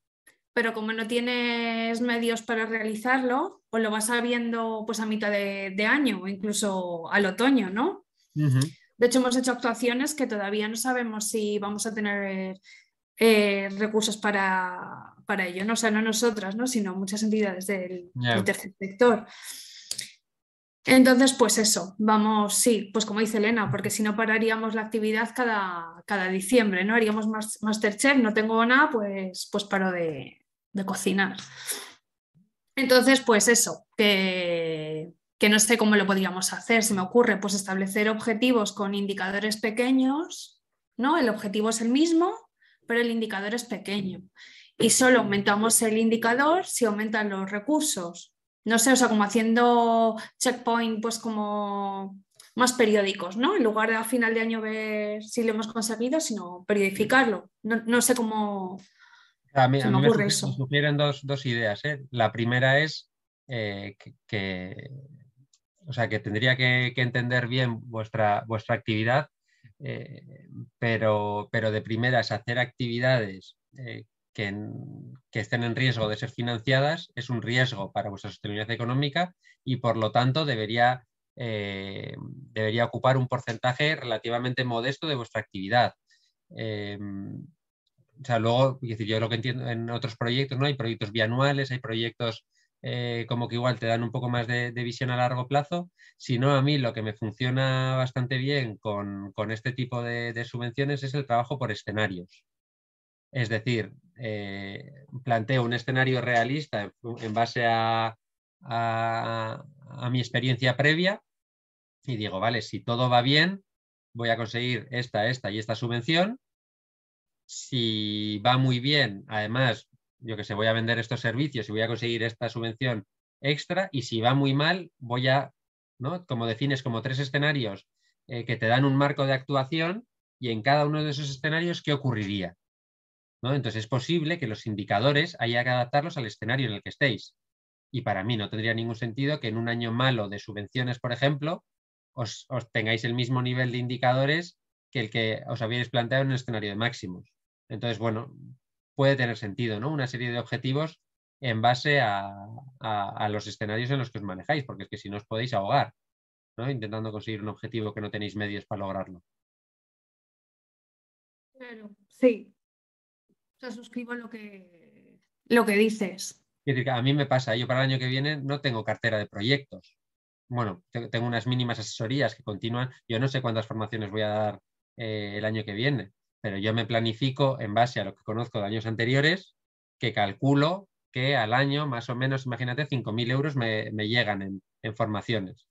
pero como no tienes medios para realizarlo, pues lo vas sabiendo pues a mitad de, año o incluso al otoño, ¿no? De hecho, hemos hecho actuaciones que todavía no sabemos si vamos a tener eh, recursos para, para ello, no, nosotras, ¿no? sino muchas entidades del, tercer sector. Entonces, pues eso, vamos, sí, pues como dice Elena, porque si no pararíamos la actividad cada, diciembre, ¿no? Haríamos Masterchef, no tengo nada, pues, pues paro de, cocinar. Entonces, pues eso, que, que, no sé cómo lo podríamos hacer, se me ocurre, pues establecer objetivos con indicadores pequeños, ¿no? El objetivo es el mismo, pero el indicador es pequeño y solo aumentamos el indicador si aumentan los recursos. No sé, o sea, como haciendo checkpoint, pues como más periódicos, ¿no? En lugar de a final de año ver si lo hemos conseguido, sino periodificarlo. No, sé cómo a me, sugieren dos, ideas. ¿eh? La primera es eh, que, o sea, que tendría que, entender bien vuestra, vuestra actividad, eh, pero, pero de es hacer actividades que, estén en riesgo de ser financiadas es un riesgo para vuestra sostenibilidad económica y por lo tanto debería, eh, debería ocupar un porcentaje relativamente modesto de vuestra actividad. Eh, o sea, luego, yo lo que entiendo en otros proyectos, ¿no? Hay proyectos bianuales, hay proyectos eh, como que igual te dan un poco más de, visión a largo plazo, sino a mí lo que me funciona bastante bien con, este tipo de subvenciones es el trabajo por escenarios. Es decir, eh, planteo un escenario realista en, base a, mi experiencia previa y digo, vale, si todo va bien, voy a conseguir esta, esta y esta subvención. Si va muy bien, además, yo que sé, voy a vender estos servicios y voy a conseguir esta subvención extra. Y si va muy mal, voy a, ¿no? Como defines como tres escenarios eh, que te dan un marco de actuación y en cada uno de esos escenarios, ¿qué ocurriría? Entonces es posible que los indicadores haya que adaptarlos al escenario en el que estéis. Y para mí no tendría ningún sentido que en un año malo de subvenciones, por ejemplo, os, tengáis el mismo nivel de indicadores que el que os habíais planteado en un escenario de máximos. Entonces, bueno, puede tener sentido, ¿no? Una serie de objetivos en base a, los escenarios en los que os manejáis, porque es que si no os podéis ahogar, ¿no? Intentando conseguir un objetivo que no tenéis medios para lograrlo. Claro, sí, te suscribo lo que, lo que dices. a mí me pasa, yo para el año que viene no tengo cartera de proyectos. Bueno, tengo unas mínimas asesorías que continúan. Yo no sé cuántas formaciones voy a dar eh, el año que viene, pero yo me planifico en base a lo que conozco de años anteriores, que calculo que al año más o menos, imagínate, 5.000 euros me, llegan en, en, formaciones.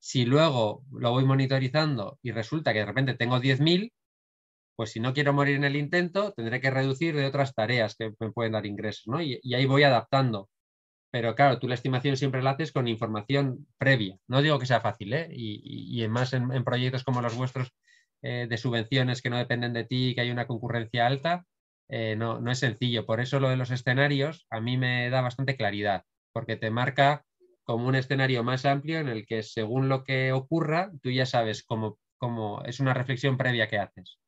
Si luego lo voy monitorizando y resulta que de repente tengo 10.000, pues si no quiero morir en el intento, tendré que reducir de otras tareas que me pueden dar ingresos, ¿no? Y, ahí voy adaptando. Pero claro, tú la estimación siempre la haces con información previa. No digo que sea fácil, ¿eh? Y, y más en, proyectos como los vuestros eh, de subvenciones que no dependen de ti, y que hay una concurrencia alta, eh, no, no es sencillo. Por eso lo de los escenarios a mí me da bastante claridad, porque te marca como un escenario más amplio en el que según lo que ocurra, tú ya sabes cómo es una reflexión previa que haces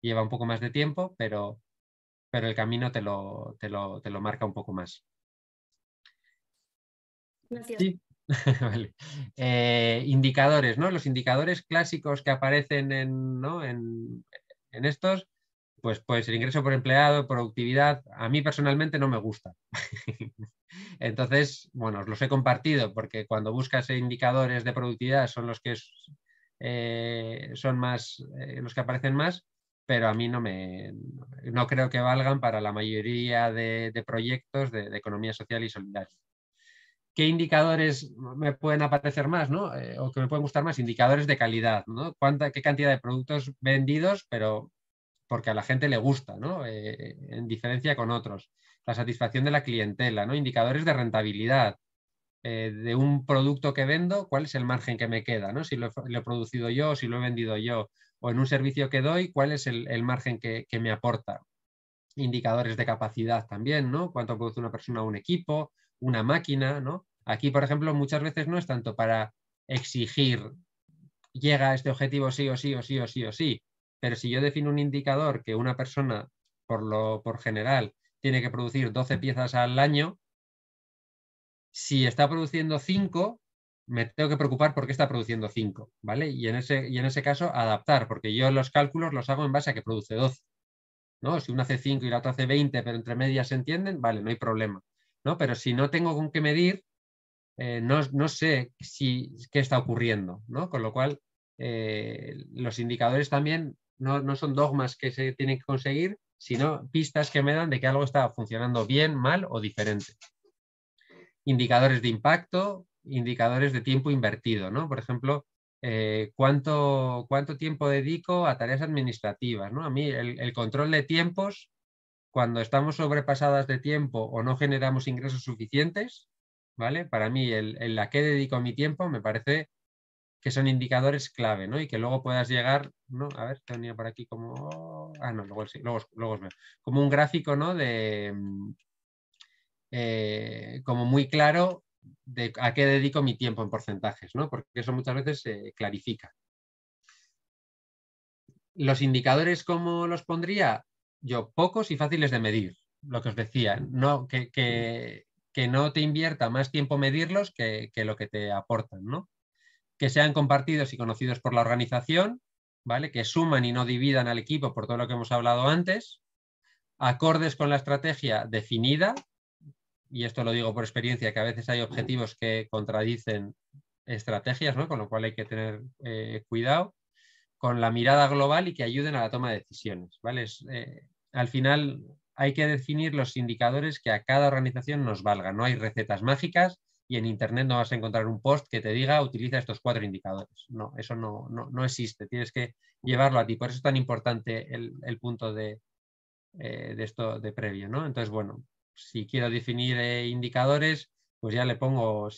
lleva un poco más de tiempo, pero, pero el camino te lo, te, lo, marca un poco más. Gracias. Eh, indicadores, ¿no? Los indicadores clásicos que aparecen en, estos, pues, pues, el ingreso por empleado, productividad, a mí personalmente no me gusta. Entonces, bueno, os los he compartido porque cuando buscas indicadores de productividad son los que eh, son más, eh, los que aparecen más, pero a mí no me no creo que valgan para la mayoría de, proyectos de, economía social y solidaria. ¿Qué indicadores me pueden aparecer más ¿no? Eh, o que me pueden gustar más? Indicadores de calidad, ¿no? ¿Qué cantidad de productos vendidos, pero porque a la gente le gusta, ¿no? Eh, en diferencia con otros? La satisfacción de la clientela, ¿no? Indicadores de rentabilidad, eh, de un producto que vendo, cuál es el margen que me queda, ¿no? Si lo, lo, he producido yo, si lo he vendido yo, o en un servicio que doy, cuál es el, margen que, me aporta. Indicadores de capacidad también, ¿no? Cuánto produce una persona, un equipo, una máquina, ¿no? Aquí, por ejemplo, muchas veces no es tanto para exigir, llega a este objetivo sí o sí o sí o sí o sí, pero si yo defino un indicador que una persona, por lo por general, tiene que producir 12 piezas al año, si está produciendo 5, me tengo que preocupar porque está produciendo 5, ¿vale? Y en, ese, y en ese caso adaptar, porque yo los cálculos los hago en base a que produce 12, ¿no? Si uno hace 5 y la otra hace 20, pero entre medias se entienden, vale, no hay problema, ¿no? Pero si no tengo con qué medir, eh, no, sé si, qué está ocurriendo, ¿no? Con lo cual, eh, los indicadores también no, no son dogmas que se tienen que conseguir, sino pistas que me dan de que algo está funcionando bien, mal o diferente. Indicadores de impacto, indicadores de tiempo invertido, ¿no? Por ejemplo, eh, cuánto, cuánto tiempo dedico a tareas administrativas, ¿no? A mí el, control de tiempos, cuando estamos sobrepasadas de tiempo o no generamos ingresos suficientes, ¿vale? Para mí, el, la que dedico mi tiempo me parece que son indicadores clave, ¿no? Y que luego puedas llegar, ¿no? A ver, tenía por aquí como... Oh, ah, no, luego sí, luego, luego Como un gráfico, ¿no? De... Mm, eh, como muy claro a qué dedico mi tiempo en porcentajes, ¿no? porque eso muchas veces se clarifica. Los indicadores, ¿cómo los pondría? Yo, pocos y fáciles de medir, lo que os decía, no, que, no te invierta más tiempo medirlos que, que lo que te aportan, ¿no? que sean compartidos y conocidos por la organización, ¿vale? que suman y no dividan al equipo por todo lo que hemos hablado antes, acordes con la estrategia definida, y esto lo digo por experiencia, que a veces hay objetivos que contradicen estrategias, ¿no? con lo cual hay que tener eh, cuidado con la mirada global y que ayuden a la toma de decisiones. Eh, al final hay que definir los indicadores que a cada organización nos valga No hay recetas mágicas y en Internet no vas a encontrar un post que te diga utiliza estos cuatro indicadores. No, eso no, no, existe. Tienes que llevarlo a ti. Por eso es tan importante el, punto eh, de, esto de previo. ¿no? Entonces, bueno, si quiero definir eh, indicadores, pues ya le pongo,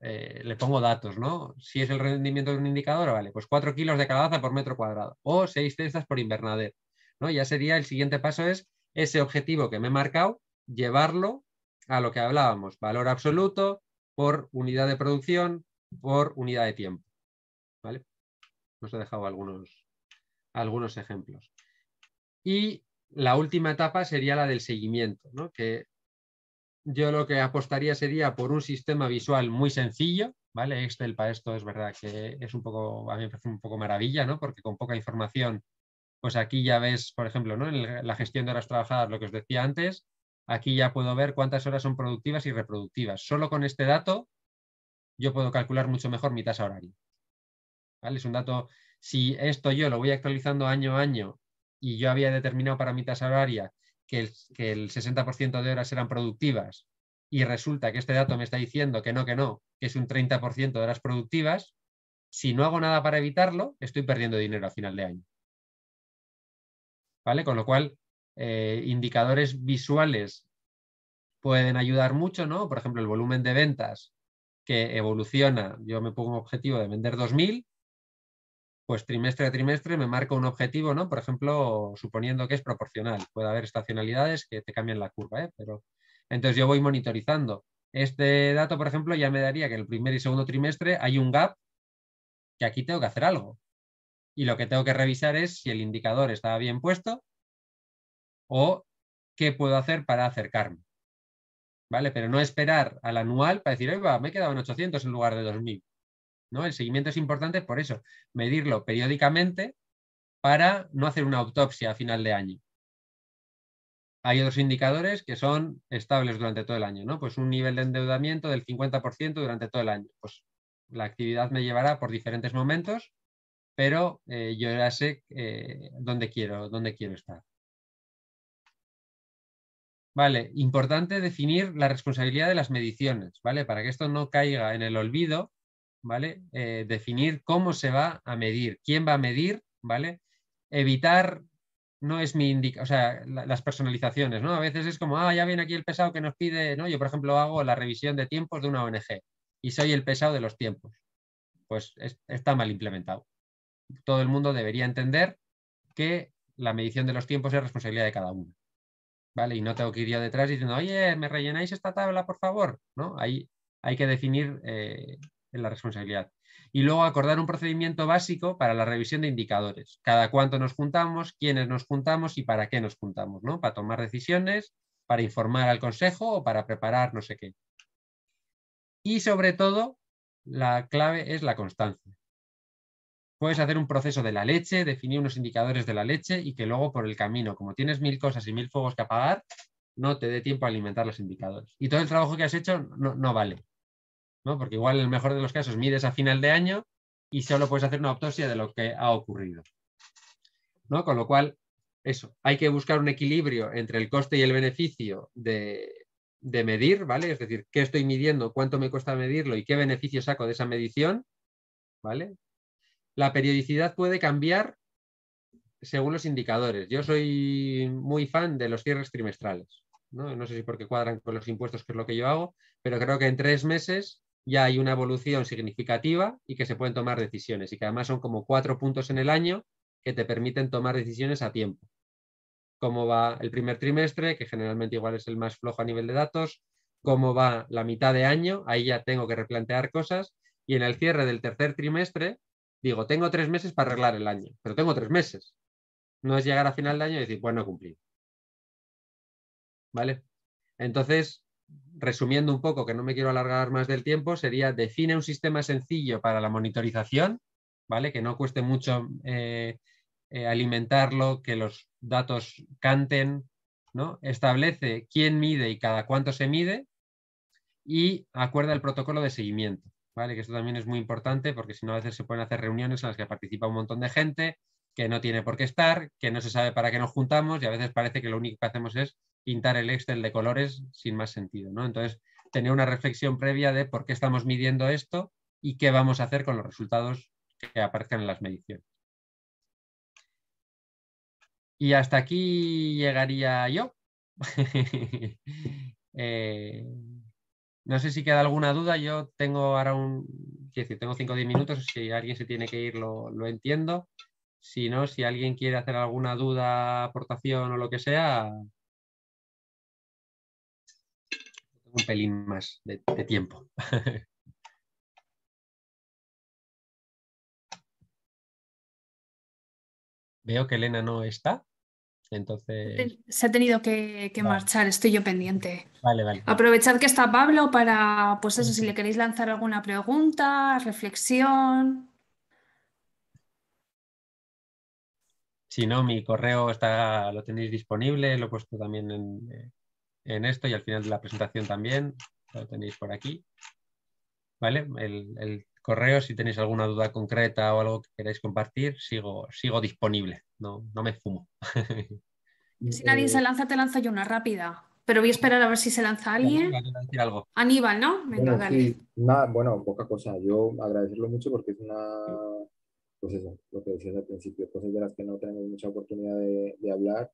eh, le pongo datos, ¿no? Si es el rendimiento de un indicador, vale, pues 4 kilos de calabaza por metro cuadrado o 6 cestas por invernadero, ¿no? Ya sería el siguiente paso es ese objetivo que me he marcado, llevarlo a lo que hablábamos, valor absoluto por unidad de producción por unidad de tiempo, ¿vale? Os he dejado algunos, algunos ejemplos. Y la última etapa sería la del seguimiento, ¿no? que yo lo que apostaría sería por un sistema visual muy sencillo, ¿vale? Excel para esto es verdad que es un poco, a mí me parece un poco maravilla, ¿no? Porque con poca información, pues aquí ya ves, por ejemplo, ¿no? En la gestión de horas trabajadas, lo que os decía antes, aquí ya puedo ver cuántas horas son productivas y reproductivas. Solo con este dato yo puedo calcular mucho mejor mi tasa horaria. ¿Vale? Es un dato, si esto yo lo voy actualizando año a año y yo había determinado para mi tasa horaria que el, 60% de horas eran productivas y resulta que este dato me está diciendo que no, que no, que es un 30% de horas productivas, si no hago nada para evitarlo, estoy perdiendo dinero a final de año. ¿Vale? Con lo cual, eh, indicadores visuales pueden ayudar mucho, ¿no? Por ejemplo, el volumen de ventas que evoluciona. Yo me pongo un objetivo de vender 2.000 pues trimestre a trimestre me marco un objetivo, ¿no? Por ejemplo, suponiendo que es proporcional, puede haber estacionalidades que te cambian la curva, ¿eh? Pero entonces yo voy monitorizando. Este dato, por ejemplo, ya me daría que el primer y segundo trimestre hay un gap que aquí tengo que hacer algo. Y lo que tengo que revisar es si el indicador estaba bien puesto o qué puedo hacer para acercarme. ¿Vale? Pero no esperar al anual para decir, va! me he quedado en 800 en lugar de 2000. El seguimiento es importante por eso, medirlo periódicamente para no hacer una autopsia a final de año. Hay otros indicadores que son estables durante todo el año, ¿no? Pues un nivel de endeudamiento del 50% durante todo el año. Pues la actividad me llevará por diferentes momentos, pero eh, yo ya sé eh, dónde, quiero, dónde quiero estar. Vale, importante definir la responsabilidad de las mediciones, ¿vale? Para que esto no caiga en el olvido, ¿vale? Eh, definir cómo se va a medir, quién va a medir, ¿vale? Evitar, no es mi indicación, o sea, las personalizaciones, ¿no? A veces es como, ah, ya viene aquí el pesado que nos pide, ¿no? Yo, por ejemplo, hago la revisión de tiempos de una ONG y soy el pesado de los tiempos. Pues está mal implementado. Todo el mundo debería entender que la medición de los tiempos es responsabilidad de cada uno. ¿Vale? Y no tengo que ir yo detrás diciendo, oye, ¿me rellenáis esta tabla, por favor? ¿No? Ahí hay que definir eh, en la responsabilidad. Y luego acordar un procedimiento básico para la revisión de indicadores. Cada cuánto nos juntamos, quiénes nos juntamos y para qué nos juntamos, ¿no? Para tomar decisiones, para informar al consejo o para preparar no sé qué. Y sobre todo, la clave es la constancia. Puedes hacer un proceso de la leche, definir unos indicadores de la leche y que luego por el camino, como tienes mil cosas y mil fuegos que apagar, no te dé tiempo a alimentar los indicadores. Y todo el trabajo que has hecho no vale. Porque igual en el mejor de los casos mides a final de año y solo puedes hacer una autopsia de lo que ha ocurrido. Con lo cual, eso, hay que buscar un equilibrio entre el coste y el beneficio de, medir, ¿vale? Es decir, qué estoy midiendo, cuánto me cuesta medirlo y qué beneficio saco de esa medición, ¿vale? La periodicidad puede cambiar según los indicadores. Yo soy muy fan de los cierres trimestrales. ¿no? no sé si porque cuadran con los impuestos, que es lo que yo hago, pero creo que en tres meses ya hay una evolución significativa y que se pueden tomar decisiones y que además son como cuatro puntos en el año que te permiten tomar decisiones a tiempo. Cómo va el primer trimestre, que generalmente igual es el más flojo a nivel de datos, cómo va la mitad de año, ahí ya tengo que replantear cosas y en el cierre del tercer trimestre digo, tengo tres meses para arreglar el año, pero tengo tres meses. No es llegar a final de año y decir, bueno, no he cumplido. ¿Vale? Entonces, resumiendo un poco, que no me quiero alargar más del tiempo, sería define un sistema sencillo para la monitorización, ¿vale? Que no cueste mucho eh, eh, alimentarlo, que los datos canten, ¿no? Establece quién mide y cada cuánto se mide y acuerda el protocolo de seguimiento, ¿vale? Que esto también es muy importante porque si no a veces se pueden hacer reuniones en las que participa un montón de gente que no tiene por qué estar, que no se sabe para qué nos juntamos y a veces parece que lo único que hacemos es pintar el Excel de colores sin más sentido. ¿no? Entonces, tener una reflexión previa de por qué estamos midiendo esto y qué vamos a hacer con los resultados que aparezcan en las mediciones. Y hasta aquí llegaría yo. Eh, no sé si queda alguna duda. Yo tengo ahora un. Decir, tengo 5 o 10 minutos. Si alguien se tiene que ir, lo, lo, entiendo. Si no, si alguien quiere hacer alguna duda, aportación o lo que sea, un pelín más de, tiempo. Veo que Elena no está, entonces... Se ha tenido que, marchar, estoy yo pendiente. Vale, vale. Aprovechad que está Pablo para, pues eso, si le queréis lanzar alguna pregunta, reflexión. Si no, mi correo está, lo tenéis disponible, lo he puesto también en, eh, en esto y al final de la presentación también, lo tenéis por aquí. ¿Vale? El, correo, si tenéis alguna duda concreta o algo que queráis compartir, sigo, sigo disponible, no, no me fumo. si eh, nadie se lanza, te lanzo yo una rápida. Pero voy a esperar a ver si se lanza alguien. Aníbal, ¿no? bueno, poca cosa. Yo agradecerlo mucho porque es una, pues eso, lo que decías al principio, cosas de las que no tenemos mucha oportunidad de hablar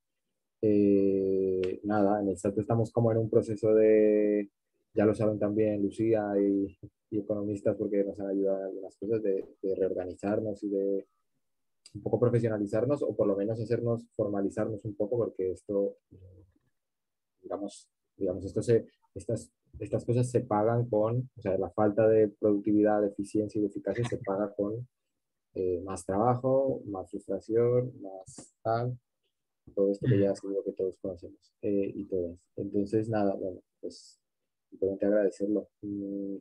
eh, nada, en el SAT estamos como en un proceso de, ya lo saben también Lucía y, economistas porque nos han ayudado en algunas cosas, de, reorganizarnos y de un poco profesionalizarnos o por lo menos hacernos formalizarnos un poco porque esto, digamos, digamos esto estas, estas cosas se pagan con, o sea, la falta de productividad, de eficiencia y de eficacia se paga con eh, más trabajo, más frustración, más tal todo esto que ya es lo que todos conocemos eh, y todas. Entonces, nada, bueno, pues simplemente agradecerlo. Mm,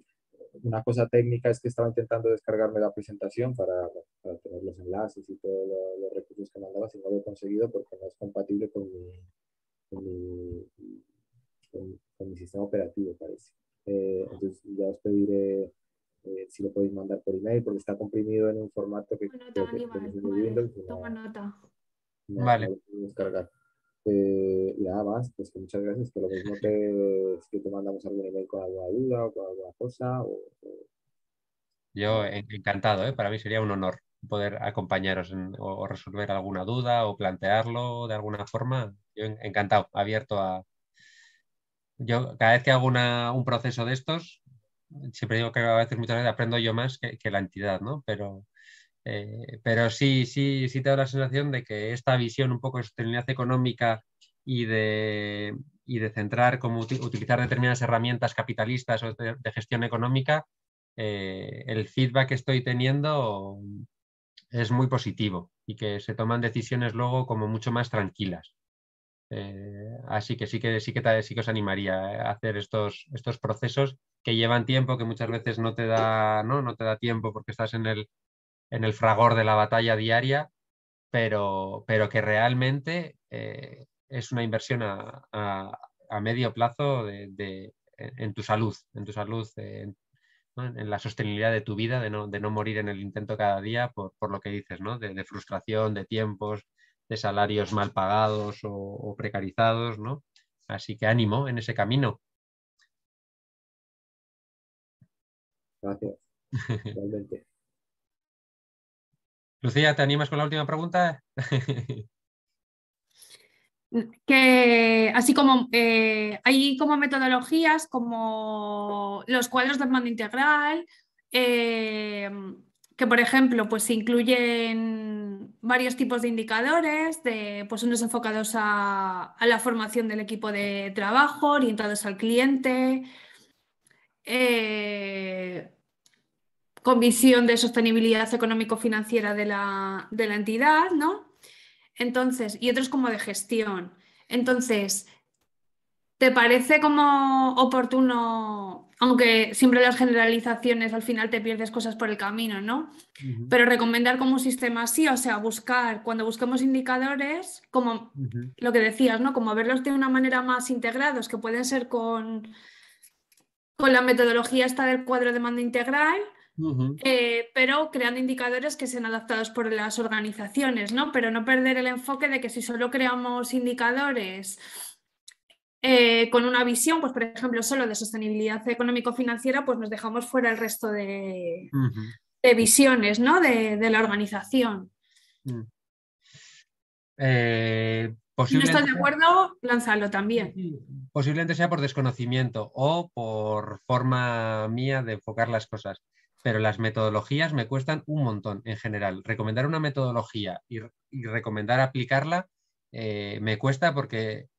una cosa técnica es que estaba intentando descargarme la presentación para, tener los enlaces y todos los recursos que mandaba, si no lo he conseguido porque no es compatible con mi, con mi, sistema operativo, parece. Eh, entonces, ya os pediré eh, si lo podéis mandar por email porque está comprimido en un formato que... Toma toma nota vale. y nada más, pues muchas gracias, que lo mismo te, te mandamos algún email con alguna duda o con alguna cosa. Yo encantado, ¿eh? para mí sería un honor poder acompañaros o, resolver alguna duda o plantearlo de alguna forma. Yo encantado, abierto a... Yo cada vez que hago una, un proceso de estos, siempre digo que a veces muchas veces aprendo yo más que, la entidad, ¿no? Pero, eh, pero sí, sí, sí te da la sensación de que esta visión un poco de sostenibilidad económica y de, y de centrar cómo utilizar determinadas herramientas capitalistas o de, gestión económica, eh, el feedback que estoy teniendo es muy positivo y que se toman decisiones luego como mucho más tranquilas. Eh, así que sí que sí que, sí que os animaría a hacer estos, estos procesos que llevan tiempo, que muchas veces no te da, No te da tiempo porque estás en el, en el fragor de la batalla diaria, pero, pero que realmente eh, es una inversión a, medio plazo en tu salud, en tu salud, eh, en, la sostenibilidad de tu vida, de no, de no morir en el intento cada día por, lo que dices, ¿no? De, frustración, de tiempos, de salarios mal pagados o, precarizados, ¿no? Así que ánimo en ese camino. Gracias. Lucía, ¿te animas con la última pregunta? que así como eh, hay como metodologías como los cuadros de mando integral, eh, que por ejemplo pues incluyen varios tipos de indicadores, de, pues unos enfocados a, la formación del equipo de trabajo, orientados al cliente, eh, con visión de sostenibilidad económico-financiera de la, entidad, ¿no? Entonces, y otros como de gestión. Entonces, ¿te parece como oportuno, aunque siempre las generalizaciones al final te pierdes cosas por el camino, ¿no? Pero recomendar como sistema así, o sea, buscar, cuando busquemos indicadores, como lo que decías, ¿no? Como verlos de una manera más integrados, que pueden ser con, con la metodología esta del cuadro de mando integral eh, pero creando indicadores que sean adaptados por las organizaciones, Pero no perder el enfoque de que si solo creamos indicadores eh, con una visión, pues por ejemplo, solo de sostenibilidad económico-financiera, pues nos dejamos fuera el resto de, visiones, De, la organización. Si mm. eh, no estás de acuerdo, lánzalo también. Posiblemente sea por desconocimiento o por forma mía de enfocar las cosas pero las metodologías me cuestan un montón en general. Recomendar una metodología y, recomendar aplicarla eh, me cuesta porque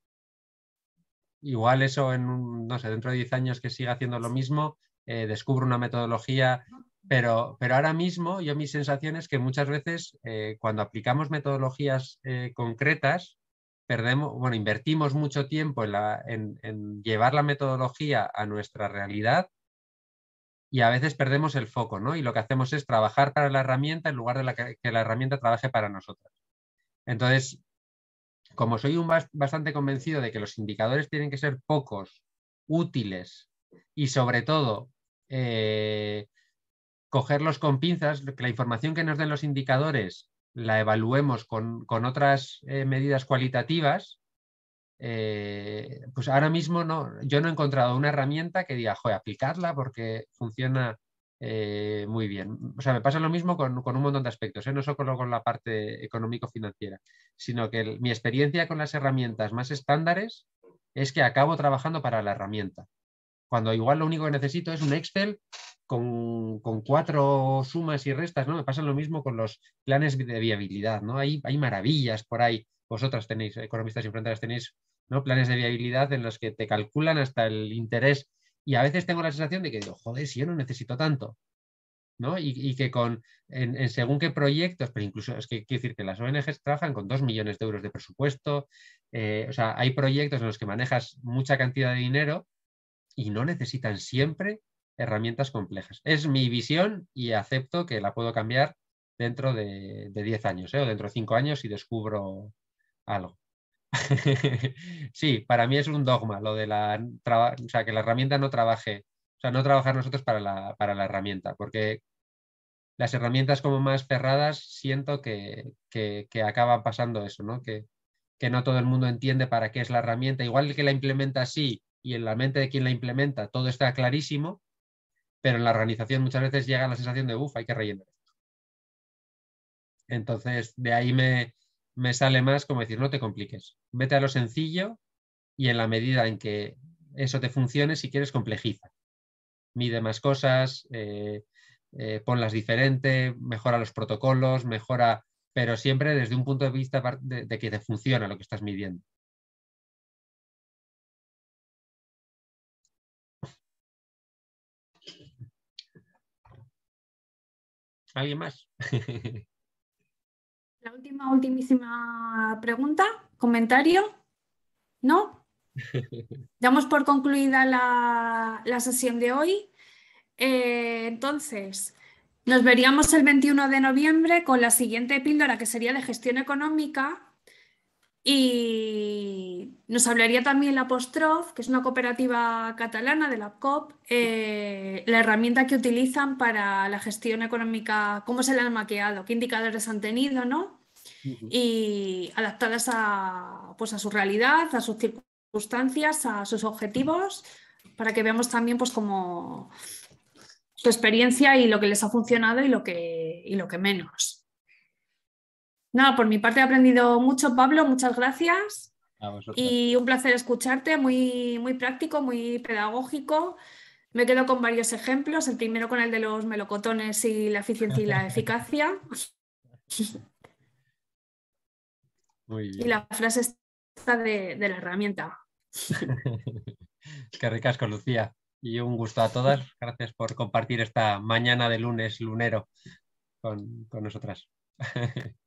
igual eso en, no sé, dentro de 10 años que siga haciendo lo mismo, eh, descubro una metodología, pero, pero ahora mismo yo mi sensación es que muchas veces eh, cuando aplicamos metodologías concretas, perdemos, bueno, invertimos mucho tiempo en llevar la metodología a nuestra realidad y a veces perdemos el foco, ¿no? Y lo que hacemos es trabajar para la herramienta en lugar de que, la herramienta trabaje para nosotros. Entonces, como soy un bastante convencido de que los indicadores tienen que ser pocos, útiles y sobre todo eh, cogerlos con pinzas, la información que nos den los indicadores la evaluemos con, otras eh, medidas cualitativas eh, pues ahora mismo no, yo no he encontrado una herramienta que diga, joder, aplicarla porque funciona eh, muy bien. O sea, me pasa lo mismo con, un montón de aspectos, ¿eh? no solo con la parte económico-financiera, sino que mi experiencia con las herramientas más estándares es que acabo trabajando para la herramienta. Cuando igual lo único que necesito es un Excel con, cuatro sumas y restas, ¿no? Me pasa lo mismo con los planes de viabilidad, ¿no? hay maravillas por ahí vosotras tenéis, Economistas y Fronteras, tenéis ¿no? planes de viabilidad en los que te calculan hasta el interés. Y a veces tengo la sensación de que digo, joder, si yo no necesito tanto. ¿no? Y, que con, en, según qué proyectos, pero incluso es que quiero decir que las ONGs trabajan con 2 millones de euros de presupuesto, eh, o sea, hay proyectos en los que manejas mucha cantidad de dinero y no necesitan siempre herramientas complejas. Es mi visión y acepto que la puedo cambiar dentro de 10 años ¿eh? o dentro de cinco años si descubro algo. sí, para mí es un dogma lo de la, o sea, que la herramienta no trabaje, o sea, no trabajar nosotros para la, para la herramienta, porque las herramientas como más cerradas siento que, que, acaban pasando eso, ¿no? Que, que no todo el mundo entiende para qué es la herramienta. Igual que la implementa así y en la mente de quien la implementa todo está clarísimo, pero en la organización muchas veces llega la sensación de, uff, hay que rellenar esto. Entonces, de ahí me, me sale más como decir, no te compliques, vete a lo sencillo y en la medida en que eso te funcione, si quieres, complejiza. Mide más cosas, eh, eh, ponlas diferente, mejora los protocolos, mejora, pero siempre desde un punto de vista de, de que te funciona lo que estás midiendo. ¿Alguien más? La última, ultimísima pregunta, comentario. ¿No? Damos por concluida la, sesión de hoy. Eh, entonces, nos veríamos el 21 de noviembre con la siguiente píldora, que sería de gestión económica, y nos hablaría también la Postrof, que es una cooperativa catalana de la COP, eh, la herramienta que utilizan para la gestión económica, cómo se la han maqueado, qué indicadores han tenido, ¿no? Y adaptadas pues, a, su realidad, a sus circunstancias, a sus objetivos, para que veamos también pues, su experiencia y lo que les ha funcionado y lo que menos. No, por mi parte he aprendido mucho, Pablo, muchas gracias. Y un placer escucharte, muy, muy práctico, muy pedagógico. Me quedo con varios ejemplos, el primero con el de los melocotones y la eficiencia y la eficacia. Y la frase está de, la herramienta. Qué con Lucía. Y un gusto a todas. Gracias por compartir esta mañana de lunes lunero con, con nosotras.